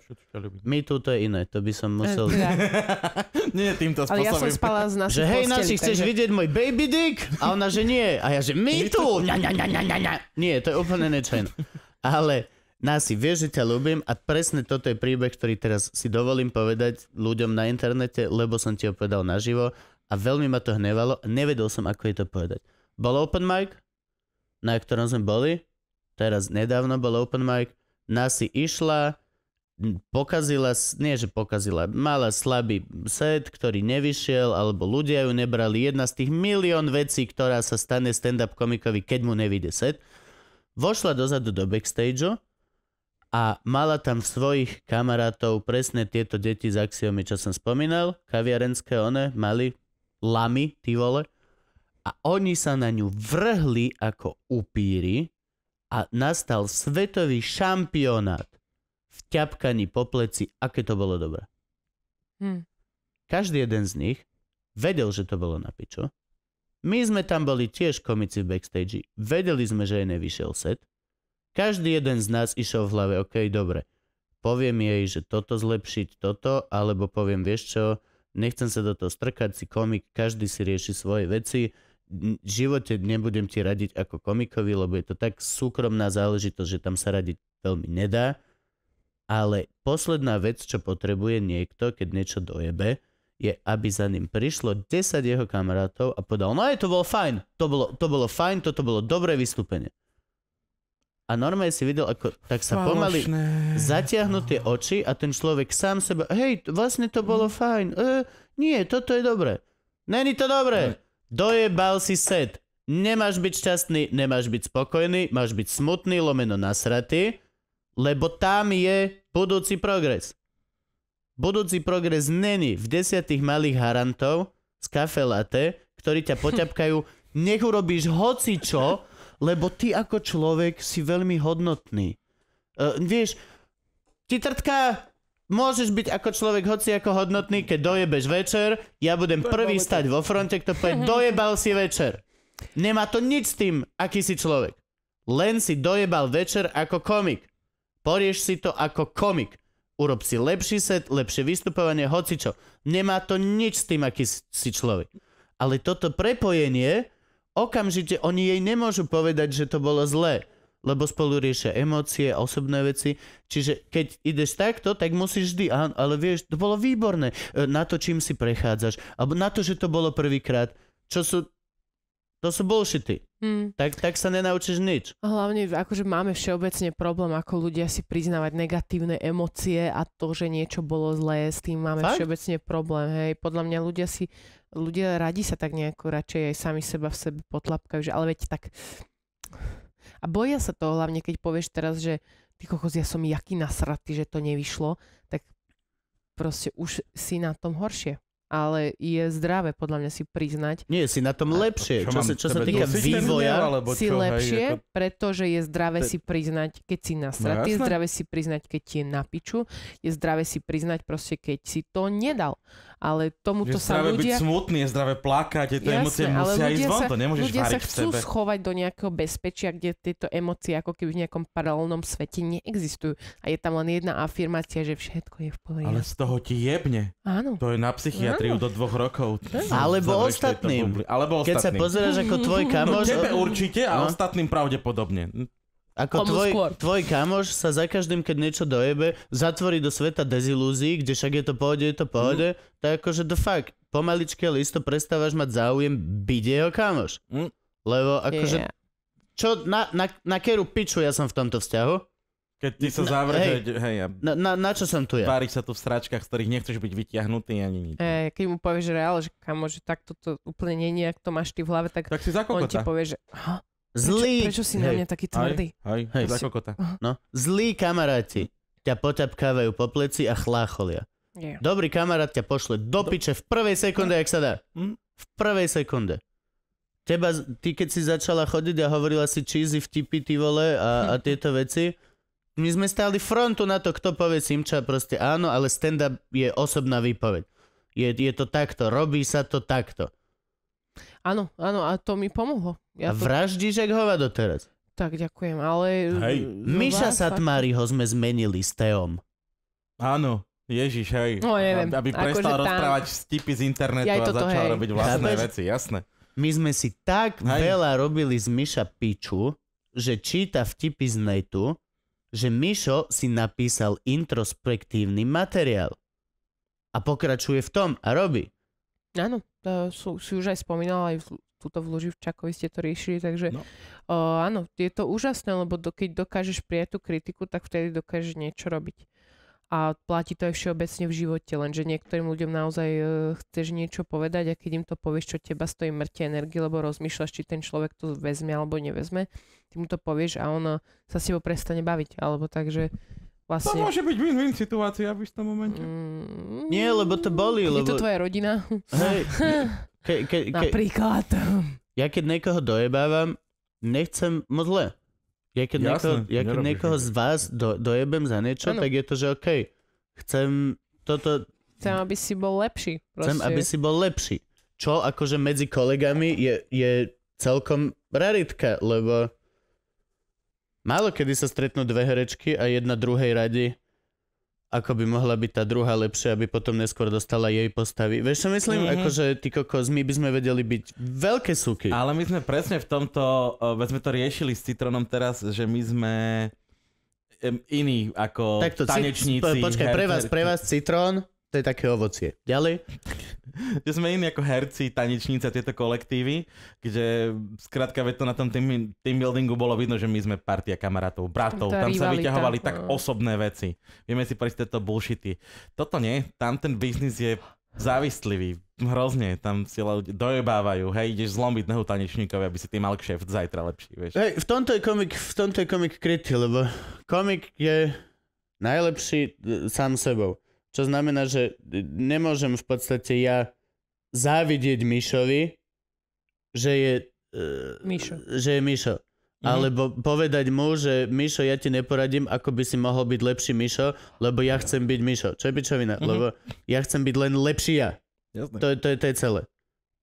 My tu to je iné, to by som eh, musel... Teda. (laughs) nie týmto Ale spôsobom. ja som spala z nasi Že hej, naši, chceš takže... vidieť môj baby dick? A ona, že nie. A ja, že my tu. Nie, to je úplne nečajné. Ale Nasi, vieš, že ťa ľúbim a presne toto je príbeh, ktorý teraz si dovolím povedať ľuďom na internete, lebo som ti ho povedal naživo a veľmi ma to hnevalo. Nevedel som, ako je to povedať. Bol open mic, na ktorom sme boli, teraz nedávno bol open mic, Nasi išla, pokazila, nie že pokazila, mala slabý set, ktorý nevyšiel, alebo ľudia ju nebrali. Jedna z tých milión vecí, ktorá sa stane stand-up komikovi, keď mu nevíde set. Vošla dozadu do backstage a mala tam svojich kamarátov presne tieto deti z Axiomy, čo som spomínal, kaviarenské one, mali lamy, ty vole. A oni sa na ňu vrhli ako upíry a nastal svetový šampionát v ťapkaní po pleci, aké to bolo dobré. Hm. Každý jeden z nich vedel, že to bolo na pičo. My sme tam boli tiež komici v backstage. Vedeli sme, že jej nevyšiel set. Každý jeden z nás išiel v hlave, OK, dobre. Poviem jej, že toto zlepšiť, toto, alebo poviem, vieš čo, nechcem sa do toho strkať, si komik, každý si rieši svoje veci. V živote nebudem ti radiť ako komikovi, lebo je to tak súkromná záležitosť, že tam sa radiť veľmi nedá. Ale posledná vec, čo potrebuje niekto, keď niečo dojebe, je, aby za ním prišlo 10 jeho kamarátov a povedal, no aj to bolo fajn, to bolo, to bolo fajn, toto bolo dobré vystúpenie a normálne si videl, ako tak sa Falošné. pomaly zatiahnu tie oči a ten človek sám seba, hej, vlastne to bolo fajn, e, nie, toto je dobre. Není to dobre. Dojebal si set. Nemáš byť šťastný, nemáš byť spokojný, máš byť smutný, lomeno nasratý, lebo tam je budúci progres. Budúci progres není v desiatých malých harantov z kafe latte, ktorí ťa (laughs) poťapkajú, nech urobíš hocičo, lebo ty ako človek si veľmi hodnotný. Uh, vieš, ti trtka, môžeš byť ako človek hoci ako hodnotný, keď dojebeš večer, ja budem prvý stať vo fronte, kto povie, mhm. dojebal si večer. Nemá to nič s tým, aký si človek. Len si dojebal večer ako komik. Porieš si to ako komik. Urob si lepší set, lepšie vystupovanie, hocičo. Nemá to nič s tým, aký si človek. Ale toto prepojenie okamžite oni jej nemôžu povedať, že to bolo zlé, lebo spolu riešia emócie, osobné veci. Čiže keď ideš takto, tak musíš vždy, ale vieš, to bolo výborné e, na to, čím si prechádzaš, alebo na to, že to bolo prvýkrát, čo sú to sú bullshity. Hmm. Tak, tak sa nenaučíš nič. Hlavne, akože máme všeobecne problém, ako ľudia si priznávať negatívne emócie a to, že niečo bolo zlé, s tým máme Fakt? všeobecne problém. Hej, podľa mňa ľudia si ľudia radi sa tak nejako radšej aj sami seba v sebe potlapkajú, že ale veď tak... A boja sa toho hlavne, keď povieš teraz, že ty kokos, ja som jaký nasratý, že to nevyšlo, tak proste už si na tom horšie. Ale je zdravé podľa mňa si priznať. Nie, si na tom lepšie. Čo, čo, mám, sa, čo sa týka vývoja, alebo si čo, lepšie, hej, ako... pretože je zdravé te... si priznať, keď si nasratý, no, je zdravé si priznať, keď ti je na piču, je zdravé si priznať proste, keď si to nedal ale tomuto sa ľudia... byť smutný, je zdravé plakať, tieto Jasne, emócie musia ísť von, to nemôžeš ľudia sa chcú v sebe. schovať do nejakého bezpečia, kde tieto emócie ako keby v nejakom paralelnom svete neexistujú. A je tam len jedna afirmácia, že všetko je v poriadku. Ale z toho ti jebne. Áno. To je na psychiatriu Áno. do dvoch rokov. Alebo ostatným. Alebo ostatným. Keď sa pozeráš ako tvoj (laughs) kamoš... No, tebe určite a no. ostatným pravdepodobne. Ako tvoj, tvoj kamoš sa za každým, keď niečo dojebe, zatvorí do sveta dezilúzií, kde však je to pohode, je to pohode, mm. tak akože the fuck, pomaličky, ale isto prestávaš mať záujem byť jeho kamoš. Mm. Lebo akože, yeah. čo, na, na, na keru piču ja som v tomto vzťahu? Keď ty sa zavrieš, hej, hej ja, na, na, na, čo som tu ja? Váriš sa tu v stračkách, z ktorých nechceš byť vytiahnutý ani nič. E, keď mu povieš reál, že kamo, že takto to úplne nie je, ak to máš ty v hlave, tak, tak si on ti povie, že... Ha? Zlí... Prečo, prečo si hej. na mňa taký tvrdý? Hej, hej, hej. kokota. No, zlí kamaráti ťa poťapkávajú po pleci a chlácholia. Yeah. Dobrý kamarát ťa pošle do piče v prvej sekunde, hm? ak sa dá. Hm? V prvej sekunde. Teba, ty keď si začala chodiť a hovorila si cheesy vtipy, ty vole a, a hm. tieto veci, my sme stáli frontu na to, kto povie Simča, proste áno, ale stand-up je osobná výpoveď. Je, je to takto, robí sa to takto. Áno, áno, a to mi pomohlo. Ja a to... vraždíš jak hovado teraz. Tak, ďakujem, ale... Hej. Miša Satmáriho sme zmenili s Teom. Áno, Ježiš, hej. No, neviem. Aby akože prestal akože rozprávať tam... stipy z internetu ja a začal hej. robiť vlastné ja, veci, jasné. My sme si tak hej. veľa robili z Miša piču, že číta vtipy z netu, že Mišo si napísal introspektívny materiál. A pokračuje v tom a robí. Áno to e, sú, si už aj spomínal, aj túto v Luživčakovi ste to riešili, takže no. uh, áno, je to úžasné, lebo do, keď dokážeš prijať tú kritiku, tak vtedy dokážeš niečo robiť. A platí to aj všeobecne v živote, lenže niektorým ľuďom naozaj uh, chceš niečo povedať a keď im to povieš, čo teba stojí mŕte energie, lebo rozmýšľaš, či ten človek to vezme alebo nevezme, ty mu to povieš a on sa s tebou prestane baviť. Alebo takže vlastne... To môže byť win-win situácia v istom momente. Mm, Nie, lebo to boli, lebo... Je to tvoja rodina? Hej, ke, ke, ke, Napríklad. Ja keď niekoho dojebávam, nechcem moc zle. Ja keď Jasne, niekoho, ja keď niekoho z vás do, dojebem za niečo, ano. tak je to, že OK, chcem toto... Chcem, aby si bol lepší. Proste. Chcem, aby si bol lepší. Čo akože medzi kolegami je, je celkom raritka, lebo Málo kedy sa stretnú dve herečky a jedna druhej radi, ako by mohla byť tá druhá lepšia, aby potom neskôr dostala jej postavy. Vieš čo myslím? Mm-hmm. Akože ty kokos, my by sme vedeli byť veľké súky. Ale my sme presne v tomto, veď sme to riešili s Citronom teraz, že my sme iní ako Takto, tanečníci. Počkaj, pre vás, pre vás citron. To je také ovocie. Ďalej? že sme iní ako herci, tanečníci a tieto kolektívy, kde skrátka veď to na tom team, team buildingu bolo vidno, že my sme partia kamarátov, bratov, tam sa vyťahovali tak no. osobné veci. Vieme si predstaviť tieto bullshity. Toto nie, tam ten biznis je závistlivý, hrozne, tam si ľudia dojebávajú, hej, ideš zlomiť nohu tanečníkovi, aby si tým mal kšeft zajtra lepší, vieš. Hej, v tomto je komik, v tomto je komik kryty, lebo komik je najlepší e, sám sebou. Čo znamená, že nemôžem v podstate ja závidieť Mišovi, že je... Uh, Mišo. Že je Mišo. Mhm. Alebo povedať mu, že Mišo, ja ti neporadím, ako by si mohol byť lepší Mišo, lebo ja chcem byť Mišo. Čo je pičovina? Mhm. Lebo ja chcem byť len lepší ja. To, to, je, to je celé.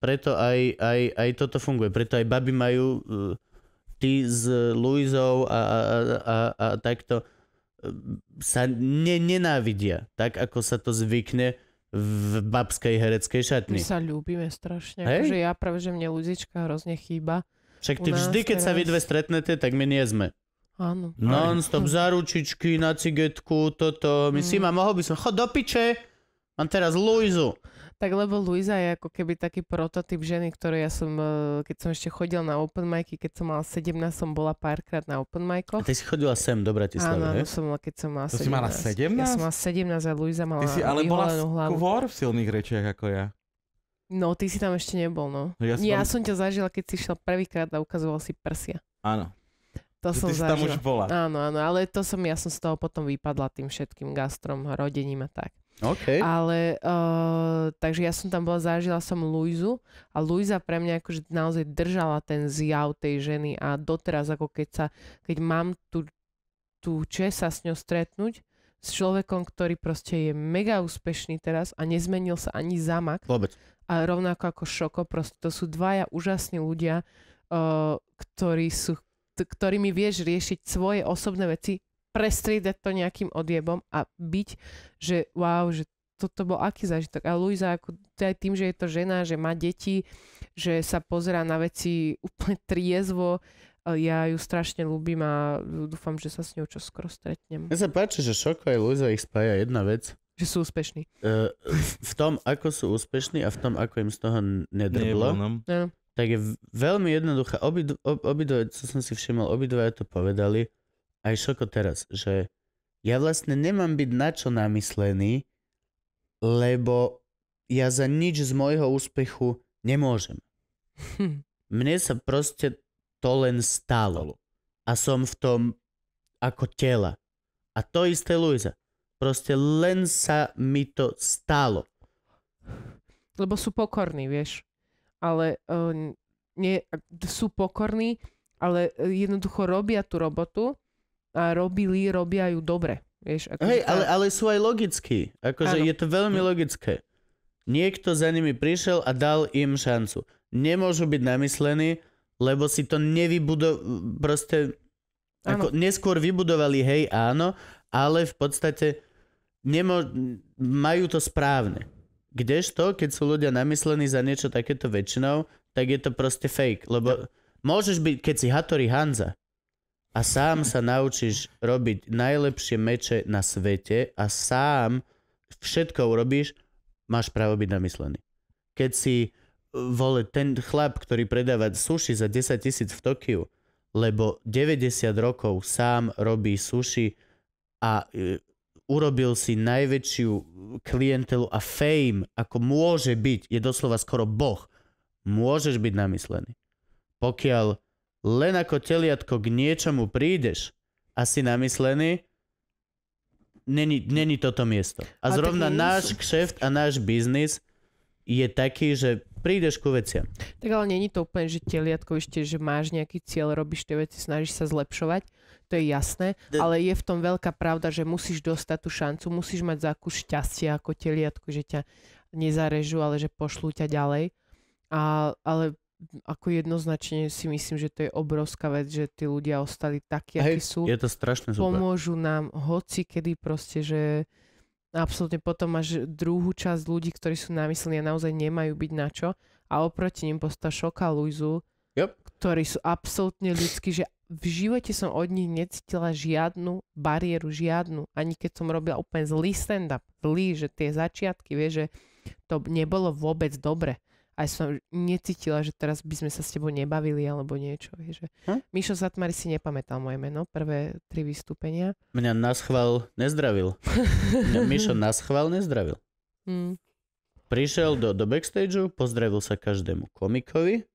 Preto aj, aj, aj toto funguje. Preto aj baby majú uh, ty s Luizou a, a, a, a, a takto sa ne, nenávidia, tak ako sa to zvykne v babskej hereckej šatni. My sa ľúbime strašne. Hej? Akože ja práve, že mne ľudička hrozne chýba. Však ty vždy, keď teraz... sa vy dve stretnete, tak my nie sme. Áno. Non-stop za ručičky, na cigetku, toto. My mm. si ma mohol by som, chod do piče, mám teraz Luizu. Tak lebo Luisa je ako keby taký prototyp ženy, ktorú ja som, e, keď som ešte chodil na open micy, keď som mal 17, som bola párkrát na open micoch. A ty si chodila sem do Bratislavy, Áno, áno som, keď som mala 17. To si mala 17? Ja som mala 17 a Luisa mala Ty si ale bola hlavu. skôr v silných rečiach ako ja. No, ty si tam ešte nebol, no. no ja som, ja som ťa zažila, keď si šla prvýkrát a ukazoval si prsia. Áno. To že som ty zažila. tam už bola. Áno, áno, ale to som, ja som z toho potom vypadla tým všetkým gastrom, rodením a tak. Okay. Ale, uh, takže ja som tam bola, zažila som Luizu a Luiza pre mňa akože naozaj držala ten zjav tej ženy a doteraz ako keď sa, keď mám tu, tú čest sa s ňou stretnúť, s človekom, ktorý proste je mega úspešný teraz a nezmenil sa ani zamak. Vôbec. A rovnako ako Šoko, proste to sú dvaja úžasní ľudia, uh, ktorí sú, t- ktorými vieš riešiť svoje osobné veci prestriedať to nejakým odjebom a byť, že wow, že toto bol aký zážitok. A Luisa, ako, aj tým, že je to žena, že má deti, že sa pozerá na veci (laughs) úplne triezvo, eh, ja ju strašne ľúbim a dúfam, že sa s ňou čoskoro stretnem. Ja sa páči, že Šoko aj Luisa ich spája jedna vec. Že sú úspešní. Eh, v tom, ako sú úspešní a v tom, ako im z toho nedrblo, tak je veľmi jednoduchá. Obidve, ob, obi, som si všimol, obidve to povedali aj Šoko teraz, že ja vlastne nemám byť na čo namyslený, lebo ja za nič z môjho úspechu nemôžem. (laughs) Mne sa proste to len stalo. A som v tom ako tela. A to isté Luisa. Proste len sa mi to stalo. Lebo sú pokorní, vieš. Ale uh, nie, sú pokorní, ale jednoducho robia tú robotu a robili, robia ju dobre. Vieš, ako Hej, ale, ale sú aj logickí. Akože je to veľmi hm. logické. Niekto za nimi prišiel a dal im šancu. Nemôžu byť namyslení, lebo si to nevybudo... Proste... Ako, neskôr vybudovali, hej, áno, ale v podstate nemo... majú to správne. Kdežto, keď sú ľudia namyslení za niečo takéto väčšinou, tak je to proste fake. Lebo môžeš byť, keď si Hattori Hanza, a sám sa naučíš robiť najlepšie meče na svete a sám všetko urobíš, máš právo byť namyslený. Keď si e, vole ten chlap, ktorý predáva suši za 10 tisíc v Tokiu, lebo 90 rokov sám robí suši a e, urobil si najväčšiu klientelu a fame, ako môže byť, je doslova skoro boh. Môžeš byť namyslený. Pokiaľ len ako teliatko k niečomu prídeš a si namyslený, není, není toto miesto. A, a zrovna náš sú... kšeft a náš biznis je taký, že prídeš ku veciam. Tak ale není to úplne, že teliatko ešte, že máš nejaký cieľ, robíš tie veci, snažíš sa zlepšovať, to je jasné, ale je v tom veľká pravda, že musíš dostať tú šancu, musíš mať záku šťastia ako teliatko, že ťa nezarežu, ale že pošlú ťa ďalej. A, ale ako jednoznačne si myslím, že to je obrovská vec, že tí ľudia ostali takí, akí sú. Je to strašne super. Pomôžu nám hoci kedy proste, že absolútne potom máš druhú časť ľudí, ktorí sú námyslení a naozaj nemajú byť na čo a oproti nim postá Šoka Luizu, yep. ktorí sú absolútne ľudskí, že v živote som od nich necítila žiadnu bariéru, žiadnu, ani keď som robila úplne zlý stand-up, zlý, že tie začiatky, vieš, že to nebolo vôbec dobre aj som necítila, že teraz by sme sa s tebou nebavili alebo niečo. Vieš, Hm? Mišo Zatmari si nepamätal moje meno, prvé tri vystúpenia. Mňa naschval nezdravil. (laughs) Mňa Mišo naschval nezdravil. Hm. Prišiel do, do backstageu, pozdravil sa každému komikovi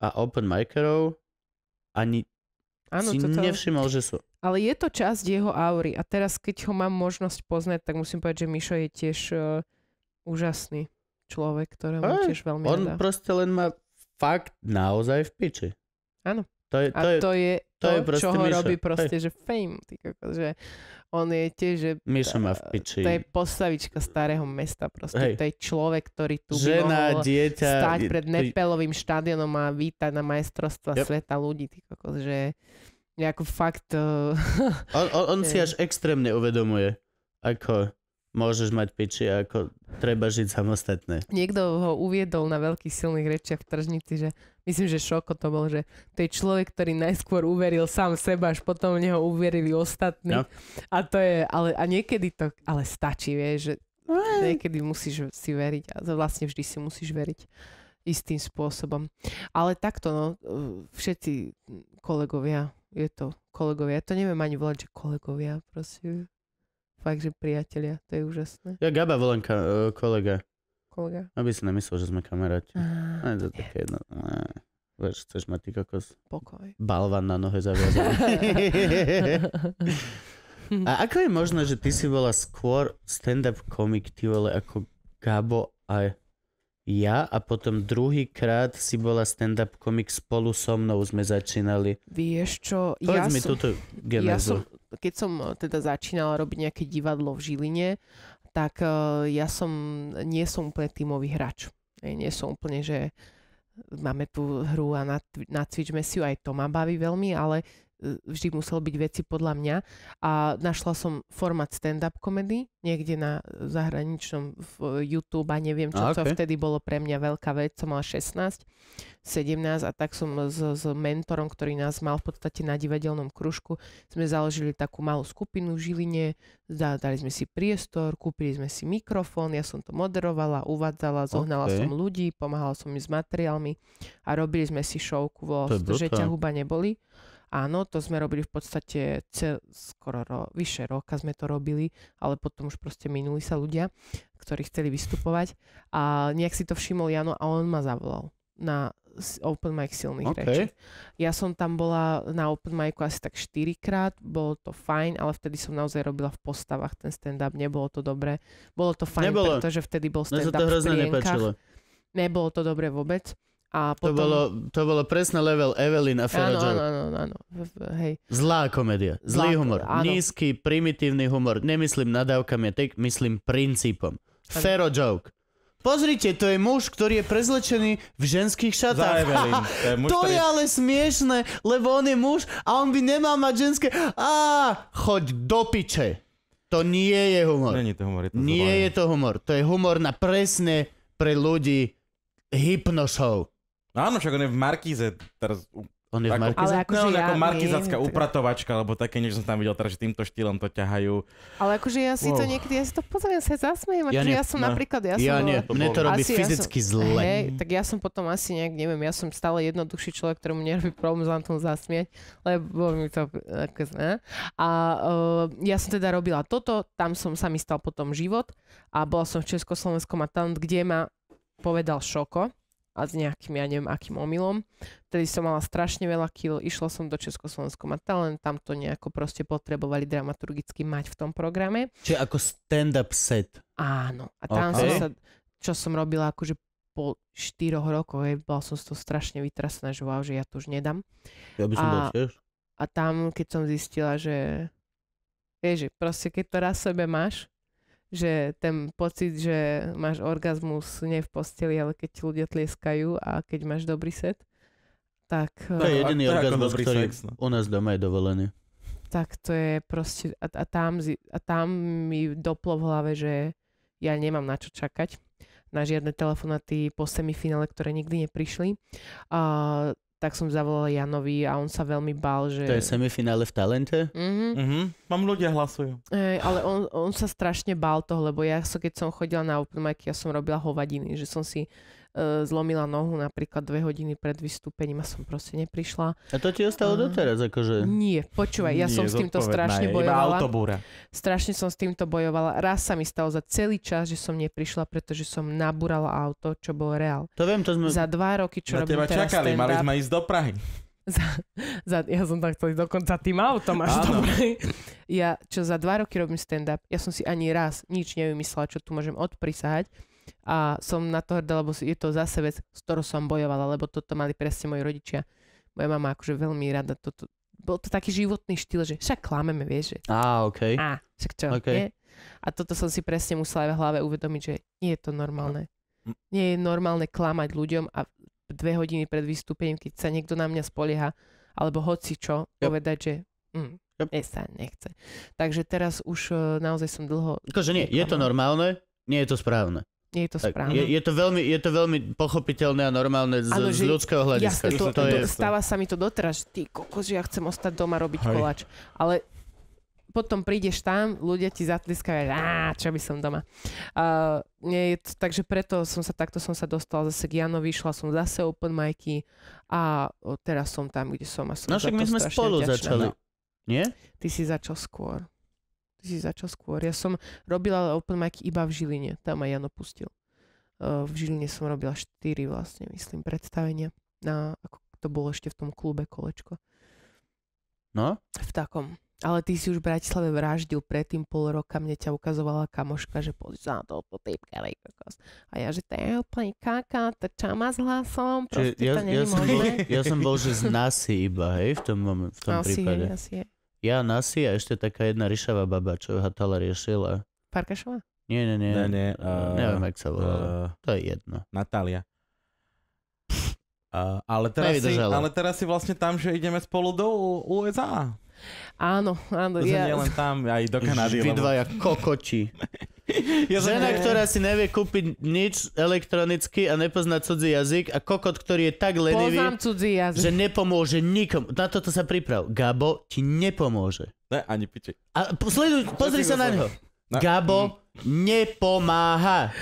a open micerov ani Áno, si toto... nevšimol, že sú. Ale je to časť jeho aury a teraz, keď ho mám možnosť poznať, tak musím povedať, že Mišo je tiež uh, úžasný človek, ktorého Aj, tiež veľmi On rada. proste len má fakt naozaj v piči. Áno. To je, to a je, to je to, je čo ho Mišo. robí proste, Hej. že fame. Ty že on je tiež, že... Mišo má v e, piči. To je postavička starého mesta proste. Hej. To je človek, ktorý tu Žena, by mohol dieťa, je, pred Nepelovým štadionom a vítať na majstrovstva yep. sveta ľudí. Ty že ako fakt... E, on, on, on si (laughs) až extrémne uvedomuje, ako môžeš mať piči ako treba žiť samostatne. Niekto ho uviedol na veľkých silných rečiach v tržnici, že myslím, že šoko to bol, že to je človek, ktorý najskôr uveril sám seba, až potom v neho uverili ostatní. No. A to je, ale a niekedy to, ale stačí, vieš, že no. niekedy musíš si veriť a vlastne vždy si musíš veriť istým spôsobom. Ale takto, no, všetci kolegovia, je to kolegovia, ja to neviem ani volať, že kolegovia, prosím fakt, že priatelia, to je úžasné. Ja Gaba volám ka- e, kolega. Kolega. Aby si nemyslel, že sme kamaráti. Ah, ne, to je také jedno. Ne. Vieš, chceš mať ty kokos. Pokoj. Balvan na nohe zaviazaný. (laughs) A ako je možné, že ty si bola skôr stand-up komik, ty vole, ako Gabo a ja a potom druhýkrát si bola stand-up komik spolu so mnou sme začínali. Vieš čo, Povedz ja mi som, túto genézu. Ja som, keď som e, teda začínala robiť nejaké divadlo v Žiline, tak e, ja som, nie som úplne tímový hráč. E, nie som úplne, že máme tú hru a nacvičme si ju, aj to ma baví veľmi, ale vždy musel byť veci podľa mňa a našla som format stand-up komedy niekde na zahraničnom YouTube a neviem čo, a, okay. čo vtedy bolo pre mňa veľká vec, som mala 16, 17 a tak som s, s mentorom, ktorý nás mal v podstate na divadelnom kružku, sme založili takú malú skupinu v Žiline, dali sme si priestor, kúpili sme si mikrofón, ja som to moderovala, uvádzala, zohnala okay. som ľudí, pomáhala som im s materiálmi a robili sme si šovku, vo, že ťa huba neboli. Áno, to sme robili v podstate cel, skoro ro, vyše roka sme to robili, ale potom už proste minuli sa ľudia, ktorí chceli vystupovať a nejak si to všimol Jano a on ma zavolal na open mic silných okay. rečí. Ja som tam bola na open micu asi tak 4 krát, bolo to fajn, ale vtedy som naozaj robila v postavách ten stand-up, nebolo to dobré. Bolo to fajn, Nebolo. pretože vtedy bol stand-up v Nebolo to dobre vôbec. A potom... to, bolo, to bolo presne level Evelyn a Farah áno, áno, áno, áno, hej. Zlá komédia, zlý Zlá, humor, áno. nízky, primitívny humor. Nemyslím nadávkami, tak myslím princípom. Fero joke. Pozrite, to je muž, ktorý je prezlečený v ženských šatách. Za Evelyn. (laughs) To je, muž, to ktorý... je ale smiešne, lebo on je muž a on by nemal mať ženské... Á, choď do piče. To nie je humor. Není to humor, je to Nie je to humor. To je humor na presne pre ľudí hypnoshow. No áno, však on je v markize. teraz. On je v Markize? Ale akože no, ja ako viem, upratovačka, alebo také niečo som tam videl, teraz, že týmto štýlom to ťahajú. Ale akože ja si wow. to niekedy, ja si to pozriem, sa zasmejím. ja, akože ja som no, napríklad, ja, ja som... Nie, bol, mne to robí asi, fyzicky ja zle. tak ja som potom asi nejak, neviem, ja som stále jednoduchší človek, ktorému nerobí problém za tom zasmieť, lebo mi to... Ne? A uh, ja som teda robila toto, tam som sa mi stal potom život a bola som v Československom a tam, kde ma povedal Šoko, a s nejakým, ja neviem, akým omylom. Vtedy som mala strašne veľa kil, išla som do Československa, ma talent, tam to nejako proste potrebovali dramaturgicky mať v tom programe. Čiže ako stand-up set. Áno. A tam okay. som sa, čo som robila akože po 4 rokoch, hej, bola som z toho strašne vytrasená, že wow, že ja to už nedám. Ja by som a, bol tiež. A tam, keď som zistila, že vieš, proste keď to raz sebe máš, že ten pocit, že máš orgazmus nie v posteli, ale keď ľudia tlieskajú a keď máš dobrý set, tak... To je eh, jediný a, orgazmus, ktorý sex, no. u nás doma je dovolený. Tak to je proste... A, a, tam, a tam mi doplo v hlave, že ja nemám na čo čakať na žiadne telefonaty po semifinále, ktoré nikdy neprišli. A tak som zavolal Janovi a on sa veľmi bál, že... To je semifinále v Talente? Mhm. Mm-hmm. Mám ľudia hlasujú. Hey, ale on, on sa strašne bál toho, lebo ja, so, keď som chodila na open mic, ja som robila hovadiny, že som si E, zlomila nohu napríklad dve hodiny pred vystúpením a som proste neprišla. A to ti ostalo doteraz akože? Nie, počúvaj, ja Nie, som s týmto strašne je, bojovala. Autobúra. Strašne som s týmto bojovala. Raz sa mi stalo za celý čas, že som neprišla, pretože som nabúrala auto, čo bol reál. To viem, to sme... Za dva roky, čo Na robím teba teraz čakali, mali sme ísť do Prahy. Za, za, ja som tak chcel dokonca tým autom až Áno. dobre. Ja, čo za dva roky robím stand-up, ja som si ani raz nič nevymyslela, čo tu môžem odprisahať a som na to hrdá, lebo je to zase vec, s ktorou som bojovala, lebo toto mali presne moji rodičia. Moja mama akože veľmi rada toto, bol to taký životný štýl, že však klameme, vieš. Že... Á, OK. Á, však čo, okay. nie? A toto som si presne musela aj v hlave uvedomiť, že nie je to normálne. Mm. Nie je normálne klamať ľuďom a dve hodiny pred vystúpením, keď sa niekto na mňa spolieha, alebo hoci čo, yep. povedať, že mm, yep. sa nechce. Takže teraz už e, naozaj som dlho... Takže nie, je to normálne, nie je to správne. Nie je to správne. Je, je, to veľmi, je to veľmi pochopiteľné a normálne z, ano, z ľudského hľadiska. Jasne, to, to, to je... Stáva sa mi to doteraz, ty kokos, že ja chcem ostať doma robiť Hej. koláč. Ale potom prídeš tam, ľudia ti zatliskajú, a čo by som doma. Uh, nie, takže preto som sa takto som sa dostala zase k Janovi, šla som zase open majky a teraz som tam, kde som. A som no však my sme spolu ďačná. začali. No. Nie? Ty si začal skôr. Ty si začal skôr. Ja som robila open mic iba v Žiline. Tam aj Jano pustil. V Žiline som robila štyri vlastne, myslím, predstavenia. Na, ako to bolo ešte v tom klube kolečko. No? V takom. Ale ty si už v Bratislave vraždil predtým pol roka, mne ťa ukazovala kamoška, že pozri sa na to po kokos. A ja, že to je úplne kaká, to čama s hlasom, proste ja, to ja, som bol, ja som bol, že z nasi iba, hej, v tom, v tom asi prípade. Je, asi je. Ja, Nasi a ešte taká jedna ryšavá baba, čo Hatala riešila. Parkašová? Nie, nie, nie. Ne, nie uh, Neviem, jak sa volá. Uh, eh, to je jedno. Natália. Uh, ale, teraz si, ale teraz si vlastne tam, že ideme spolu do USA. Áno, áno. To ja... nie len tam, aj do Kanady. Vy dvaja kokoči. (laughs) Ja Žena, nie... ktorá si nevie kúpiť nič elektronicky a nepozná cudzí jazyk a kokot, ktorý je tak lenivý, že nepomôže nikomu. Na toto sa priprav. Gabo ti nepomôže. Ne, ani piči. A sleduj, pozri sa na neho. Na... Gabo mm. nepomáha.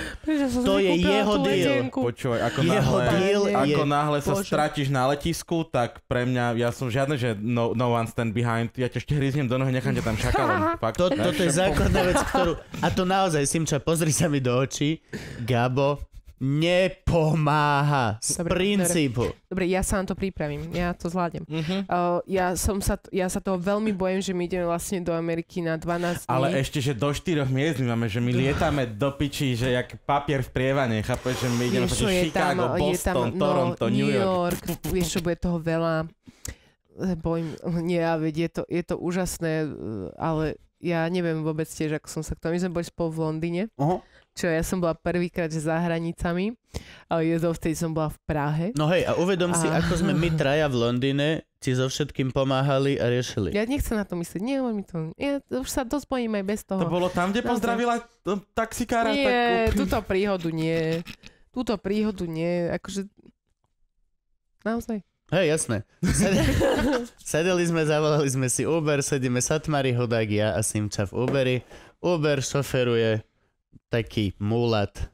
To je jeho deal. Počúvaj, ako jeho náhle, deal ako je, náhle sa stratíš na letisku, tak pre mňa, ja som žiadne, že no, no one stand behind, ja ťa ešte hryznem do nohy, nechám ťa tam šakalom. (laughs) Fakt, to, toto je (laughs) základná vec, ktorú... A to naozaj, Simča, pozri sa mi do očí. Gabo nepomáha z dobre, princípu. Dobre. dobre, ja sa na to pripravím, ja to zvládnem. Uh-huh. Uh, ja, som sa, ja sa toho veľmi bojím, že my ideme vlastne do Ameriky na 12 dní. Ale ešte, že do 4 miest my máme, že my lietame do piči, že jak papier v prievane, chápeš, že my ideme Ješo, je Chicago, tam, Boston, je tam, no, Toronto, New York. York. Vieš, čo bude toho veľa. Bojím, nie, ja veď je to, je to úžasné, uh, ale ja neviem vôbec tiež, ako som sa k tomu... My sme boli spolu v Londýne. Uh-huh čo ja som bola prvýkrát za hranicami, ale je vtedy som bola v Prahe. No hej, a uvedom a... si, ako sme my traja v Londýne ti so všetkým pomáhali a riešili. Ja nechcem na to myslieť, nie, mi to, ja už sa dosť bojím aj bez toho. To bolo tam, kde pozdravila no, taxikára? Nie, tak... túto príhodu nie. Túto príhodu nie, akože... Naozaj. Hej, jasné. Sedeli, (laughs) sme, zavolali sme si Uber, sedíme Satmari, Hodagia a Simča v Uberi. Uber šoferuje taký mulat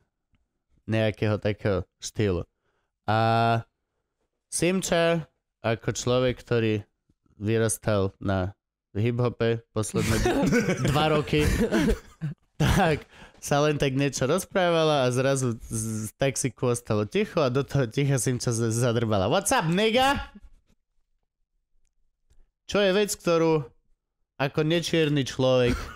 nejakého takého štýlu. A Simča ako človek, ktorý vyrastal na hiphope posledné (laughs) dva roky, tak sa len tak niečo rozprávala a zrazu z taxiku ostalo ticho a do toho ticha Simča zadrbala. What's up, nigga? Čo je vec, ktorú ako nečierny človek (laughs)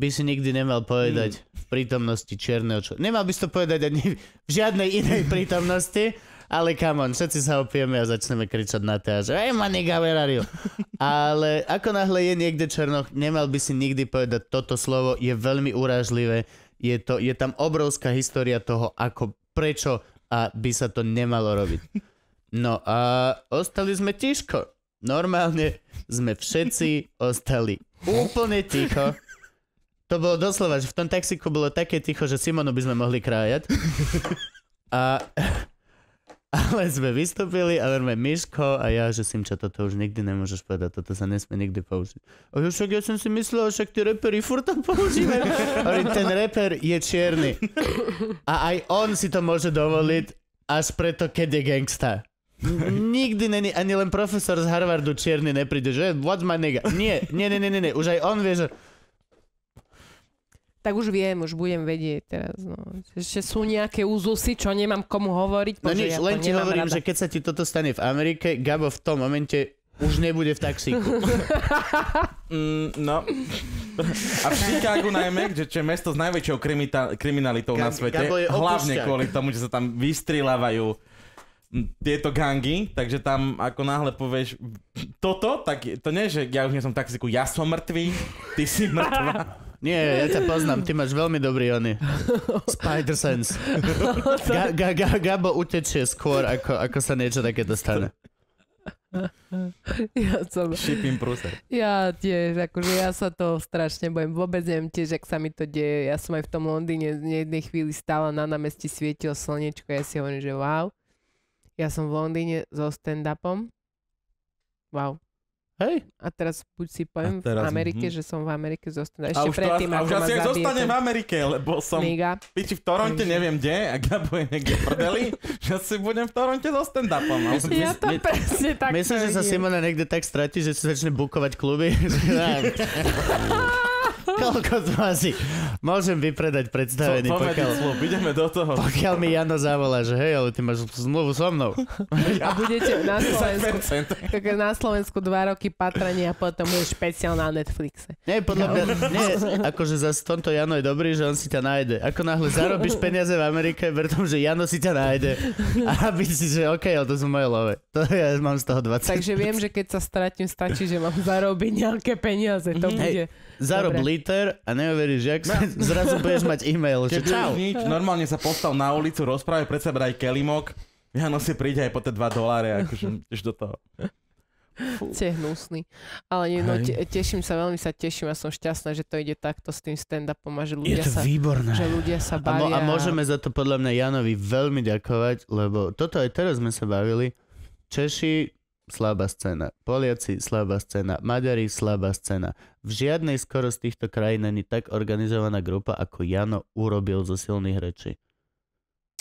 by si nikdy nemal povedať mm. v prítomnosti čierneho človeka. Nemal by si to povedať ani v žiadnej inej prítomnosti, ale come on, všetci sa opieme a začneme kričať na teba, že hey, maniga, Ale ako náhle je niekde černoch, nemal by si nikdy povedať toto slovo, je veľmi urážlivé, je, to, je tam obrovská história toho, ako, prečo a by sa to nemalo robiť. No a ostali sme tiško. Normálne sme všetci ostali úplne ticho. To bolo doslova, že v tom taxiku bolo také ticho, že Simonu by sme mohli krájať. (laughs) A, (laughs) ale sme vystúpili a verme Miško a ja, že Simča, toto už nikdy nemôžeš povedať, toto sa nesmie nikdy použiť. A ja, však ja som si myslel, že tie repery furt to používajú. Ale ten reper je čierny. A aj on si to môže dovoliť až preto, keď je gangsta. Nikdy není, ani len profesor z Harvardu čierny nepríde, že what's my nigga. Nie, nie, nie, nie, nie, už aj on vie, že tak už viem, už budem vedieť teraz. No. Ešte sú nejaké úzusy, čo nemám komu hovoriť. No nič, ja len ti hovorím, rada. že keď sa ti toto stane v Amerike, Gabo v tom momente už nebude v taxíku. (laughs) mm, no. A v Chicagu najmä, kde čo je mesto s najväčšou krimita- kriminalitou Gab- na svete, hlavne kvôli tomu, že sa tam vystrilávajú tieto gangy, takže tam ako náhle povieš toto, tak to nie, že ja už nie som taxiku, ja som mŕtvý, ty si mŕtva. (laughs) Nie, ja ťa poznám, ty máš veľmi dobrý ony. Spider sense. (laughs) Ga, ga, ga, Gabo utečie skôr, ako, ako sa niečo takéto stane. (laughs) Ja som... Šipím prúser. Ja tiež, akože ja sa to strašne bojím. Vôbec neviem tiež, ak sa mi to deje. Ja som aj v tom Londýne v jednej chvíli stála na námestí, svietilo slnečko, ja si hovorím, že wow. Ja som v Londýne so stand-upom. Wow. Hej. A teraz buď si poviem teraz, v Amerike, mh. že som v Amerike so zostane. Ešte a už predtým, teraz, a už asi zostanem v Amerike, lebo som Liga. piči v Toronte, Miga. neviem kde, ak ja budem niekde prdeli, (laughs) že si budem v Toronte so stand-upom. Ja my, to my, presne tak Myslím, že sa Simona niekde tak stratí, že sa začne bukovať kluby. (laughs) (laughs) Koľko z vás Môžem vypredať predstavený po, pokiaľ... ideme do toho. Pokiaľ mi Jano zavolá, že hej, ale ty máš zmluvu so mnou. A budete na (laughs) Slovensku, tak na Slovensku dva roky patrania a potom je špeciál na Netflixe. Nie, podľa mňa, no. nie, akože za tomto Jano je dobrý, že on si ťa nájde. Ako náhle zarobíš peniaze v Amerike, ver tomu, že Jano si ťa nájde. A aby si, že OK, ale to sú moje love. To ja mám z toho 20. Takže viem, že keď sa stratím, stačí, že mám zarobiť nejaké peniaze. To mhm. bude... Zarob Dobre. liter a neuveríš, jak no. (laughs) zrazu budeš mať e-mail. Keď čo, čau. Nič, normálne sa postav na ulicu, rozprávaj pred seba aj kelimok. no si príde aj po tie 2 doláre, akože (laughs) do toho. Ste hnusný. Ale nie, no, te, teším sa, veľmi sa teším a som šťastná, že to ide takto s tým stand-upom a že ľudia sa, výborné. Že ľudia sa bavia. A, mo, a môžeme za to podľa mňa Janovi veľmi ďakovať, lebo toto aj teraz sme sa bavili. Češi slabá scéna, Poliaci slabá scéna, Maďari slabá scéna. V žiadnej skoro z týchto krajín není tak organizovaná grupa, ako Jano urobil zo silných rečí.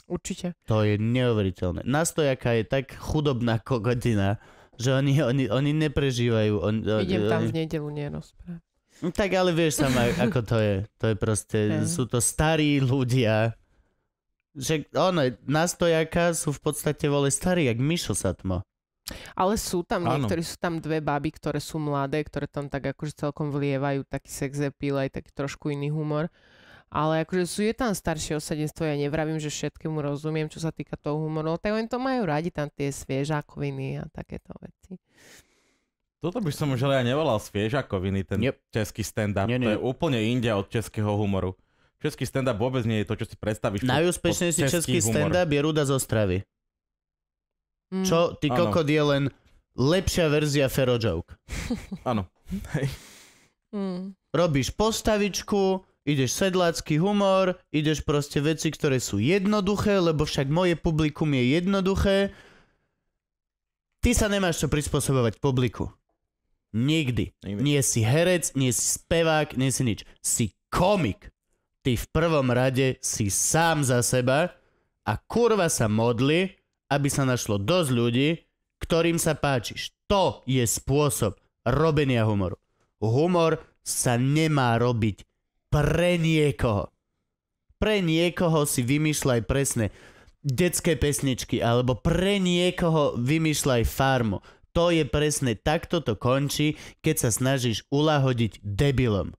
Určite. To je neuveriteľné. Nastojaka je tak chudobná kogodina, že oni, oni, oni neprežívajú. On, Idem oni, tam v nedelu nerozprávať. No, no tak ale vieš sama, ako to je. To je proste, yeah. sú to starí ľudia. Že ono, nastojaka sú v podstate vole starí, jak Mišo Satmo. Ale sú tam ano. niektorí, sú tam dve baby, ktoré sú mladé, ktoré tam tak akože celkom vlievajú taký sex appeal, aj taký trošku iný humor. Ale akože sú je tam staršie osadenstvo, ja nevravím, že všetkému rozumiem, čo sa týka toho humoru, tak oni to majú radi, tam tie sviežákoviny a takéto veci. Toto by som už ale aj nevolal sviežakoviny, ten yep. český stand-up. Nie, nie. To je úplne inde od českého humoru. Český stand-up vôbec nie je to, čo si predstavíš. Najúspešnejší český, český stand-up je Ruda z Ostravy. Mm. Čo ty ano. kokot je len lepšia verzia Fero Joke. Áno. Mm. Robíš postavičku, ideš sedlácky humor, ideš proste veci, ktoré sú jednoduché, lebo však moje publikum je jednoduché. Ty sa nemáš čo prispôsobovať publiku. Nikdy. Nikdy. Nie si herec, nie si spevák, nie si nič. Si komik. Ty v prvom rade si sám za seba a kurva sa modli, aby sa našlo dosť ľudí, ktorým sa páčiš. To je spôsob robenia humoru. Humor sa nemá robiť pre niekoho. Pre niekoho si vymýšľaj presne detské pesničky alebo pre niekoho vymýšľaj farmu. To je presne takto to končí, keď sa snažíš ulahodiť debilom.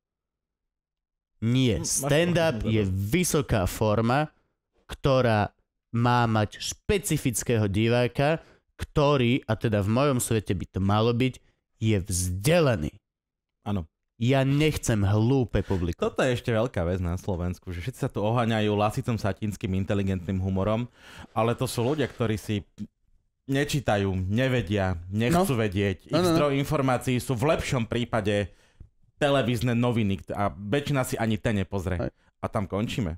Nie, stand-up je vysoká forma, ktorá má mať špecifického diváka, ktorý, a teda v mojom svete by to malo byť, je vzdelaný. Áno. Ja nechcem hlúpe publikum. Toto je ešte veľká vec na Slovensku, že všetci sa tu oháňajú lasicom satinským inteligentným humorom, ale to sú ľudia, ktorí si nečítajú, nevedia, nechcú no. vedieť. No, ich no, no, no. zdroj informácií sú v lepšom prípade televízne noviny a väčšina si ani te nepozrie. Aj. A tam končíme.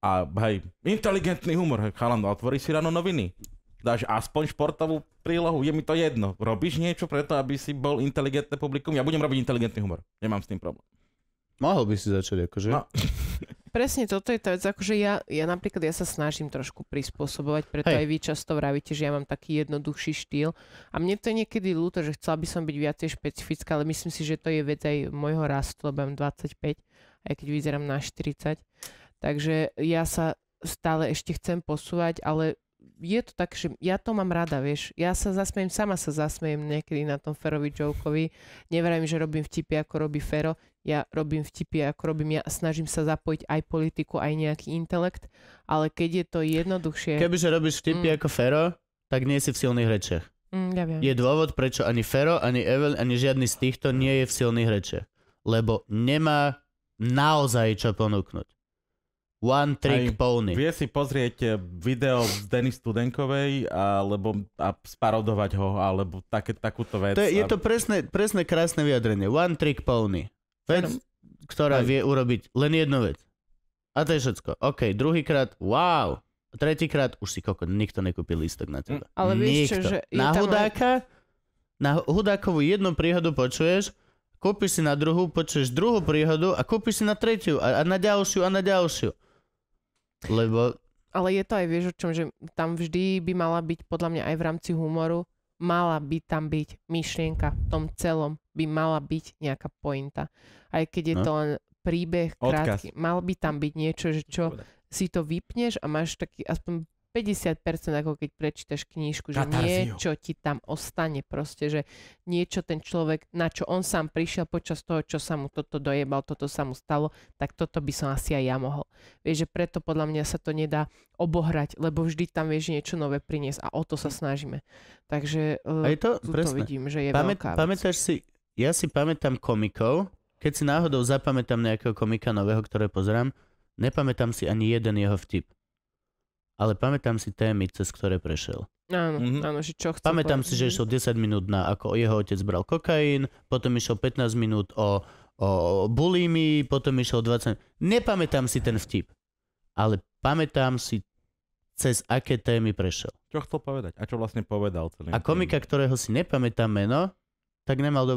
A hej, inteligentný humor, hej, otvorí si ráno noviny. Dáš aspoň športovú prílohu, je mi to jedno. Robíš niečo preto, aby si bol inteligentné publikum? Ja budem robiť inteligentný humor. Nemám s tým problém. Mohol by si začať, akože. No. Presne toto je tá vec, akože ja, ja napríklad ja sa snažím trošku prispôsobovať, preto Hej. aj vy často vravíte, že ja mám taký jednoduchší štýl a mne to je niekedy ľúto, že chcela by som byť viacej špecifická, ale myslím si, že to je vec aj môjho rastu, lebo mám 25, aj keď vyzerám na 40. Takže ja sa stále ešte chcem posúvať, ale je to tak, že ja to mám rada, vieš. Ja sa zasmejem, sama sa zasmejem niekedy na tom Ferovi Jokovi. Neverím, že robím vtipy, ako robí Fero. Ja robím vtipy, ako robím ja. Snažím sa zapojiť aj politiku, aj nejaký intelekt. Ale keď je to jednoduchšie... Kebyže robíš vtipy mm. ako Fero, tak nie si v silných rečiach. Mm, ja viem. Je dôvod, prečo ani Fero, ani Evel, ani žiadny z týchto nie je v silných rečiach. Lebo nemá naozaj čo ponúknuť. One Trick Aj, Pony. Vie si pozrieť eh, video z Denis Studenkovej alebo a sparodovať ho, alebo také, takúto vec. To je, je to presné, presné krásne vyjadrenie. One Trick Pony. Vec, ktorá aj. vie urobiť len jednu vec. A to je všetko. OK, druhýkrát, wow. Tretíkrát už si koko, nikto nekúpil lístok na teba. Mm. ale vieš čo, že... Na hudáka, aj... na hudákovú jednu príhodu počuješ, kúpiš si na druhú, počuješ druhú príhodu a kúpiš si na tretiu a, a na ďalšiu a na ďalšiu. Lebo... Ale je to aj, vieš o čom, že tam vždy by mala byť, podľa mňa aj v rámci humoru, mala by tam byť myšlienka v tom celom, by mala byť nejaká pointa. Aj keď je no. to len príbeh krátky, Odkaz. mal by tam byť niečo, že čo si to vypneš a máš taký aspoň 50% ako keď prečítaš knížku, že Katarziu. niečo ti tam ostane proste, že niečo ten človek, na čo on sám prišiel počas toho, čo sa mu toto dojebal, toto sa mu stalo, tak toto by som asi aj ja mohol. Vieš, že preto podľa mňa sa to nedá obohrať, lebo vždy tam vieš niečo nové priniesť a o to sa snažíme. Takže e, aj to, to vidím, že je Pamät, veľká vec. Pamätáš si, ja si pamätám komikov, keď si náhodou zapamätám nejakého komika nového, ktoré pozerám, nepamätám si ani jeden jeho vtip ale pamätám si témy, cez ktoré prešiel. Áno, mm-hmm. áno, že čo chcem Pamätám povedať. si, že išiel 10 minút na, ako jeho otec bral kokain, potom išiel 15 minút o, o bulimi, potom išiel 20... Nepamätám si ten vtip, ale pamätám si cez aké témy prešiel. Čo chcel povedať? A čo vlastne povedal celý? A komika, tým. ktorého si nepamätám meno, tak nemal do...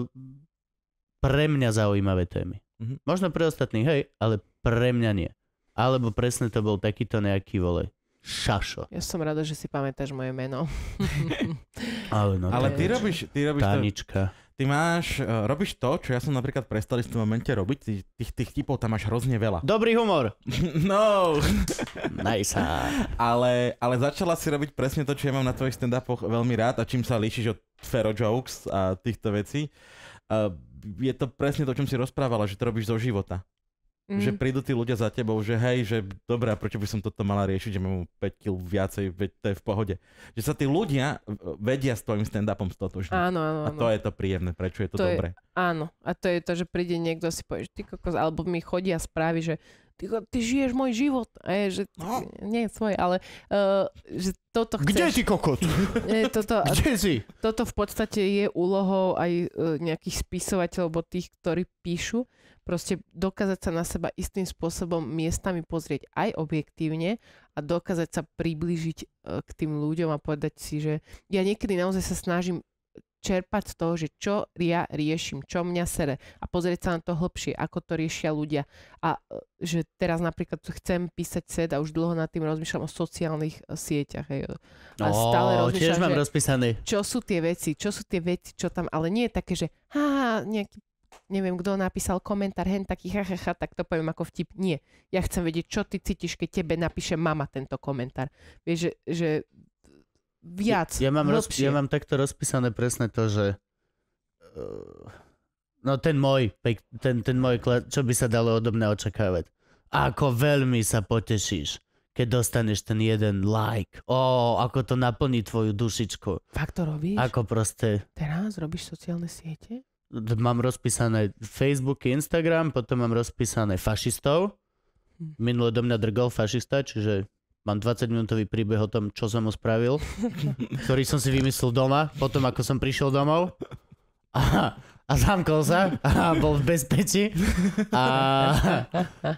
pre mňa zaujímavé témy. Mm-hmm. Možno pre ostatných, hej, ale pre mňa nie. Alebo presne to bol takýto nejaký volej. Šašo. Ja som rada, že si pamätáš moje meno. (laughs) Ale, no, Ale ty robíš, ty robíš tánička. to... Ty máš, uh, robíš to, čo ja som napríklad prestal v tom momente robiť, ty, tých, tých typov tam máš hrozne veľa. (laughs) Dobrý humor. (laughs) no. nice. Ale, ale začala si robiť presne to, čo ja mám na tvojich stand-upoch veľmi rád a čím sa líšiš od Fero Jokes a týchto vecí. Uh, je to presne to, o čom si rozprávala, že to robíš zo života. Mm. Že prídu tí ľudia za tebou, že hej, že a prečo by som toto mala riešiť, že mám 5 kg viacej, veď to je v pohode. Že sa tí ľudia vedia s tvojim stand-upom toho, Áno, áno, áno. A to je to príjemné, prečo je to, to dobré. Je, áno, a to je to, že príde niekto si povie, že ty kokos, alebo mi chodia správy, že ty, ty žiješ môj život. A je, že, no. Nie svoj, ale uh, že toto chceš. Kde ty kokot? (laughs) Nie, toto, Kde si? Toto v podstate je úlohou aj uh, nejakých spisovateľov, alebo tých, ktorí píšu. Proste dokázať sa na seba istým spôsobom miestami pozrieť aj objektívne a dokázať sa priblížiť uh, k tým ľuďom a povedať si, že ja niekedy naozaj sa snažím čerpať z toho, že čo ja riešim, čo mňa sere a pozrieť sa na to hlbšie, ako to riešia ľudia. A e, že teraz napríklad chcem písať set a už dlho nad tým rozmýšľam o sociálnych e, sieťach. Hej. E, a no, stále rozmýšľam, tiež mám že, rozpísaný. Čo sú tie veci, čo sú tie veci, čo tam, ale nie je také, že há, nejaký neviem, kto napísal komentár, hen taký ha, tak to poviem ako vtip. Nie. Ja chcem vedieť, čo ty cítiš, keď tebe napíše mama tento komentár. Vieš, že, že viac. Ja, ja, mám, roz, ja mám takto rozpísané presne to, že eh, no ten môj, ten, ten môj, čo by sa dalo odo mňa očakávať. Ako veľmi sa potešíš, keď dostaneš ten jeden like. Ó, oh, ako to naplní tvoju dušičku. Fakt to robíš? Ako proste. Teraz robíš sociálne siete? Mám rozpísané Facebook, Instagram, potom mám rozpísané fašistov. Hm. Minulé do mňa drgol fašista, čiže Mám 20 minútový príbeh o tom, čo som mu spravil, ktorý som si vymyslel doma, potom ako som prišiel domov. A, a zamkol sa a bol v bezpečí. A,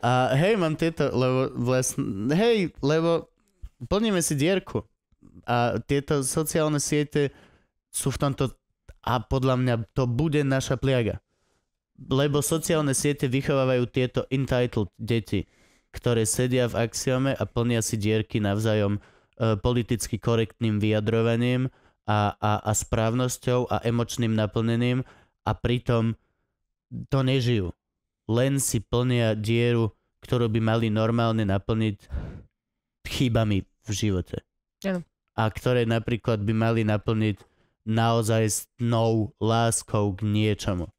a hej, mám tieto, lebo vlastne, hej, lebo plníme si dierku. A tieto sociálne siete sú v tomto a podľa mňa to bude naša pliaga. Lebo sociálne siete vychovávajú tieto entitled deti ktoré sedia v axiome a plnia si dierky navzájom e, politicky korektným vyjadrovaním a, a, a správnosťou a emočným naplnením a pritom to nežijú. Len si plnia dieru, ktorú by mali normálne naplniť chybami v živote. Ja. A ktoré napríklad by mali naplniť naozaj snou láskou k niečomu.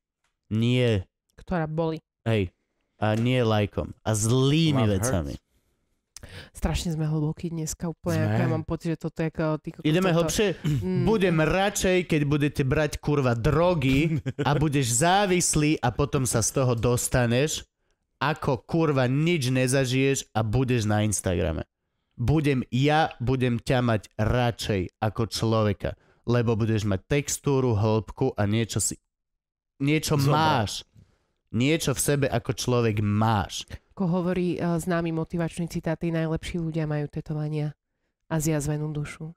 Nie. Ktorá boli. Hej, a nie lajkom. A zlými Love vecami. Hurts. Strašne sme hlbokí dneska úplne. ako Ja mám pocit, že toto je... Ty, Ideme toto... hlbšie. Mm. Budem radšej, keď budete brať kurva drogy a (laughs) budeš závislý a potom sa z toho dostaneš, ako kurva nič nezažiješ a budeš na Instagrame. Budem, ja budem ťa mať radšej ako človeka, lebo budeš mať textúru, hĺbku a niečo si... Niečo Zobra. máš niečo v sebe ako človek máš. Ako hovorí uh, známy motivačný citát, tí najlepší ľudia majú tetovania a zjazvenú dušu.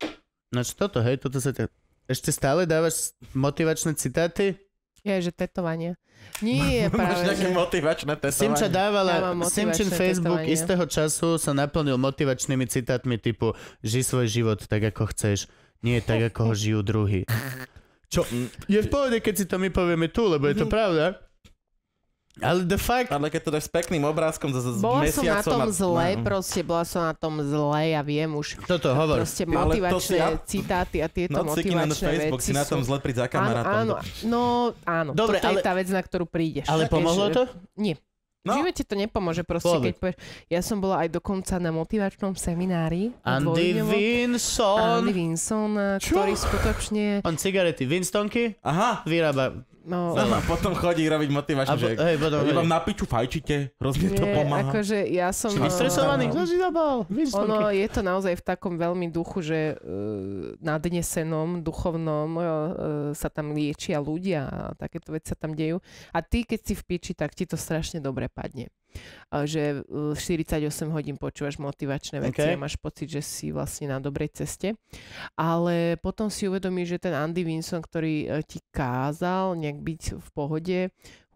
No čo toto, hej, toto sa ťa... Ešte stále dávaš motivačné citáty? Je, že tetovanie. Nie je práve. Máš nejaké že... motivačné tetovanie. Simča dávala, Simčin Facebook tetovanie. istého času sa naplnil motivačnými citátmi typu Ži svoj život tak, ako chceš, nie tak, ako ho žijú druhý. (laughs) Čo? Je v pohode, keď si to my povieme tu, lebo je to mhm. pravda. Ale the fact... Ale keď to dáš s pekným obrázkom za Bola som na tom a... zle, no. proste bola som na tom zle, ja viem už. Toto hovor. Proste motivačné ja... citáty a tieto Not motivačné veci Facebook, si na tom zle príď za kamarátom. Áno, áno, no áno. Dobre, Toto ale... je tá vec, na ktorú prídeš. Ale pomohlo to? Nie. No. V živote to nepomôže proste, Poved. keď povieš, ja som bola aj dokonca na motivačnom seminári. Andy Vinson. Andy Vinson, ktorý skutočne... On cigarety Winstonky? Aha. Vyrába No, no a potom chodí robiť motivačný že Hej, potom, hej. na piču fajčite, hrozne to pomáha. akože ja som... Či eh, vystresovaný, kto si zabal? Ono je to naozaj v takom veľmi duchu, že uh, nadnesenom, duchovnom uh, sa tam liečia ľudia a takéto veci sa tam dejú. A ty, keď si v piči, tak ti to strašne dobre padne že 48 uh, hodín počúvaš motivačné veci okay. a máš pocit, že si vlastne na dobrej ceste. Ale potom si uvedomíš, že ten Andy Vinson, ktorý e, ti kázal nejak byť v pohode,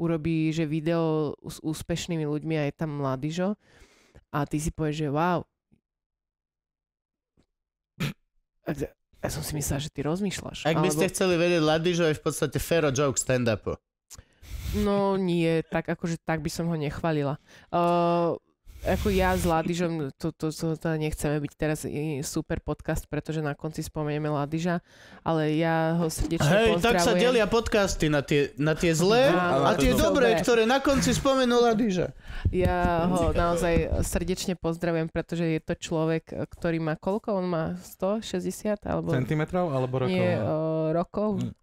urobí, že video s úspešnými ľuďmi a je tam mladížo a ty si povieš, že wow, ja som si myslela, že ty rozmýšľaš. Ak by alebo... ste chceli vedieť, Ladižo je v podstate Fero joke stand-upu. No nie, tak akože tak by som ho nechvalila. Uh, ako ja s Ladižom, to, to, to, to nechceme byť teraz super podcast, pretože na konci spomenieme Ladiža, ale ja ho srdečne Hej, pozdravujem. tak sa delia podcasty na tie, na tie zlé a, a tie dobré, dobré, ktoré na konci spomenú Ladiža. Ja ho naozaj srdečne pozdravujem, pretože je to človek, ktorý má koľko? On má 160 alebo... Centimetrov alebo rokov? Nie, rokov. Hm.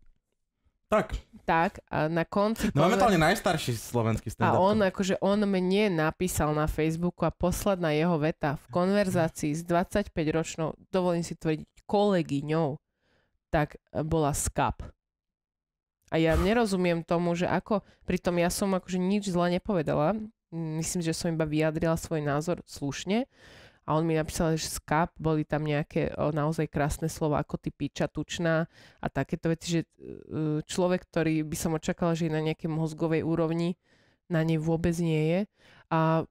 Tak. Tak, a na konci... No momentálne konver... najstarší slovenský stand A on, akože on mne napísal na Facebooku a posledná jeho veta v konverzácii s 25-ročnou, dovolím si tvrdiť, kolegyňou, tak bola skap. A ja nerozumiem tomu, že ako, pritom ja som akože nič zle nepovedala, myslím, že som iba vyjadrila svoj názor slušne, a on mi napísal, že skap, boli tam nejaké o, naozaj krásne slova ako ty piča, tučná a takéto veci, že e, e, človek, ktorý by som očakala, že je na nejakej mozgovej úrovni, na nej vôbec nie je a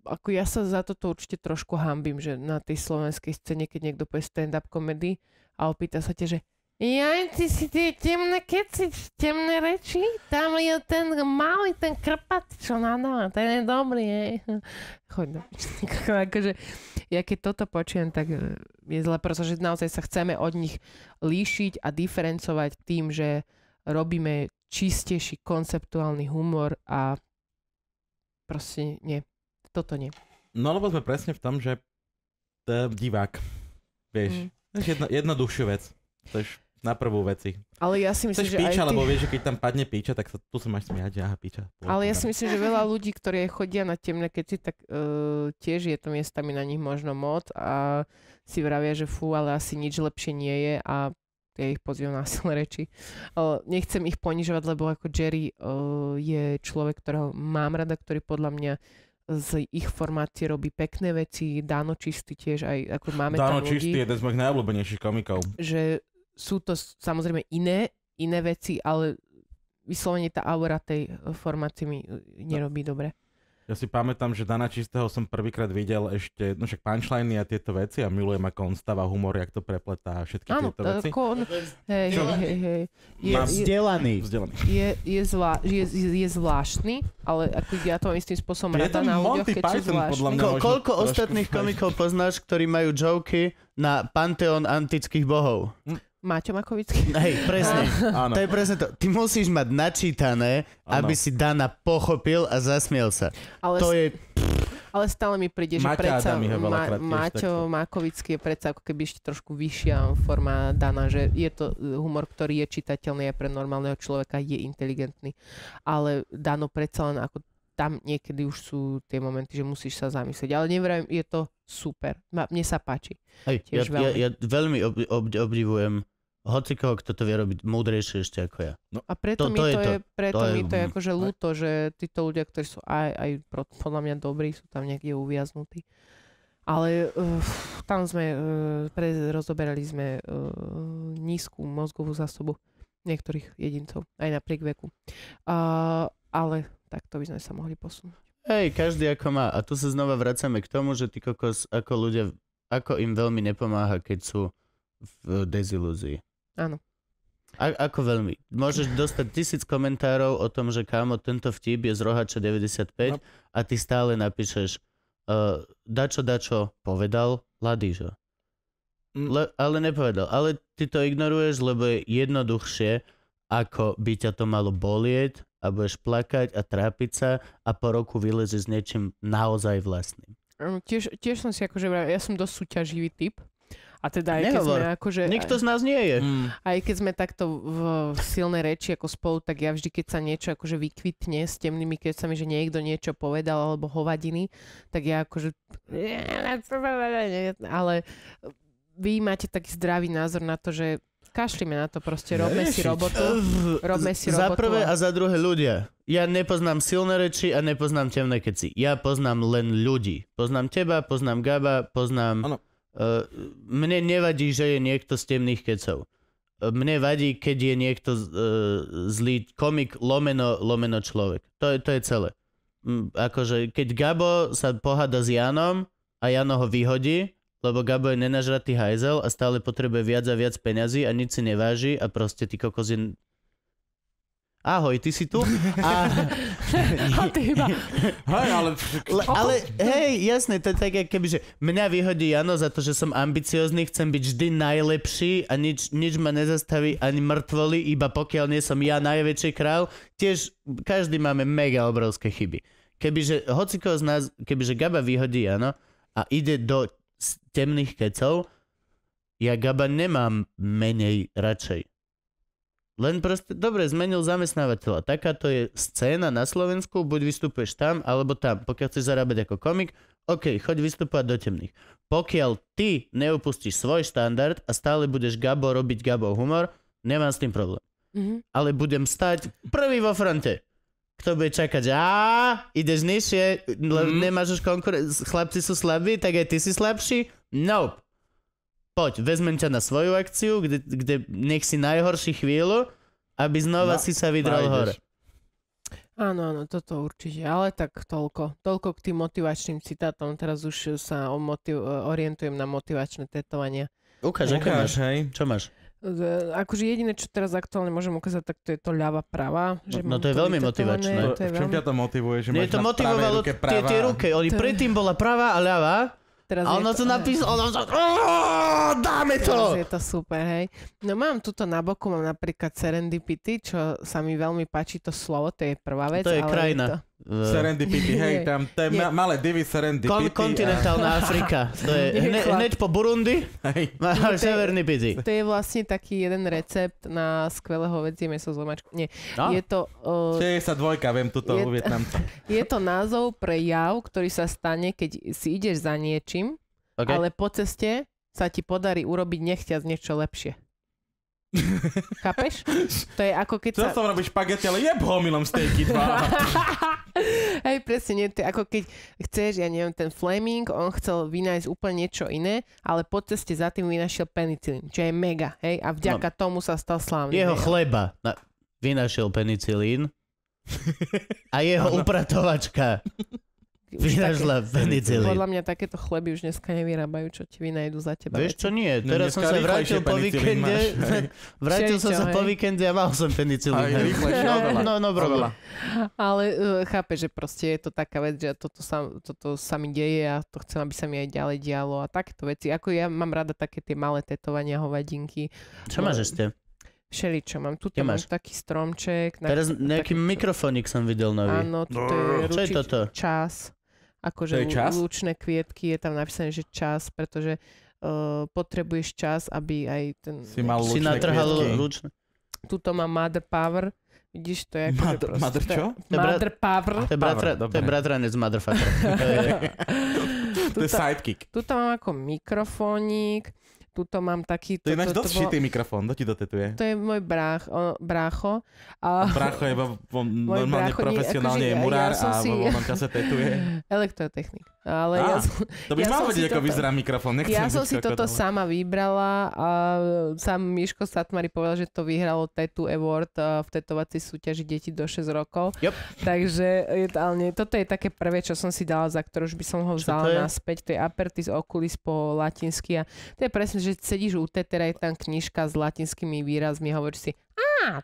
ako ja sa za toto určite trošku hambím, že na tej slovenskej scéne, keď niekto povie stand-up komedy a opýta sa te, že ja, ty si tie temné keci, temné reči, tam je ten malý, ten krpat, čo na no, ten je dobrý, hej. (laughs) Choď do (laughs) akože, ja keď toto počujem, tak e, je zle, pretože naozaj sa chceme od nich líšiť a diferencovať tým, že robíme čistejší konceptuálny humor a proste nie, toto nie. No lebo sme presne v tom, že to divák, vieš, mm. jednoduchšiu vec na prvú veci. Ale ja si myslím, Chceš že píča, aj ty... lebo vieš, že keď tam padne píča, tak sa, tu sa máš smiať, aha, píča. Ale ja si myslím, že veľa ľudí, ktorí chodia na temné keci, tak uh, tiež je to miestami na nich možno moc a si vravia, že fú, ale asi nič lepšie nie je a ja ich pozývam na (laughs) silné reči. Uh, nechcem ich ponižovať, lebo ako Jerry uh, je človek, ktorého mám rada, ktorý podľa mňa z ich formácie robí pekné veci, Dáno Čistý tiež aj, ako máme Dáno tam ľudí, Čistý je jeden z mojich najobľúbenejších komikov. Že sú to samozrejme iné, iné veci, ale vyslovene tá aura tej eh, formácie mi eh, nerobí no. dobre. Ja si pamätám, že Dana Čistého som prvýkrát videl ešte, no však punchliny a tieto veci a milujem ako on stáva humor, jak to prepletá a všetky Áno, tieto veci. Áno, on, hej, hej, hej, hej, je, vzdelaný. Je, vzdelaný. Je, je, zvlá, je, je, zvláštny, ale ako ja to istým spôsobom rada na ľuďoch, keď Python, je Podľa mňa Ko, koľko ostatných komikov poznáš, ktorí majú joky na pantheon antických bohov? Hm? Maťo Makovický. (laughs) Hej, presne. (laughs) Áno. To je presne to. Ty musíš mať načítané, áno. aby si Dana pochopil a zasmiel sa. Ale to s... je... Ale stále mi príde, že Maťa predsa Ma- Maťo takto. Makovický je predsa ako keby ešte trošku vyššia forma Dana, že je to e, humor, ktorý je čitateľný a pre normálneho človeka je inteligentný. Ale Dano predsa len ako tam niekedy už sú tie momenty, že musíš sa zamyslieť. Ale neviem, je to super. mne sa páči. Hej, Tiež ja, veľmi. Ja, ja veľmi ob, ob, obdivujem hoci koho, kto to vie robiť múdrejšie ešte ako ja. No, a preto to, mi to, je, to je, preto to mi je, to je hm. akože ľúto, že títo ľudia, ktorí sú aj, aj podľa mňa dobrí, sú tam niekde uviaznutí. Ale uh, tam sme, uh, pre, rozoberali sme uh, nízku mozgovú zásobu niektorých jedincov, aj napriek veku. Uh, ale takto by sme sa mohli posunúť. Hej, každý ako má. A tu sa znova vracame k tomu, že ty kokos, ako ľudia, ako im veľmi nepomáha, keď sú v dezilúzii. Áno. A- ako veľmi. Môžeš dostať tisíc komentárov o tom, že kámo, tento vtip je z rohača 95 no. a ty stále napíšeš uh, dačo, dačo, povedal Ladižo. Mm. Le- ale nepovedal. Ale ty to ignoruješ, lebo je jednoduchšie ako by ťa to malo bolieť a budeš plakať a trápiť sa a po roku vylezeš s niečím naozaj vlastným. Tiež, tiež som si akože, ja som dosť súťaživý typ. A teda aj Nehovor. keď sme akože... Nikto aj, z nás nie je. Mm. Aj keď sme takto v, v silnej reči ako spolu, tak ja vždy, keď sa niečo akože vykvitne s temnými kecami, že niekto niečo povedal alebo hovadiny, tak ja akože... Ale vy máte taký zdravý názor na to, že kašlíme na to proste, robme si robotu. Eh, robme si robotu. Za prvé a za druhé ľudia. Ja nepoznám silné reči a nepoznám temné keci. Ja poznám len ľudí. Poznám teba, poznám Gaba, poznám... Uh, mne nevadí, že je niekto z temných kecov. Eh, mne vadí, keď je niekto uh, zlý komik lomeno, lomeno človek. To je, to je celé. Mm, akože, keď Gabo sa poháda s Janom a Jano ho vyhodí, lebo Gabo je nenažratý hajzel a stále potrebuje viac a viac peňazí a nič si neváži a proste ty kokos je... Ahoj, ty si tu? (laughs) A, a (laughs) ty iba... Hej, ale... Le, ale hej, jasné, to je tak, keby, že mňa vyhodí Jano za to, že som ambiciózny, chcem byť vždy najlepší a nič, nič ma nezastaví ani mŕtvoli, iba pokiaľ nie som ja najväčší kráľ. Tiež každý máme mega obrovské chyby. Kebyže hociko z nás, kebyže Gaba vyhodí Jano a ide do z temných kecov, ja Gaba nemám menej radšej. Len proste, dobre, zmenil zamestnávateľa. Takáto je scéna na Slovensku, buď vystupuješ tam, alebo tam. Pokiaľ chceš zarábať ako komik, OK, choď vystupovať do temných. Pokiaľ ty neopustíš svoj štandard a stále budeš Gabo robiť Gabo humor, nemám s tým problém. Mm-hmm. Ale budem stať prvý vo fronte kto bude čakať, že ideš nižšie, le- mm. nemáš už konkurenciu, chlapci sú slabí, tak aj ty si slabší? Nope. Poď, vezmem ťa na svoju akciu, kde, kde nech si najhorší chvíľu, aby znova no, si sa vydral hore. Áno, áno, toto určite, ale tak toľko. Toľko k tým motivačným citátom. Teraz už sa o motiv- orientujem na motivačné tetovania. Ukáž, aké máš, hej? Čo máš? akože jediné, čo teraz aktuálne môžem ukázať, tak to je to ľava práva. Že no, no, to je veľmi motivačné. To, to je v čom ťa to motivuje? Že Mne no, to motivovalo ruke tie, tie ruke. Oni to... predtým bola pravá a ľava. Teraz a ono to, to napísalo, ono oh, dáme to! Teraz je to super, hej. No mám tuto na boku, mám napríklad serendipity, čo sa mi veľmi páči to slovo, to je prvá vec. To je krajina. Je to, Eh, serendipity, hej, tam to je ma- malé divy Serendipity. Kon- kontinentálna a... Afrika. To je (laughs) hne- hneď po Burundi hej, (laughs) no, severný pity. To je vlastne taký jeden recept na skvelé hovedzie meso z omačkou. Nie, No. je to... Uh, 62, viem tuto Je- u Vietnamca. (laughs) Je to názov pre jav, ktorý sa stane, keď si ideš za niečím, okay. ale po ceste sa ti podarí urobiť nechťaz niečo lepšie. (laughs) Chápeš? To je ako keď Co sa... som robíš špagety, ale jeb milom stejky dva. (laughs) Hej, presne, nie, to je ako keď chceš, ja neviem, ten Fleming, on chcel vynájsť úplne niečo iné, ale po ceste za tým vynašiel penicilín, čo je mega, hej, a vďaka no. tomu sa stal slávny. Jeho hej. chleba na... vynašiel penicilín (laughs) a jeho ano. upratovačka Vynašla penicilín. Podľa mňa takéto chleby už dneska nevyrábajú, čo ti vynajdu za teba. Vieš čo, nie. No teraz som sa vrátil po víkende. (laughs) vrátil som sa po víkende a mal som penicilín. No, no, no, no, problém. Ale e, chápe, že proste je to taká vec, že toto sa, toto sa mi deje a to chcem, aby sa mi aj ďalej dialo a takéto veci. Ako ja mám rada také tie malé tetovania hovadinky. Čo máš no, ešte? čo mám. Tu mám taký stromček. Teraz nejaký mikrofónik som videl nový. Áno, toto je, Čo je toto? Čas akože lúčne kvietky, je tam napísané, že čas, pretože uh, potrebuješ čas, aby aj ten... Si mal si natrhal lúčne. Tuto má Mother Power, vidíš, to je akože Mother, proste, mother čo? To mother Power. To je, bratra, to je bratranec Mother Father. (laughs) (laughs) to je sidekick. Tuto mám ako mikrofónik, Tuto mám taký... To, to je náš dosť šitý bol... mikrofón, kto ti dotetuje? To je môj brách, o, brácho. A... Brácho je (laughs) normálne brácho, profesionálne nie, akože, je murár ja a vo čase tetuje. (laughs) Elektrotechnik. Ale ja som, to by ja mal vedieť, ako vyzerá mikrofón. Nechcem ja som si toto sama vybrala a sám Miško Satmari povedal, že to vyhralo Tetu Award e, v tetovací súťaži deti do 6 rokov. Yep. Takže je, ale nie, toto je také prvé, čo som si dala, za ktorú už by som ho vzala naspäť. To je Apertis Oculis po latinsky a to je presne že sedíš u tetera, je tam knižka s latinskými výrazmi, hovoríš si,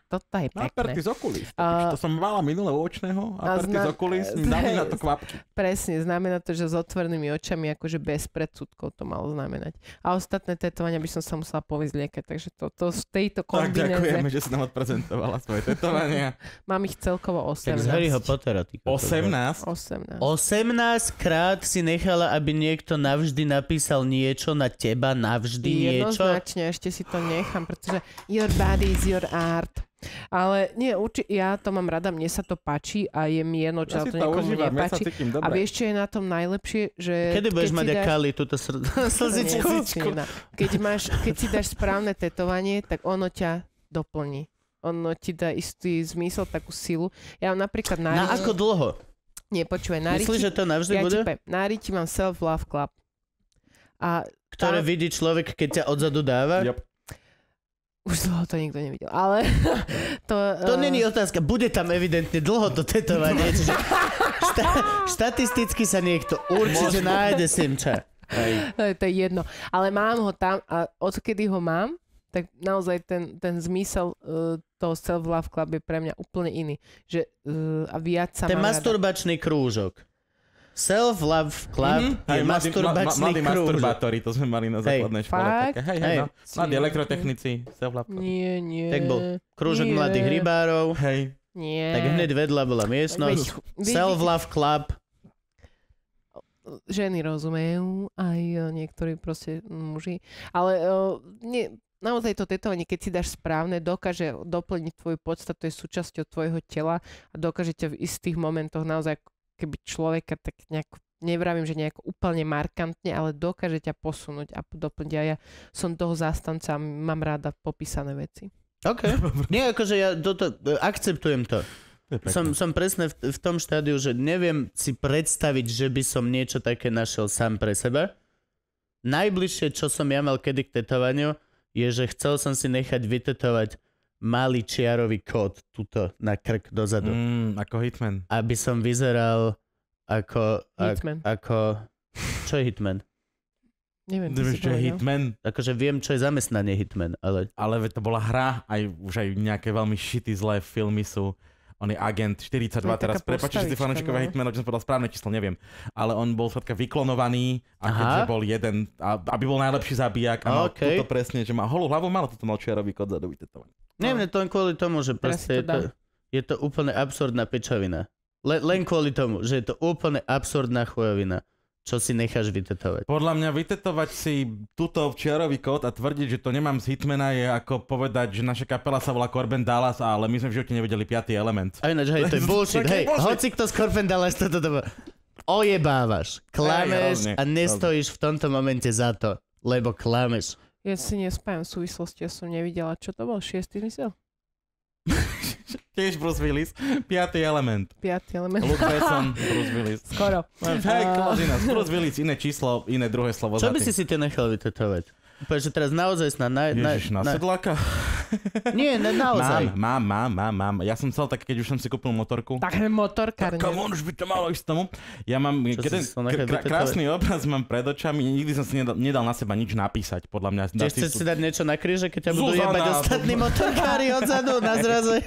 toto je no, pekné. Aperty z okulís. Uh, to som mala minule u očného. Aperty zna- z okulís znamená (laughs) to kvapky. Presne, znamená to, že s otvorenými očami, akože bez predsudkov to malo znamenať. A ostatné tetovania by som sa musela povyzliekať, takže to, to z tejto kombinéze... Tak ďakujeme, že si nám odprezentovala svoje tetovania. (laughs) Mám ich celkovo 18. Tak z Harryho Pottera. 18? 18. 18 krát si nechala, aby niekto navždy napísal niečo na teba, navždy niečo. Jednoznačne, ešte si to nechám, pretože your body is your art ale nie, urči, ja to mám rada, mne sa to páči a je mi jedno, čo ja to, to niekomu užívam, nepáči. Ja cítim, a vieš, čo je na tom najlepšie? Že Kedy budeš mať dáš... kali túto sr... (laughs) (laughs) slzičku? Keď, máš, keď si dáš správne tetovanie, tak ono ťa doplní. Ono ti dá istý zmysel, takú silu. Ja mám napríklad na... Na ako dlho? Nie, počúvaj, na Myslíš, že to navždy ja bude? na mám Self Love Club. A ktoré tá... vidí človek, keď ťa odzadu dáva? Yep. Už dlho to nikto nevidel, ale (laughs) to... To uh... není otázka, bude tam evidentne dlho to tetovanie, čiže šta- štatisticky sa niekto určite nájde simča. Hej. To, je, to je jedno. Ale mám ho tam a odkedy ho mám, tak naozaj ten, ten zmysel uh, toho self-love club je pre mňa úplne iný. Že, uh, a viac sa Ten masturbačný rada. krúžok. Self-love club mm-hmm. je hey, masturbačný mladý krúž. masturbátori, to sme mali na základnej hey. škole. Také. Hej, hej, no. Mladí elektrotechnici, self-love club. Nie, nie. Tak bol krúžok nie. mladých rybárov. Hej. Nie. Tak hneď vedľa bola miestnosť. Self-love club. Ženy rozumejú, aj e, niektorí proste muži. Ale e, nie, naozaj to tetovanie, keď si dáš správne, dokáže doplniť tvoju podstatu, je súčasťou tvojho tela a dokáže ťa v istých momentoch naozaj keby človeka tak nejak nevravím, že nejak úplne markantne, ale dokáže ťa posunúť a doplniť. A ja som toho zástanca, mám ráda popísané veci. OK. (laughs) Nie, akože ja toto, e, akceptujem to. Som, som presne v, v tom štádiu, že neviem si predstaviť, že by som niečo také našiel sám pre seba. Najbližšie, čo som ja mal kedy k tetovaniu, je, že chcel som si nechať vytetovať malý čiarový kód tuto na krk dozadu. Mm, ako Hitman. Aby som vyzeral ako... Hitman. A, ako... Čo je Hitman? Neviem, čo je Hitman? Akože viem, čo je zamestnanie Hitman, ale... Ale to bola hra, aj už aj nejaké veľmi šity zlé filmy sú on je agent 42 je teraz, prepáčte, že si fanúšikové no. Hitmana, že som povedal správne číslo, neviem. Ale on bol sladka vyklonovaný a Aha. keďže bol jeden, aby bol najlepší zabijak a mal okay. toto presne, že má holú hlavu, mal toto mal čiarový kód zadový to. Neviem, to len kvôli tomu, že proste to je, to, je to úplne absurdná pečovina. Len, len kvôli tomu, že je to úplne absurdná chujovina čo si necháš vytetovať. Podľa mňa vytetovať si túto čiarový kód a tvrdiť, že to nemám z Hitmana je ako povedať, že naša kapela sa volá Corben Dallas, ale my sme v živote nevedeli piatý element. Aj ináč, hej, to je (laughs) bullshit, hej, hoci kto z Corben Dallas toto to, ojebávaš, klameš a nestojíš v tomto momente za to, lebo klameš. Ja si nespájam v súvislosti, ja som nevidela, čo to bol, šiestý zmysel? (laughs) Tiež Bruce Willis. Piatý element. Piatý element. Luke (laughs) Besson, Bruce Willis. Skoro. Hej, uh... Bruce Willis, iné číslo, iné druhé slovo. Čo by si si tie nechal vytetovať? Pretože teraz naozaj na... na, na Ježiš, na, na sedláka? Nie, na, naozaj. Mám, mám, mám, mám, Ja som chcel tak, keď už som si kúpil motorku. Tak motorka. Tak on, už by to malo ísť tomu. Ja mám jeden kr- krásny obraz mám pred očami, nikdy som si nedal, nedal na seba nič napísať, podľa mňa. Tiež chceš si dať niečo na kríže, keď ťa budú jebať ostatní motorkári odzadu na zraze.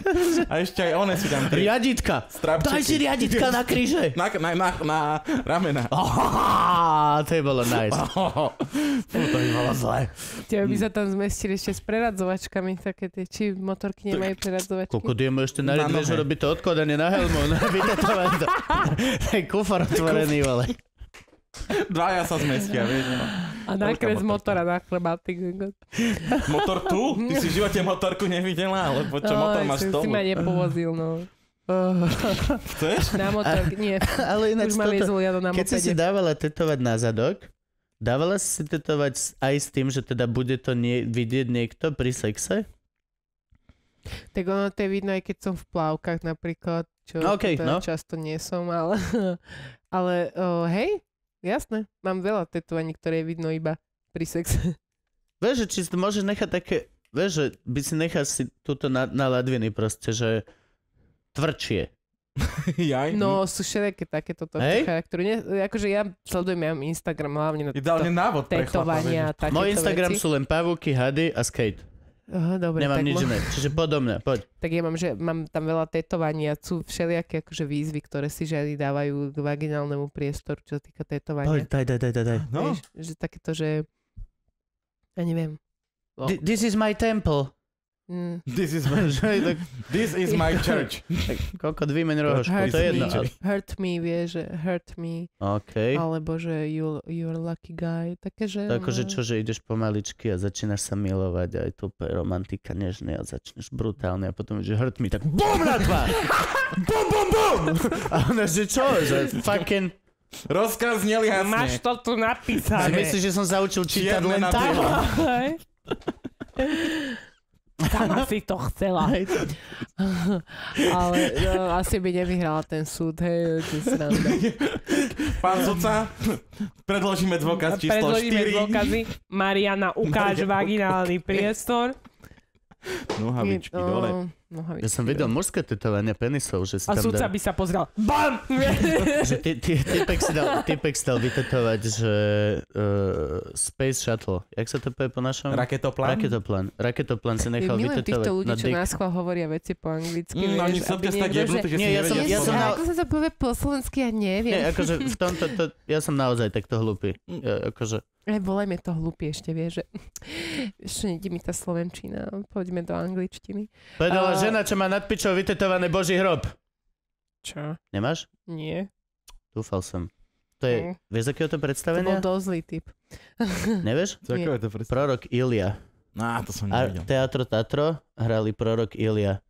A ešte aj one si tam tri. Riaditka. Strapčeky. Daj si riaditka na kríže. Na, na, na, na ramena. Oh, to je bolo nice. Oh, to je bolo zlé ale... Tebe by sa tam zmestili ešte s preradzovačkami, také tie, či motorky nemajú preradzovačky. Koľko diemu ešte na že robí to odkladanie na helmu, na vytetovať to. Ten kufor otvorený, ale... Dvaja sa zmestia, vieš. No. A nakres motora na chlebaty. Motor tu? Ty si v živote motorku nevidela? Alebo čo, no, motor máš tomu? Si ma nepovozil, no. Chceš? Na motor, nie. Ale ináč Už toto, na keď si si dávala tetovať na zadok, Dávala si tetovať aj s tým, že teda bude to nie, vidieť niekto pri sexe? Tak ono to je vidno, aj keď som v plavkách napríklad, čo no, okay, teda no. často nie som, ale, (laughs) ale oh, hej, jasné, mám veľa tetovaní, ktoré je vidno iba pri sexe. (laughs) Vieš, či si môžeš nechať také, vieš, že by si nechal si túto na, na ladviny proste, že tvrdšie. (laughs) Jaj? No, hm. sú všetky takéto tohto hey? charakteru. Nie, akože ja sledujem ja Instagram hlavne na Ideálne návod tetovania chlapa, Môj Instagram veci. sú len pavúky, hady a skate. Aha, dobre, Nemám nič iné, mo- čiže podobné, poď. Tak ja mám, že mám tam veľa tetovania, sú všelijaké akože výzvy, ktoré si ženy dávajú k vaginálnemu priestoru, čo sa týka tetovania. Poď, daj, daj, daj, daj. No. Víš, že takéto, že... Ja neviem. This is my temple. Mm. This is my (laughs) church. This is my church. koľko vymen rožku, hurt to je jedno. Me, hurt me, vieš, hurt me. Okay. Alebo že you, you're lucky guy. Také, že... Takže no. čo, že ideš pomaličky a začínaš sa milovať a aj tu romantika nežné a začneš brutálne a potom, že hurt me, tak BOOM na tvár! (laughs) BOOM BOOM BOOM! A ona, že čo? Že fucking... Rozkaz znel jasne. Máš to tu napísané. Myslíš, že som zaučil čítať len tak? (laughs) Sama si to chcela. Ale no, asi by nevyhrala ten súd, hej, to Pán sudca, predložíme dôkaz číslo predložíme 4. Predložíme dôkazy. Mariana, ukáž Mariana, vaginálny ukáž. priestor. Nohavičky hm, no, dole nohavičky. Ja som vedel no. morské tetovanie penisov, že si A tam sudca dal... by sa pozrel. BAM! ty, (laughs) typek, si dal, dal vytetovať, že uh, Space Shuttle. Jak sa to povie po našom? Raketoplán? Raketoplán. Raketoplán si nechal ja vytetovať. týchto ľudí, čo na hovoria veci po anglicky. Mm, no, oni sú tak jebnutí, že nie, ja som, ja som na... Ako sa to povie po slovensky, ja neviem. Nie, akože v tomto, to, ja som naozaj takto hlupý. Ja, akože... Bolo e, volajme to hlúpie ešte, vieš, že ešte (laughs) nejde mi tá Slovenčina, poďme do angličtiny. Povedala, uh, žena, čo má nad pičou vytetované Boží hrob. Čo? Nemáš? Nie. Dúfal som. To je, mm. vieš, akého to predstavenia? To bol dosť zlý typ. (laughs) Nevieš? To je to Prorok Ilia. No, to som nevidel. A Teatro Tatro hrali prorok Ilia.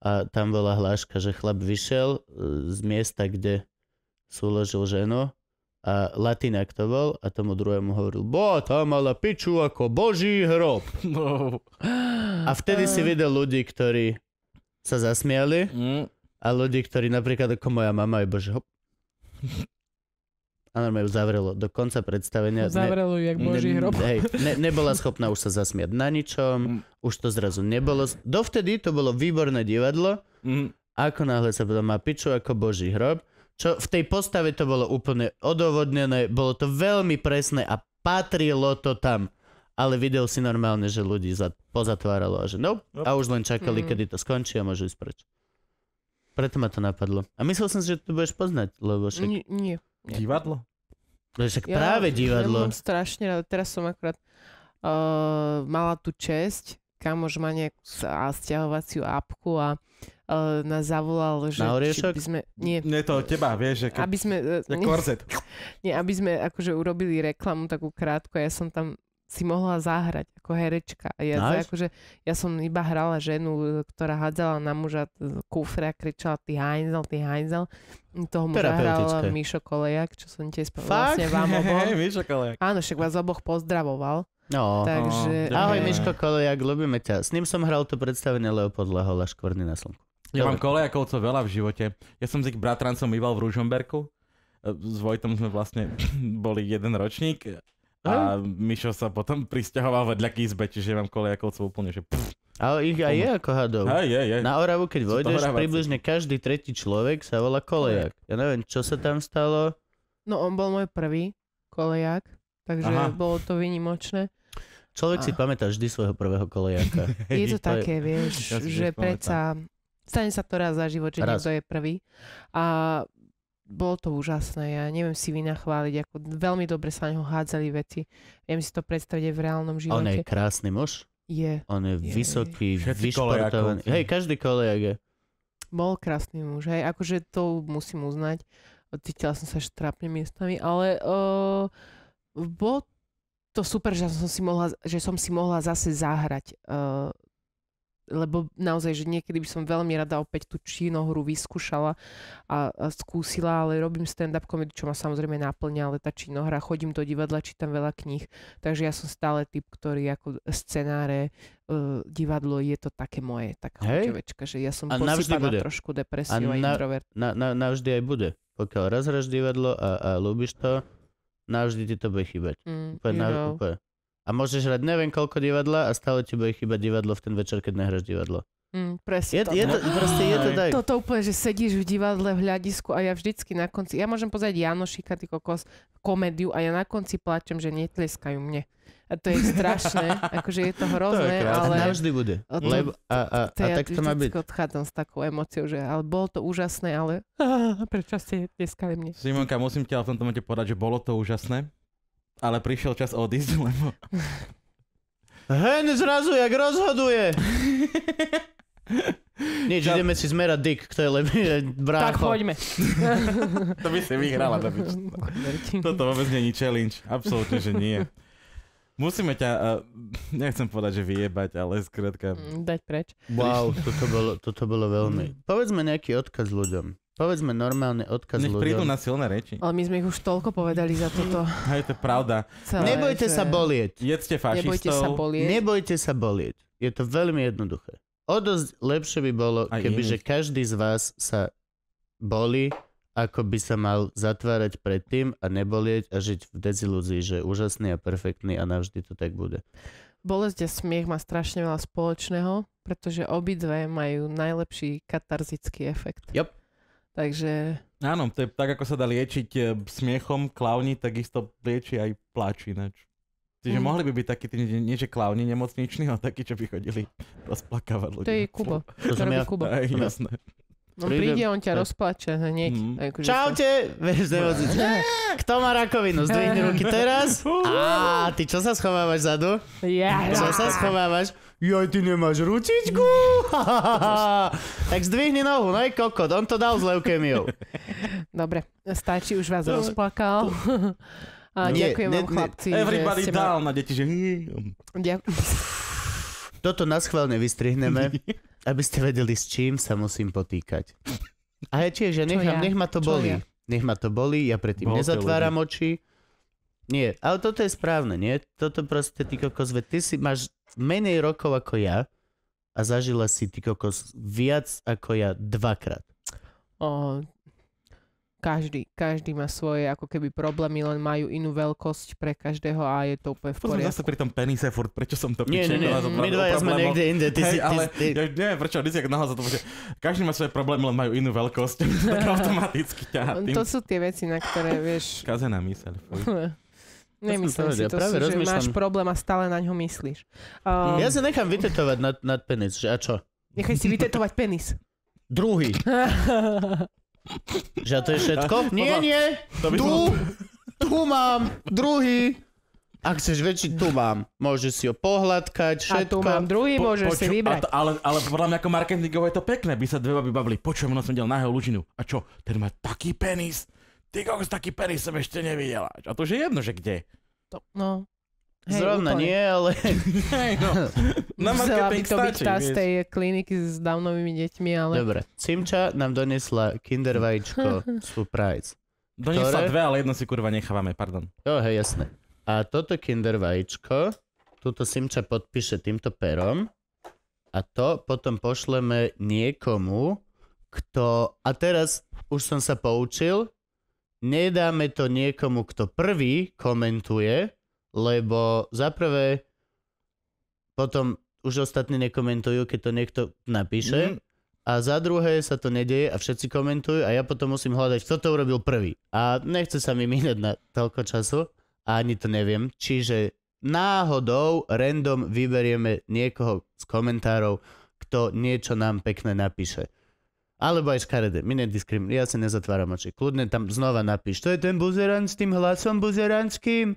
A tam bola hláška, že chlap vyšiel e, z miesta, kde súložil ženu a Latinák to bol a tomu druhému hovoril, bo, tá mala piču ako boží hrob. (laughs) No. A vtedy si videl ľudí, ktorí sa zasmiali mm. a ľudí, ktorí napríklad ako moja mama, je bože, hop. A normálne ju zavrelo do konca predstavenia. Zavrelo ju, jak boží ne, hrob. Hej, ne, (laughs) nebola schopná už sa zasmiať na ničom, mm. už to zrazu nebolo. Dovtedy to bolo výborné divadlo, mm. ako náhle sa potom má piču ako boží hrob, čo v tej postave to bolo úplne odovodnené, bolo to veľmi presné a patrilo to tam ale videl si normálne, že ľudí pozatváralo a že no, a už len čakali, mm kedy to skončí a môžu ísť preč. Preto ma to napadlo. A myslel som si, že to budeš poznať, lebo však... Nie, nie. Divadlo? Lebo však ja, práve divadlo. Ja mám strašne rád. Teraz som akurát uh, mala tú česť, kamož má nejakú stiahovaciu apku a uh, nás zavolal, že... Na oriešok? sme, nie, nie to od teba, vieš, že... aby sme... Uh, nie, korzet. (laughs) Nie, aby sme akože urobili reklamu takú krátko, ja som tam si mohla zahrať ako herečka. ja, nice. akože, ja som iba hrala ženu, e, ktorá hádzala na muža kufra a kričala ty hajzel, ty hajzel. Toho muža hral Mišo Kolejak, čo som tiež spravil vlastne vám (laughs) obol. Mišo Kolejak. Áno, však vás oboch pozdravoval. No, Takže, no. Ahoj Miško Kolejak, ľubíme ťa. S ním som hral to predstavenie Leopolda Hola, škvorný na slnku. Ja Dobre. mám kolejakovcov veľa v živote. Ja som s ich bratrancom býval v Ružomberku. E, s Vojtom sme vlastne (clears throat) boli jeden ročník a Mišo sa potom pristahoval vedľa k izbe, čiže mám kolejakovcov úplne, že... Pff. Ale ich aj je ako hadov. Aj aj, aj. Na Oravu, keď vojdeš, približne každý tretí človek sa volá kolejak. Ja neviem, čo sa tam stalo. No on bol môj prvý kolejak, takže Aha. bolo to vynimočné. Človek a... si pamätá vždy svojho prvého kolejaka. (laughs) je to také, vieš, ja že predsa stane sa to raz za život, že raz. niekto je prvý. A bolo to úžasné, ja neviem si vynachváliť, ako veľmi dobre sa na neho hádzali veci. Viem si to predstaviť v reálnom živote. On je krásny muž? Je. On je, je vysoký, je. vyšportovaný. Kolejako. Hej, každý kolejak je. Bol krásny muž, hej, akože to musím uznať. Cítila som sa štrapne miestami, ale uh, bolo to super, že som si mohla, že som si mohla zase zahrať uh, lebo naozaj, že niekedy by som veľmi rada opäť tú činohru vyskúšala a, a skúsila, ale robím stand-up komedy, čo ma samozrejme naplňa, ale tá činohra, chodím do divadla, čítam veľa kníh, takže ja som stále typ, ktorý ako scenáre, uh, divadlo, je to také moje, taká hey? že ja som a posypaná bude. trošku depresiu a, a introvert. Na, na, navždy aj bude. Pokiaľ raz divadlo a, a ľúbiš to, navždy ti to bude chýbať. Mm, úplne, you know. úplne. A môžeš hrať neviem koľko divadla a stále ti bude chyba divadlo v ten večer, keď nehráš divadlo. Mm, presne. Je, to, je no. to, proste je to tak. Toto úplne, že sedíš v divadle v hľadisku a ja vždycky na konci, ja môžem pozrieť Janošika, ty kokos, komédiu a ja na konci plačem, že netleskajú mne. A to je strašné, (laughs) akože je to hrozné, to je ale... To navždy bude. A to, Lebo, a, a, to, to a ja teda tak to má byť. odchádzam s takou emociou, že ale bolo to úžasné, ale (laughs) prečo ste tleskali mne? Simonka, musím ťa v tomto momente povedať, že bolo to úžasné ale prišiel čas odísť, (laughs) lebo... Hen zrazu, jak rozhoduje! (laughs) Nič, ideme si zmerať dick, kto je lepší brácho. Tak poďme. (laughs) to by si vyhrala, to by... Toto vôbec není challenge. Absolútne, že nie. Musíme ťa, uh, nechcem povedať, že vyjebať, ale skrátka... Dať preč. Wow, toto bolo, toto bolo veľmi... Hm. Povedzme nejaký odkaz ľuďom. Povedzme normálne odkaz Nech prídu ľuďom. na silné reči. Ale my sme ich už toľko povedali za toto. (laughs) Hej, to je pravda. Celé, Nebojte že... sa bolieť. Jedzte fašistov. Nebojte sa bolieť. Nebojte sa bolieť. Je to veľmi jednoduché. O dosť lepšie by bolo, keby že každý z vás sa boli, ako by sa mal zatvárať predtým a nebolieť a žiť v dezilúzii, že je úžasný a perfektný a navždy to tak bude. Bolesť a smiech má strašne veľa spoločného, pretože obidve majú najlepší katarzický efekt. Yep. Takže... Áno, to je tak, ako sa dá liečiť e, smiechom klauni, takisto lieči aj pláč ináč. Čiže mm. mohli by byť takí, nie, nie že klauni nemocniční, ale takí, čo by chodili rozplakávať ľudí. To je Kubo. To, to to je Kubo. Aj, jasné. On no príde, on ťa rozplače hneď. Mm. Akože Čaute, vieš, Kto má rakovinu? Zdvihni ruky teraz. A (laughs) ty čo sa schovávaš zadu? Ja. Čo sa schovávaš? Joj, ty nemáš ručičku? (laughs) tak zdvihni nohu, no je kokot, on to dal s leukémiou. Dobre, stačí, už vás no, rozplakal. (laughs) A ďakujem nie, vám, chlapci. Everybody že down ma... na deti, že... Ďakujem. Toto nás chválne vystrihneme aby ste vedeli, s čím sa musím potýkať. A ja tiež, ja nechám, ja? nech ma to Čo boli. Ja? Nech ma to boli, ja predtým Bol nezatváram ľudia. oči. Nie, ale toto je správne, nie? Toto proste, ty kokos, ve, ty si máš menej rokov ako ja a zažila si ty kokos viac ako ja dvakrát. O, každý, každý má svoje ako keby problémy, len majú inú veľkosť pre každého a je to úplne v poriadku. Zase pri tom penise furt, prečo som to pičil? Nie, nie, nie, my dva sme niekde inde, ty hey, si... Ale, ty... ja neviem, prečo, ty si naozaj to že každý má svoje problémy, len majú inú veľkosť, (laughs) tak (laughs) automaticky ťa tým... To sú tie veci, na ktoré, vieš... Kazená myseľ, (laughs) Nemyslím si, to práve sú, že máš problém a stále na ňo myslíš. Um... Ja ehm, sa nechám vytetovať nad, nad penis, že a čo? Nechaj si vytetovať penis. Druhý. Že to je všetko? (laughs) Nie, nie. Tu, tu mám druhý. Ak chceš väčší, tu mám. Môžeš si ho pohľadkať, všetko. A tu mám druhý, po, poču, si vybrať. To, ale, ale podľa mňa ako marketingové je to pekné, by sa dve baby bavili. Počujem, ono som del nahého lučinu. A čo, ten má taký penis. Ty koľko taký penis som ešte nevidela. A to už je jedno, že kde. To, no. Hey, Zrovna úplne. nie, ale... Hey, no. Na Musela by to byť tá z tej kliniky s dávnovými deťmi, ale... Dobre, Simča nám donesla kinder vajíčko (laughs) surprise. Donesla ktoré... dve, ale jedno si kurva nechávame, pardon. Jo, hej, jasné. A toto kinder vajíčko, túto Simča podpíše týmto perom a to potom pošleme niekomu, kto... A teraz už som sa poučil, nedáme to niekomu, kto prvý komentuje, lebo za prvé potom už ostatní nekomentujú, keď to niekto napíše. Mm. A za druhé sa to nedieje a všetci komentujú a ja potom musím hľadať, kto to urobil prvý. A nechce sa mi minúť na toľko času a ani to neviem. Čiže náhodou random vyberieme niekoho z komentárov, kto niečo nám pekné napíše. Alebo aj škaredé, my nediskrim, ja sa nezatváram oči. Kľudne tam znova napíš, to je ten buzerant s tým hlasom buzeranským.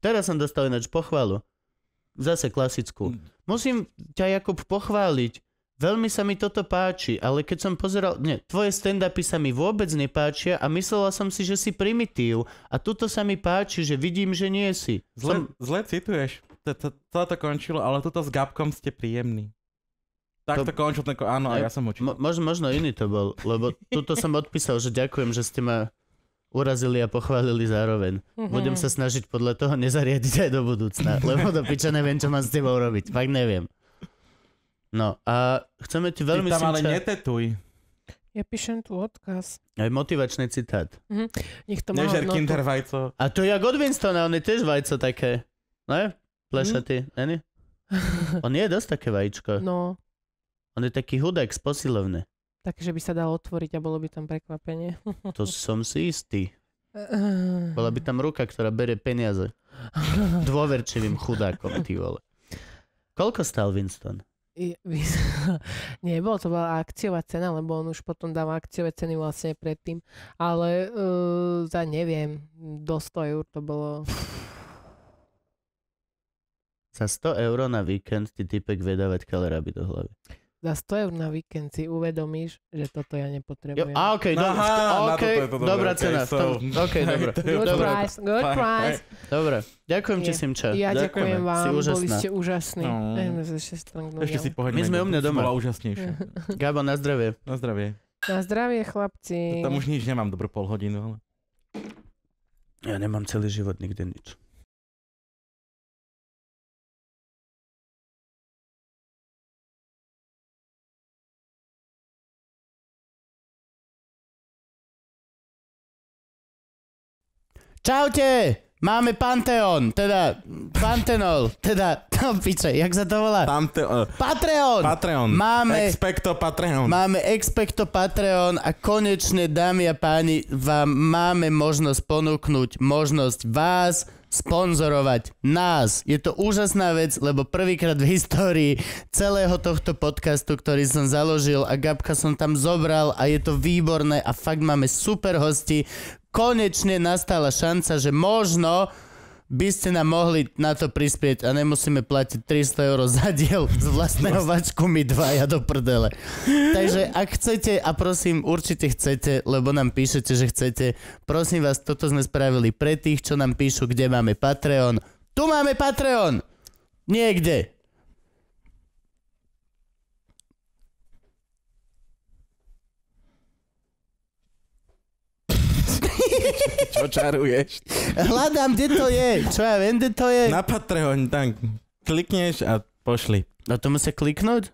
Teraz som dostal ináč pochvalu. Zase klasickú. Mm. Musím ťa, Jakub, pochváliť. Veľmi sa mi toto páči, ale keď som pozeral... Nie, tvoje stand-upy sa mi vôbec nepáčia a myslela som si, že si primitív. A tuto sa mi páči, že vidím, že nie si. Zle, som... zle cituješ. Toto to končilo, ale toto s Gabkom ste príjemní. Tak to, to končil ten... Áno, a ja som učil. Mo, možno iný to bol, lebo tuto som odpísal, že ďakujem, že ste ma urazili a pochválili zároveň. Mm-hmm. Budem sa snažiť podľa toho nezariadiť aj do budúcna, lebo do piča neviem, čo mám s tebou robiť. Fakt neviem. No a chceme ti veľmi... Ty tam ale netetuj. Ja píšem tu odkaz. Aj motivačný citát. Mm-hmm. Nech to má Nežer kinder vajco. A to je od Winstona, on je tiež vajco také. Ne? Plešatý, mm. není? (laughs) On je dosť také vajíčko. No. On je taký hudák z posilovne. Také, že by sa dalo otvoriť a bolo by tam prekvapenie. (laughs) To som si istý. Eh. Bola by tam ruka, ktorá bere peniaze. Dôverčivým chudákom, ty vole. Koľko stal Winston? Nebolo (laughs) to bola akciová cena, lebo on už potom dáva akciové ceny vlastne predtým. Ale uh, za neviem, do 100 eur to bolo. Za 100 eur na víkend ti typek vie kalera by do hlavy za 100 eur na víkend si uvedomíš, že toto ja nepotrebujem. Jo, a okej, okay, no, Aha, okay, to, to dobré, dobrá okay, cena. So, okay, dobré. Good dobré. price, good Fine. price. Dobre, ďakujem ti Simča. Ja ďakujem vám, si boli ste úžasní. No. Ehm, Ešte si pohodne. My sme u mňa doma. Bola úžasnejšia. (laughs) Gabo, na zdravie. Na zdravie. Na zdravie, chlapci. To Tam už nič nemám, dobrú pol hodinu. Ale... Ja nemám celý život nikde nič. Čaute! Máme Panteon, teda Pantenol, teda, no piče, jak sa to volá? Pante- Patreon! Patreon. Máme... Expecto Patreon. Máme Expecto Patreon a konečne, dámy a páni, vám máme možnosť ponúknuť možnosť vás sponzorovať nás. Je to úžasná vec, lebo prvýkrát v histórii celého tohto podcastu, ktorý som založil a Gabka som tam zobral a je to výborné a fakt máme super hosti, konečne nastala šanca, že možno by ste nám mohli na to prispieť a nemusíme platiť 300 eur za diel z vlastného vlastne. vačku my ja do prdele. Takže ak chcete, a prosím, určite chcete, lebo nám píšete, že chcete, prosím vás, toto sme spravili pre tých, čo nám píšu, kde máme Patreon. Tu máme Patreon! Niekde. Čo čaruješ? Hľadám, kde to je. Čo ja viem, kde to je. Na Patreon, tam klikneš a pošli. Na to musia kliknúť?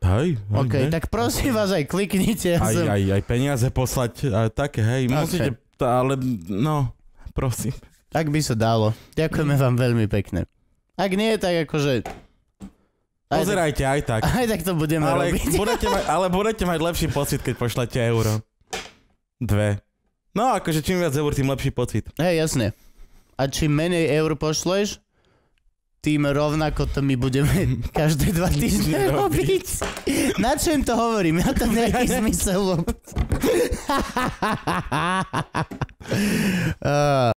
Aj, aj, OK, ne? tak prosím vás aj kliknite. Ja aj, som... aj, aj peniaze poslať, a také, hej, okay. musíte, ale no, prosím. Tak by sa dalo. Ďakujeme vám veľmi pekne. Ak nie, tak akože aj Pozerajte aj tak. Aj tak to budeme ale robiť. Budete mať, ale budete mať lepší pocit, keď pošlete euro. Dve. No akože čím viac eur, tým lepší pocit. Hej, jasne. A čím menej eur pošleš, tým rovnako to my budeme (laughs) každé dva týždne robiť. Na čo im to hovorím? Ja to (laughs) nejaký zmysel. uh. (laughs)